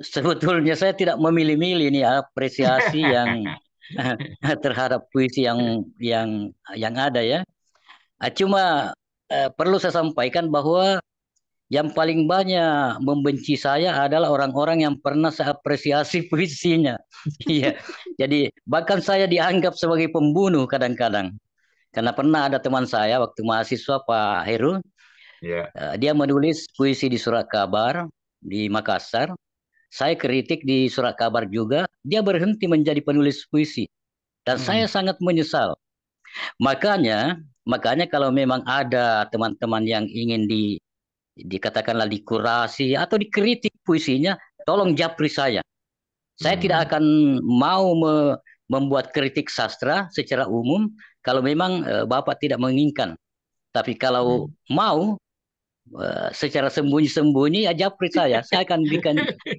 sebetulnya saya tidak memilih-milih ini apresiasi yang terhadap puisi yang yang yang ada ya. Cuma uh, perlu saya sampaikan bahwa yang paling banyak membenci saya adalah orang-orang yang pernah saya apresiasi puisinya. Iya. Jadi bahkan saya dianggap sebagai pembunuh kadang-kadang. Karena pernah ada teman saya waktu mahasiswa Pak Heru, yeah. Iya. dia menulis puisi di surat kabar di Makassar. Saya kritik di surat kabar juga. Dia berhenti menjadi penulis puisi. Dan hmm. saya sangat menyesal. Makanya, makanya kalau memang ada teman-teman yang ingin di dikatakanlah dikurasi atau dikritik puisinya, tolong japri saya. Saya hmm. tidak akan mau me membuat kritik sastra secara umum kalau memang uh, Bapak tidak menginginkan. Tapi kalau hmm. mau uh, secara sembunyi-sembunyi ya japri saya. Saya akan bikin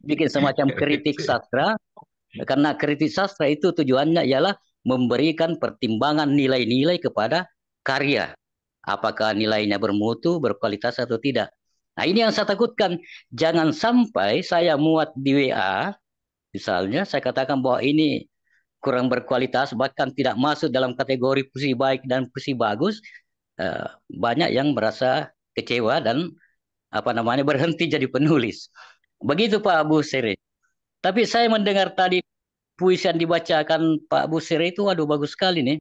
bikin semacam kritik sastra karena kritik sastra itu tujuannya ialah memberikan pertimbangan nilai-nilai kepada karya. Apakah nilainya bermutu, berkualitas atau tidak. Nah ini yang saya takutkan. Jangan sampai saya muat di WA, misalnya saya katakan bahwa ini kurang berkualitas, bahkan tidak masuk dalam kategori puisi baik dan puisi bagus, eh, banyak yang merasa kecewa dan apa namanya berhenti jadi penulis. Begitu Pak Abu Siri. Tapi saya mendengar tadi puisi yang dibacakan Pak Abu Busir itu aduh bagus sekali nih.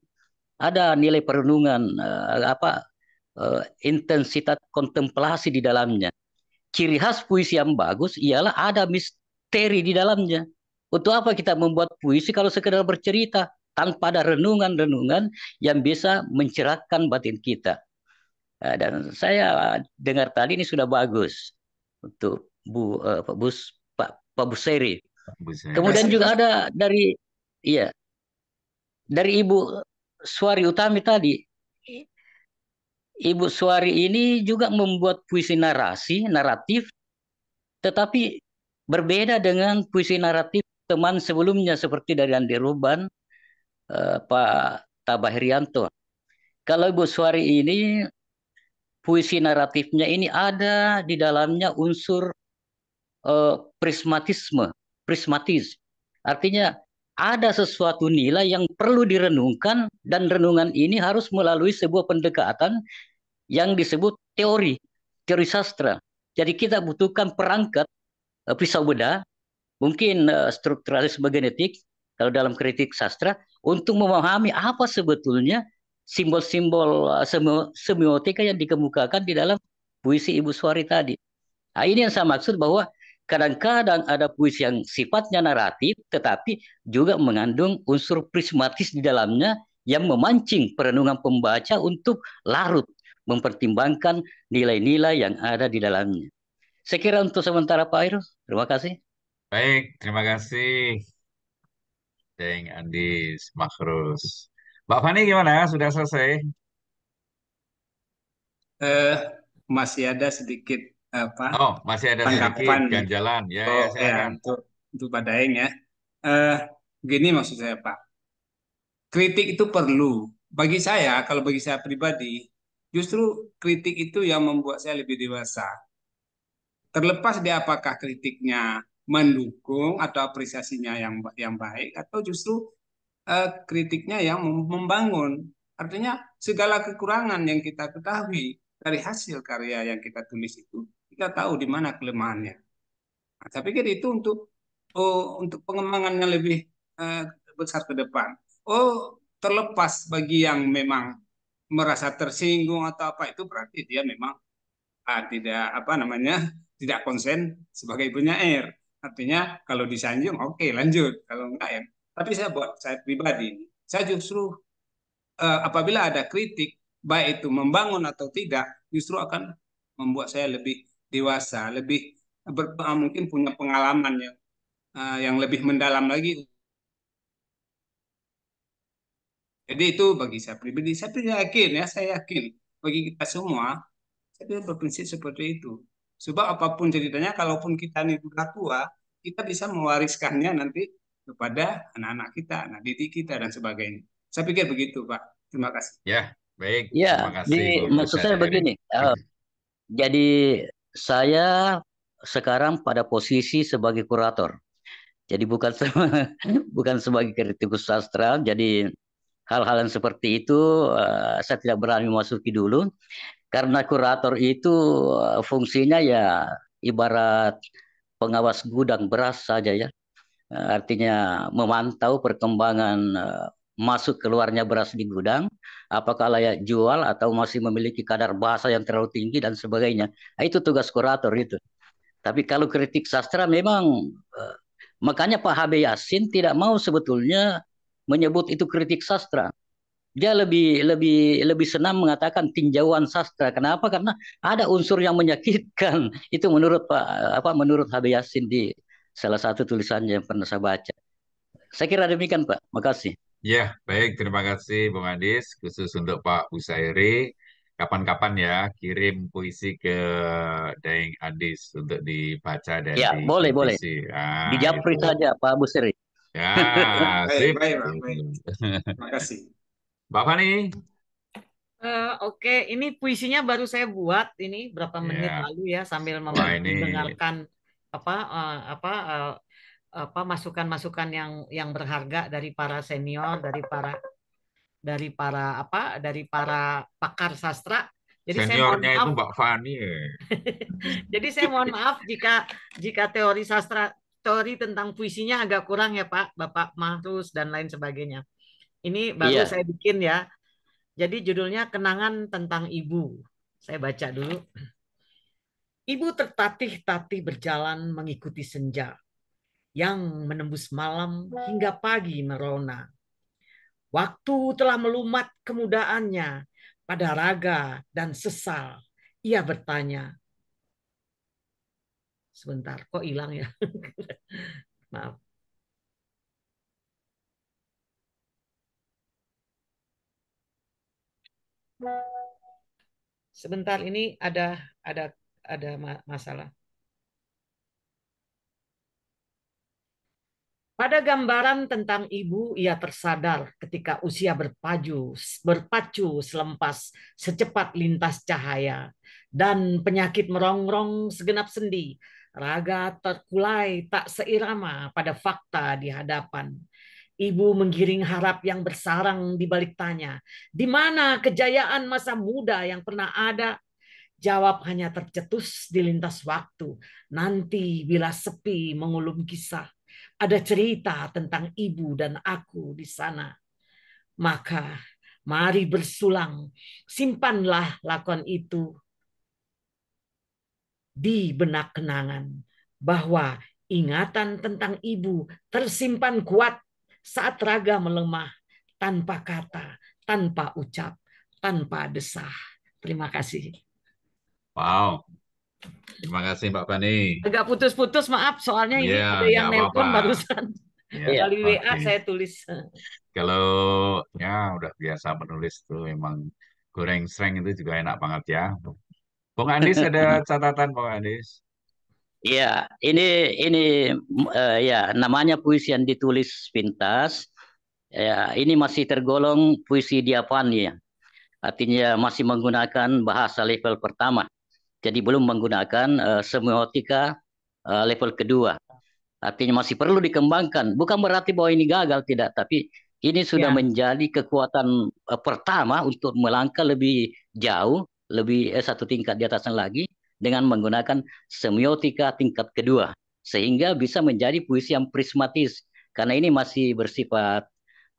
Ada nilai perenungan eh, apa uh, intensitas kontemplasi di dalamnya. Ciri khas puisi yang bagus ialah ada misteri di dalamnya. Untuk apa kita membuat puisi kalau sekedar bercerita tanpa ada renungan-renungan yang bisa mencerahkan batin kita. Uh, dan saya eh, dengar tadi ini sudah bagus untuk Bu uh, Pak Bus Pak Pak Buseri. Kemudian juga ada dari iya dari Ibu Suari Utami tadi iya. Ibu Suari ini juga membuat puisi narasi, naratif, tetapi berbeda dengan puisi naratif teman sebelumnya seperti dari Andi Ruban, eh, Pak Tabahirianto. Kalau Ibu Suari ini puisi naratifnya ini ada di dalamnya unsur eh, prismatisme, prismatis. Artinya ada sesuatu nilai yang perlu direnungkan dan renungan ini harus melalui sebuah pendekatan yang disebut teori, teori sastra. Jadi kita butuhkan perangkat eh, pisau bedah, mungkin eh, strukturalisme genetik kalau dalam kritik sastra untuk memahami apa sebetulnya simbol-simbol eh, semiotika yang dikemukakan di dalam puisi Ibu Suari tadi. Nah, ini yang saya maksud bahwa kadang-kadang ada puisi yang sifatnya naratif tetapi juga mengandung unsur prismatis di dalamnya yang memancing perenungan pembaca untuk larut mempertimbangkan nilai-nilai yang ada di dalamnya. Sekira untuk sementara Pak Airul, terima kasih. Baik, terima kasih. Deng Andis, Makrus. Mbak Fani gimana? Sudah selesai? Uh, masih ada sedikit apa? Oh, masih ada tanggapan. sedikit ganjalan. Ya, ya, oh, ya, ya untuk, untuk Pak Daeng ya. Uh, gini maksud saya Pak. Kritik itu perlu. Bagi saya, kalau bagi saya pribadi, Justru kritik itu yang membuat saya lebih dewasa. Terlepas di apakah kritiknya mendukung atau apresiasinya yang yang baik atau justru uh, kritiknya yang membangun. Artinya segala kekurangan yang kita ketahui dari hasil karya yang kita tulis itu kita tahu di mana kelemahannya. Nah, saya pikir itu untuk oh, untuk pengembangan yang lebih uh, besar ke depan. Oh terlepas bagi yang memang merasa tersinggung atau apa itu berarti dia memang ah, tidak apa namanya tidak konsen sebagai ibunya air Artinya kalau disanjung oke okay, lanjut, kalau enggak ya. Tapi saya buat saya pribadi, saya justru uh, apabila ada kritik baik itu membangun atau tidak justru akan membuat saya lebih dewasa, lebih ber, ah, mungkin punya pengalaman yang uh, yang lebih mendalam lagi Jadi itu bagi saya pribadi, saya yakin ya, saya yakin bagi kita semua, saya berprinsip seperti itu. Sebab apapun ceritanya, kalaupun kita ini sudah tua, kita bisa mewariskannya nanti kepada anak-anak kita, anak didik kita dan sebagainya. Saya pikir begitu, Pak. Terima kasih. Ya, baik. Ya, Terima kasih. Di, maksud saya begini. Uh, jadi saya sekarang pada posisi sebagai kurator. Jadi bukan bukan sebagai kritikus sastra, jadi hal-hal yang seperti itu eh, saya tidak berani masuki dulu karena kurator itu eh, fungsinya ya ibarat pengawas gudang beras saja ya. Eh, artinya memantau perkembangan masuk keluarnya beras di gudang, apakah layak jual atau masih memiliki kadar bahasa yang terlalu tinggi dan sebagainya. Nah, itu tugas kurator itu. Tapi kalau kritik sastra memang makanya Pak Habe Yasin tidak mau sebetulnya menyebut itu kritik sastra. Dia lebih lebih lebih senang mengatakan tinjauan sastra. Kenapa? Karena ada unsur yang menyakitkan. Itu menurut Pak apa menurut Habib Yasin di salah satu tulisannya yang pernah saya baca. Saya kira demikian Pak. Makasih. Ya, baik. Terima kasih Bung Adis khusus untuk Pak Usairi. kapan-kapan ya kirim puisi ke Daeng Adis untuk dibaca dari ya, boleh puisi. boleh ah, di Japri saja Pak Busiri Ya, Baik, baik, baik. Terima kasih. Mbak Fani. Uh, Oke, okay. ini puisinya baru saya buat ini berapa ya. menit lalu ya sambil mem ini... mendengarkan apa uh, apa uh, apa masukan-masukan yang yang berharga dari para senior, dari para dari para apa, dari para pakar sastra. Jadi Seniornya saya mohon maaf, itu Mbak Fani. Ya. Jadi saya mohon maaf jika jika teori sastra teori tentang puisinya agak kurang ya Pak, Bapak Mahrus dan lain sebagainya. Ini baru yeah. saya bikin ya. Jadi judulnya Kenangan Tentang Ibu. Saya baca dulu. Ibu tertatih-tatih berjalan mengikuti senja yang menembus malam hingga pagi merona. Waktu telah melumat kemudaannya pada raga dan sesal. Ia bertanya, sebentar kok hilang ya maaf sebentar ini ada ada ada masalah Pada gambaran tentang ibu, ia tersadar ketika usia berpaju, berpacu selempas secepat lintas cahaya, dan penyakit merongrong segenap sendi Raga terkulai tak seirama pada fakta di hadapan. Ibu menggiring harap yang bersarang di balik tanya. Di mana kejayaan masa muda yang pernah ada? Jawab hanya tercetus di lintas waktu. Nanti bila sepi mengulum kisah. Ada cerita tentang ibu dan aku di sana. Maka mari bersulang. Simpanlah lakon itu di benak kenangan bahwa ingatan tentang ibu tersimpan kuat saat raga melemah tanpa kata, tanpa ucap, tanpa desah. Terima kasih. Wow. Terima kasih Mbak Fani. Agak putus-putus maaf soalnya ini yeah, ada yang nelpon barusan. Ya, Dari WA saya tulis. Kalau ya udah biasa menulis tuh memang goreng sereng itu juga enak banget ya. Bung Andis ada catatan Bung Andis. Ya, ini ini uh, ya namanya puisi yang ditulis Pintas. Ya, ini masih tergolong puisi diapan ya. Artinya masih menggunakan bahasa level pertama. Jadi belum menggunakan uh, semiotika uh, level kedua. Artinya masih perlu dikembangkan. Bukan berarti bahwa ini gagal tidak, tapi ini sudah ya. menjadi kekuatan uh, pertama untuk melangkah lebih jauh lebih eh, satu tingkat di atasnya lagi dengan menggunakan semiotika tingkat kedua sehingga bisa menjadi puisi yang prismatis karena ini masih bersifat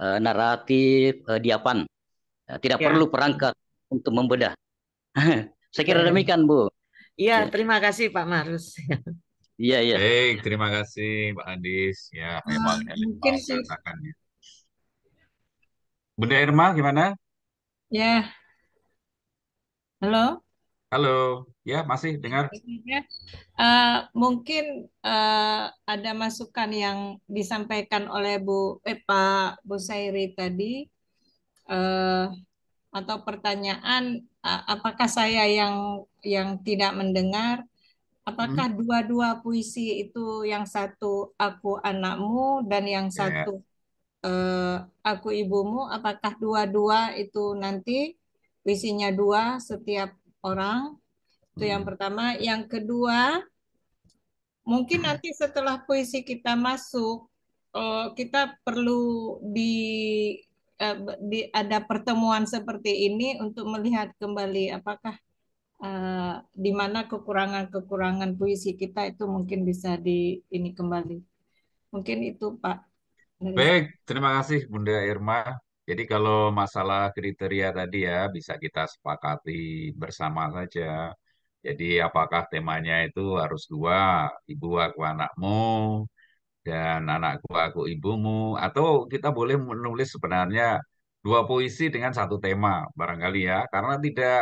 eh, naratif eh, diapan eh, tidak ya. perlu perangkat untuk membedah saya kira ya. demikian bu iya ya. terima kasih pak Marus iya iya baik terima kasih pak Andis ya ah, memang ah, mungkin sih ya. Bunda Irma gimana ya Halo? Halo, ya masih dengar. Uh, mungkin uh, ada masukan yang disampaikan oleh Bu eh, Pak Bu Sairi tadi uh, atau pertanyaan uh, apakah saya yang yang tidak mendengar? Apakah hmm. dua-dua puisi itu yang satu aku anakmu dan yang yeah. satu uh, aku ibumu? Apakah dua-dua itu nanti Visinya dua setiap orang. Itu yang hmm. pertama. Yang kedua, mungkin nanti setelah puisi kita masuk, eh, kita perlu di, eh, di ada pertemuan seperti ini untuk melihat kembali apakah eh, di mana kekurangan-kekurangan puisi kita itu mungkin bisa di ini kembali. Mungkin itu Pak. Baik, terima kasih Bunda Irma. Jadi kalau masalah kriteria tadi ya bisa kita sepakati bersama saja. Jadi apakah temanya itu harus dua, ibu aku anakmu dan anakku aku ibumu atau kita boleh menulis sebenarnya dua puisi dengan satu tema barangkali ya karena tidak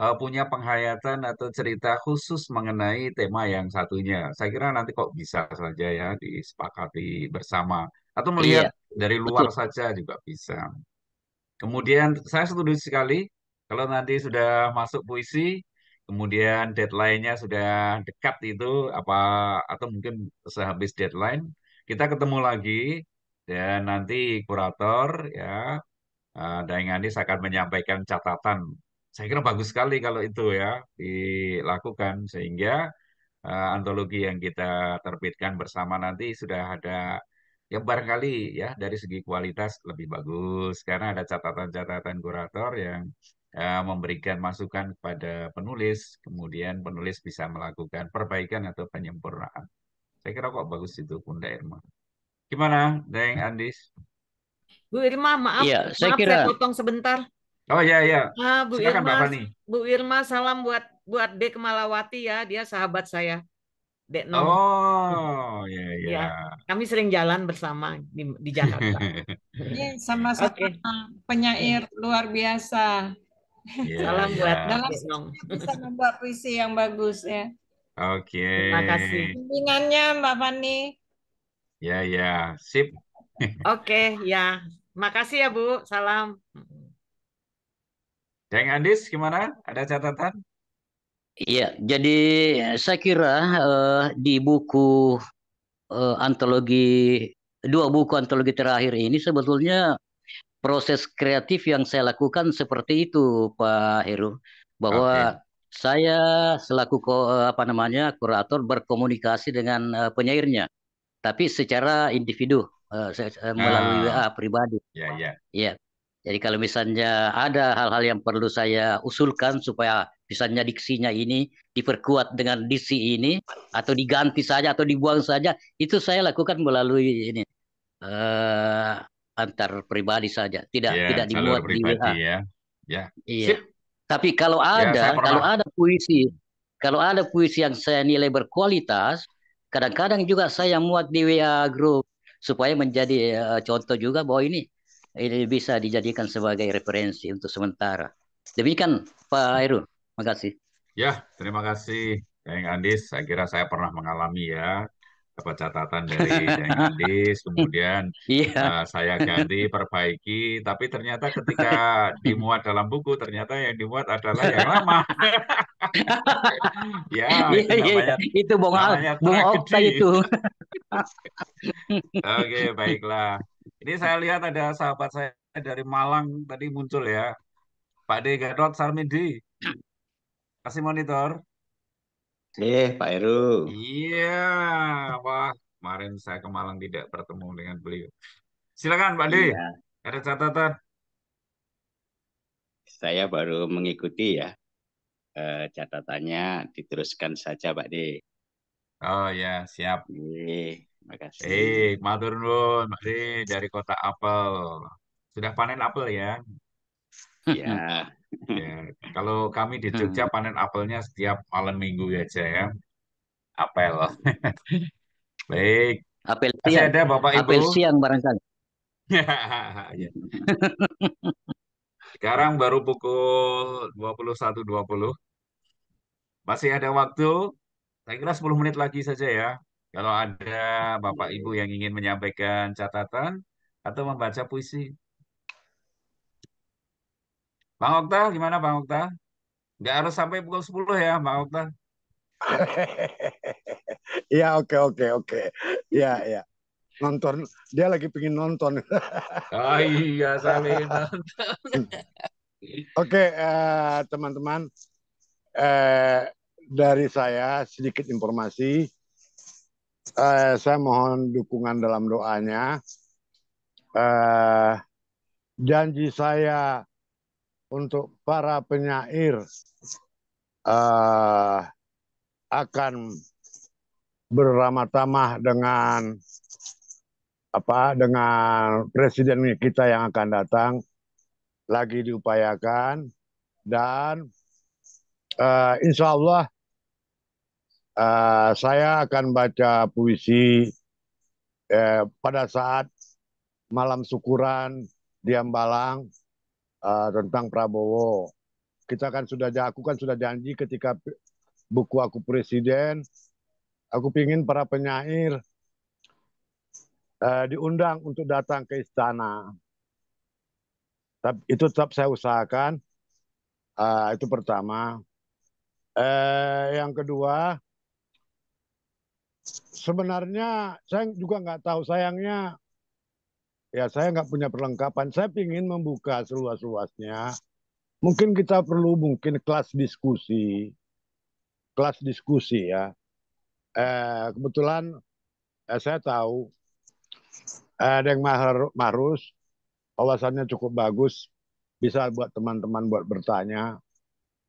eh, punya penghayatan atau cerita khusus mengenai tema yang satunya. Saya kira nanti kok bisa saja ya disepakati bersama atau iya, melihat iya, dari luar betul. saja juga bisa. Kemudian saya setuju sekali kalau nanti sudah masuk puisi, kemudian deadline-nya sudah dekat itu apa atau mungkin sehabis deadline, kita ketemu lagi dan nanti kurator ya eh, Anis akan menyampaikan catatan. Saya kira bagus sekali kalau itu ya dilakukan sehingga uh, antologi yang kita terbitkan bersama nanti sudah ada ya barangkali ya dari segi kualitas lebih bagus karena ada catatan-catatan kurator yang uh, memberikan masukan kepada penulis, kemudian penulis bisa melakukan perbaikan atau penyempurnaan. Saya kira kok bagus itu Bunda Irma. Gimana, Deng Andis? Bu Irma, maaf, ya, saya maaf kira... saya potong sebentar. Oh ya ya. Nah, Bu Silakan, Irma, Bapak, nih. Bu Irma salam buat buat Dek Malawati ya, dia sahabat saya. Dek Nom. Oh ya Ya. Kami sering jalan bersama di, di Jakarta. Iya, sama-sama okay. penyair iya. luar biasa. Yeah, Salam yeah. buat dalam bisa membuat puisi yang bagus ya. Oke. Okay. Terima kasih. Bimbingannya Mbak Fani. Ya ya, sip. Oke, okay, ya. Makasih ya Bu. Salam. Ceng Andis gimana? Ada catatan? Iya, jadi eh, saya kira uh, di buku uh, antologi dua buku antologi terakhir ini sebetulnya proses kreatif yang saya lakukan seperti itu Pak Heru bahwa okay. saya selaku eh, apa namanya kurator berkomunikasi dengan uh, penyairnya tapi secara individu uh, melalui ah. WA pribadi. Ya, yeah, ya. Yeah. yeah. Jadi kalau misalnya ada hal-hal yang perlu saya usulkan supaya misalnya diksinya ini diperkuat dengan diksi ini atau diganti saja atau dibuang saja, itu saya lakukan melalui ini uh, antar pribadi saja, tidak yeah, tidak dibuat di WA. Ya. Yeah. Iya. Tapi kalau ya, ada yeah, kalau ada puisi, kalau ada puisi yang saya nilai berkualitas, kadang-kadang juga saya muat di WA group supaya menjadi uh, contoh juga bahwa ini ini bisa dijadikan sebagai referensi untuk sementara. Demikian Pak Heru, terima kasih. Ya, terima kasih Kang Andis. Saya kira saya pernah mengalami ya dapat catatan dari Kang Andis, kemudian yeah. Iya. uh, saya ganti, perbaiki, tapi ternyata ketika dimuat dalam buku ternyata yang dimuat adalah yang lama. ya, iya, itu, iya, namanya, itu itu. Oke, baiklah. Ini saya lihat ada sahabat saya dari Malang tadi muncul ya. Pak D. Rod Sarmidi. Kasih monitor. Eh, Pak Heru. Iya, wah kemarin saya ke Malang tidak bertemu dengan beliau. Silakan Pak D. Iya. Ada catatan? Saya baru mengikuti ya. Eh, catatannya diteruskan saja Pak D. Oh ya, siap. E. Makasih. Eh, matur nuwun, Mas dari kota apel. Sudah panen apel ya? Ya. ya. Kalau kami di Jogja hmm. panen apelnya setiap malam minggu aja ya. Apel. Baik. Apel Masih ada Bapak Ibu? Apel siang barangkali. ya. Sekarang baru pukul 21.20. Masih ada waktu. Saya kira 10 menit lagi saja ya. Kalau ada Bapak Ibu yang ingin menyampaikan catatan atau membaca puisi. Bang Okta, gimana Bang Okta? Gak harus sampai pukul 10 ya, Bang Okta. Iya, oke, oke, oke. Iya, iya. Nonton, dia lagi pengen nonton. oh iya, sampai nonton. oke, eh, teman-teman. Eh, dari saya sedikit informasi eh, saya mohon dukungan dalam doanya. Eh, janji saya untuk para penyair eh, akan beramah tamah dengan apa dengan presiden kita yang akan datang lagi diupayakan dan uh, insya Allah uh, saya akan baca puisi eh, pada saat malam syukuran di Ambalang uh, tentang Prabowo. Kita kan sudah aku kan sudah janji ketika buku aku presiden, aku ingin para penyair uh, diundang untuk datang ke istana. Tapi itu tetap saya usahakan. Uh, itu pertama. Uh, yang kedua, sebenarnya saya juga nggak tahu sayangnya ya saya nggak punya perlengkapan. Saya ingin membuka seluas-luasnya. Mungkin kita perlu mungkin kelas diskusi, kelas diskusi ya. Eh, kebetulan eh, saya tahu eh, yang Mahar Marus wawasannya cukup bagus, bisa buat teman-teman buat bertanya.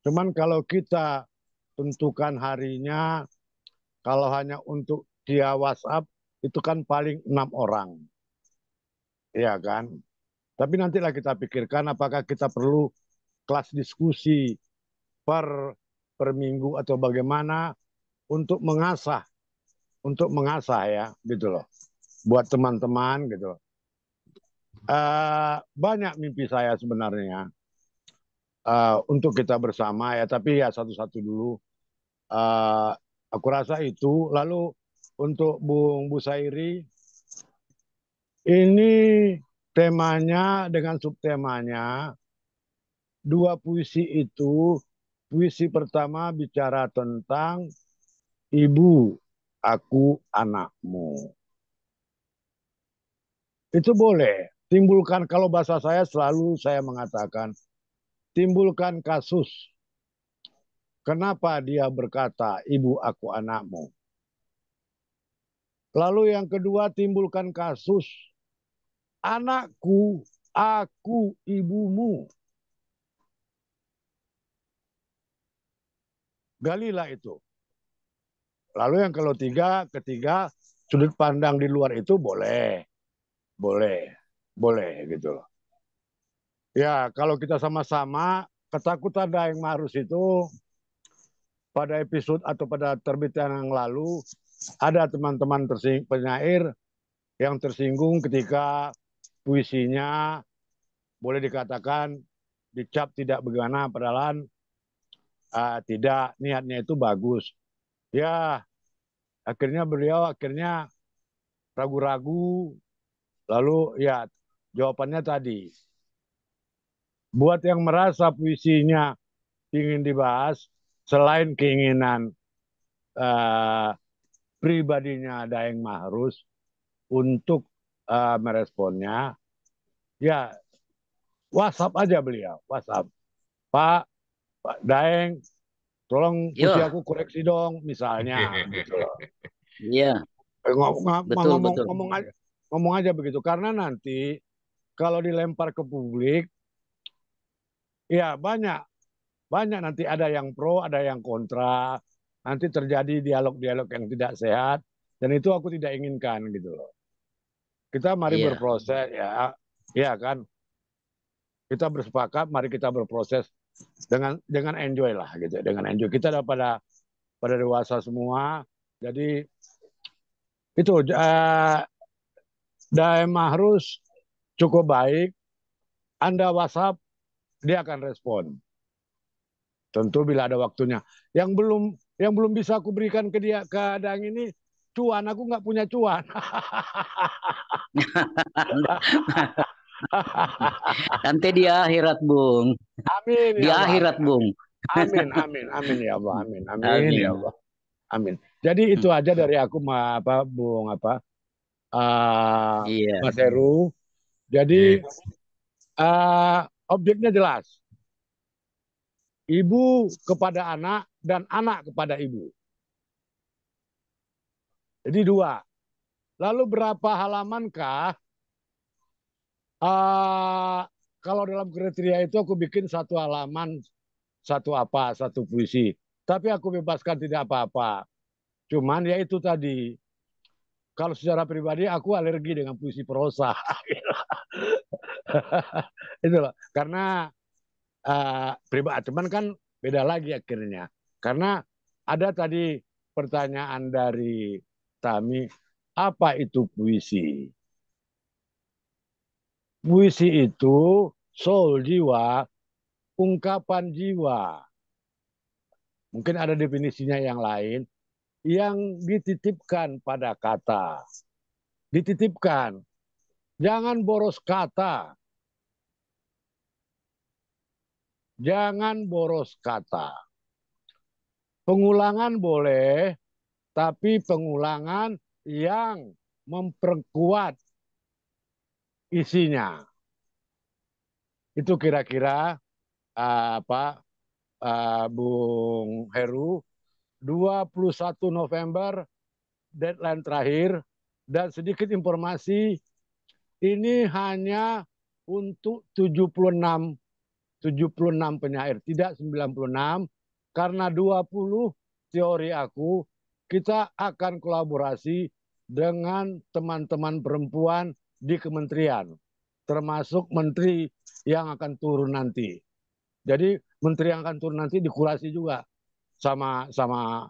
Cuman kalau kita tentukan harinya kalau hanya untuk dia WhatsApp itu kan paling enam orang. ya kan? Tapi nantilah kita pikirkan apakah kita perlu kelas diskusi per per minggu atau bagaimana untuk mengasah untuk mengasah ya gitu loh buat teman-teman gitu loh. Uh, banyak mimpi saya sebenarnya uh, untuk kita bersama ya tapi ya satu-satu dulu uh, aku rasa itu lalu untuk Bung Busairi ini temanya dengan subtemanya dua puisi itu puisi pertama bicara tentang ibu aku anakmu itu boleh timbulkan kalau bahasa saya selalu saya mengatakan timbulkan kasus Kenapa dia berkata, ibu aku anakmu? Lalu yang kedua timbulkan kasus, anakku, aku ibumu. Galilah itu. Lalu yang kalau tiga, ketiga sudut pandang di luar itu boleh. Boleh. Boleh gitu loh. Ya, kalau kita sama-sama ketakutan ada yang marus itu pada episode atau pada terbitan yang lalu ada teman-teman penyair yang tersinggung ketika puisinya boleh dikatakan dicap tidak bagaimana padahal uh, tidak niatnya itu bagus. Ya akhirnya beliau akhirnya ragu-ragu lalu ya jawabannya tadi buat yang merasa puisinya ingin dibahas selain keinginan uh, pribadinya Daeng Mahrus untuk uh, meresponnya, ya WhatsApp aja beliau, WhatsApp. Pak, Pak Daeng, tolong usia aku koreksi dong, misalnya. gitu yeah. Iya. Eh, ngomong, ngomong, ngomong ngomong aja begitu karena nanti kalau dilempar ke publik, ya banyak banyak nanti ada yang pro, ada yang kontra, nanti terjadi dialog-dialog yang tidak sehat dan itu aku tidak inginkan gitu loh. Kita mari yeah. berproses ya, ya kan. Kita bersepakat, mari kita berproses dengan dengan enjoy lah gitu, dengan enjoy. Kita ada pada pada dewasa semua, jadi itu uh, eh, Daem Mahrus cukup baik. Anda WhatsApp, dia akan respon Tentu bila ada waktunya. Yang belum yang belum bisa aku berikan ke dia ke Adang ini cuan aku nggak punya cuan. Nanti di akhirat, Bung. Amin. Ya di ya akhirat, Bung. Amin, amin, amin ya Allah, amin, amin, amin. ya Allah, amin. Jadi itu hmm. aja dari aku, ma, apa, Bung apa, uh, yeah. Iya. Mas Heru. Jadi uh, objeknya jelas ibu kepada anak dan anak kepada ibu. Jadi dua. Lalu berapa halamankah? Uh, kalau dalam kriteria itu aku bikin satu halaman, satu apa, satu puisi. Tapi aku bebaskan tidak apa-apa. Cuman ya itu tadi. Kalau secara pribadi aku alergi dengan puisi prosa. Itulah. Karena uh, eh, teman Cuman kan beda lagi akhirnya. Karena ada tadi pertanyaan dari Tami, apa itu puisi? Puisi itu soul jiwa, ungkapan jiwa. Mungkin ada definisinya yang lain yang dititipkan pada kata. Dititipkan. Jangan boros kata. Jangan boros kata. Pengulangan boleh, tapi pengulangan yang memperkuat isinya. Itu kira-kira uh, eh, Pak uh, eh, Bung Heru 21 November deadline terakhir dan sedikit informasi ini hanya untuk 76 76 penyair, tidak 96 karena 20 teori aku kita akan kolaborasi dengan teman-teman perempuan di kementerian termasuk menteri yang akan turun nanti. Jadi menteri yang akan turun nanti dikurasi juga sama sama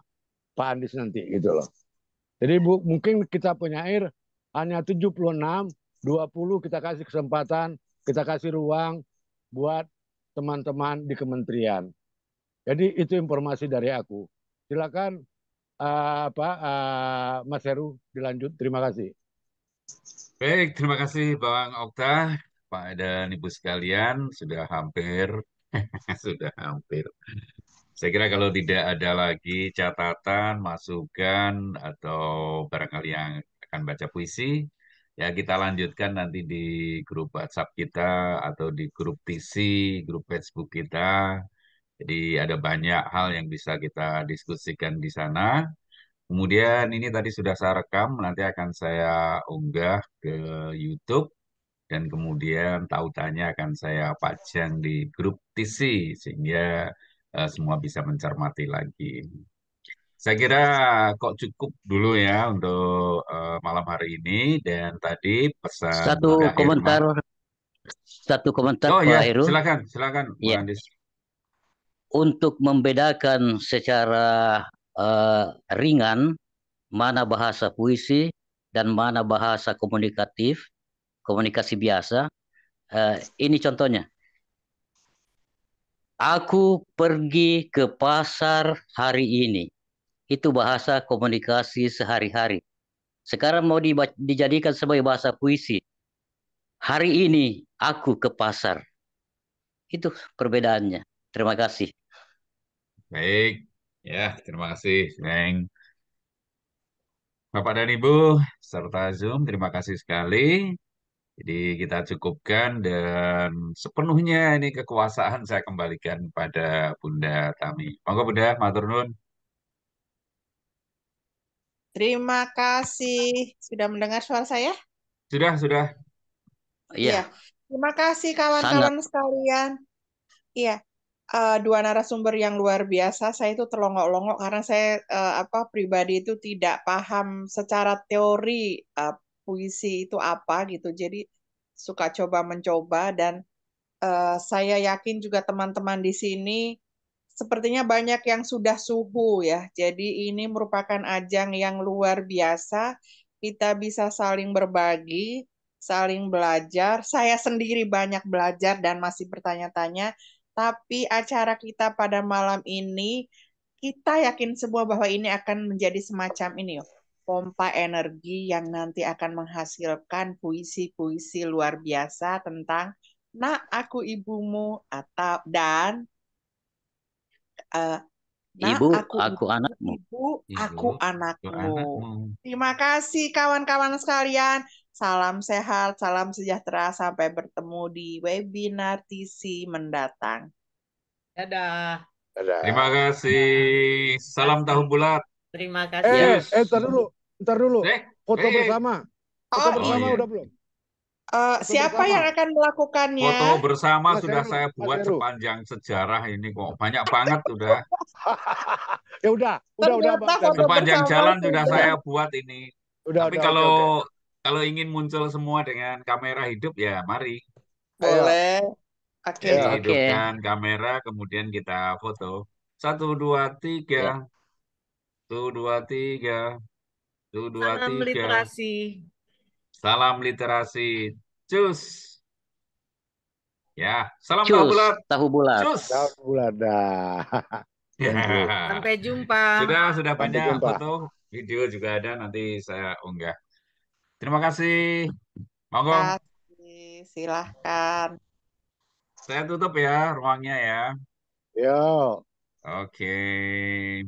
Pak Andis nanti gitu loh. Jadi bu, mungkin kita penyair hanya 76, 20 kita kasih kesempatan, kita kasih ruang buat teman-teman di kementerian. Jadi itu informasi dari aku. Silakan uh, apa uh, Mas Heru dilanjut. Terima kasih. Baik, terima kasih Bang Okta, Pak dan Ibu sekalian sudah hampir sudah hampir. Saya kira kalau tidak ada lagi catatan, masukan atau barangkali yang akan baca puisi, Ya, kita lanjutkan nanti di grup WhatsApp kita atau di grup TC, grup Facebook kita. Jadi ada banyak hal yang bisa kita diskusikan di sana. Kemudian ini tadi sudah saya rekam, nanti akan saya unggah ke YouTube dan kemudian tautannya akan saya pajang di grup TC sehingga uh, semua bisa mencermati lagi. Saya kira kok cukup dulu ya untuk uh, malam hari ini dan tadi pesan Satu komentar Irma. komentar, satu komentar Oh Pak ya, Heru. silakan, silakan Bu Ya. Andis. Untuk membedakan secara uh, ringan mana bahasa puisi dan mana bahasa komunikatif, komunikasi biasa, uh, ini contohnya. Aku pergi ke pasar hari ini itu bahasa komunikasi sehari-hari. Sekarang mau dijadikan sebagai bahasa puisi. Hari ini aku ke pasar. Itu perbedaannya. Terima kasih. Baik, ya terima kasih, Neng. Bapak dan Ibu serta Zoom, terima kasih sekali. Jadi kita cukupkan dan sepenuhnya ini kekuasaan saya kembalikan pada Bunda Tami. Monggo Bunda, matur Terima kasih. Sudah mendengar suara saya? Sudah, sudah. Iya. Yeah. Terima kasih kawan-kawan sekalian. Iya. Uh, dua narasumber yang luar biasa. Saya itu terlongok-longok karena saya uh, apa pribadi itu tidak paham secara teori uh, puisi itu apa gitu. Jadi suka coba mencoba dan uh, saya yakin juga teman-teman di sini sepertinya banyak yang sudah suhu ya. Jadi ini merupakan ajang yang luar biasa. Kita bisa saling berbagi, saling belajar. Saya sendiri banyak belajar dan masih bertanya-tanya. Tapi acara kita pada malam ini, kita yakin semua bahwa ini akan menjadi semacam ini, yuk, oh, pompa energi yang nanti akan menghasilkan puisi-puisi luar biasa tentang Nak Aku Ibumu atau dan uh, Nah, ibu, aku, aku anakmu. Ibu, aku ibu, anakmu. anakmu. Terima kasih kawan-kawan sekalian. Salam sehat, salam sejahtera. Sampai bertemu di webinar TC mendatang. Dadah. Dadah. Terima kasih. Salam tahun bulat. Terima kasih. Eh, eh, ntar dulu. Ntar dulu. Eh, Foto eh, bersama. Foto oh, bersama oh, iya. udah belum? Uh, siapa yang akan melakukannya? Foto bersama Mas sudah Heru. saya buat sepanjang sejarah ini kok banyak banget sudah. ya udah, udah, udah. Sepanjang jalan sudah ya. saya buat ini. Udah, Tapi udah, kalau udah, udah. kalau ingin muncul semua dengan kamera hidup ya mari. Boleh. Oke. Iya. Okay. Hidupkan okay. kamera kemudian kita foto. Satu dua tiga. Iya. Tuh dua tiga. Satu dua tiga. literasi. Salam literasi. Cus. Ya, salam Cus, tahu bulat. Tahu bulat. Cus. Tahu bulat dah. Ya. Sampai jumpa. Sudah sudah Sampai banyak jumpa. foto, video juga ada nanti saya unggah. Terima kasih. Monggo. Silahkan. Saya tutup ya ruangnya ya. Yo. Oke. Okay.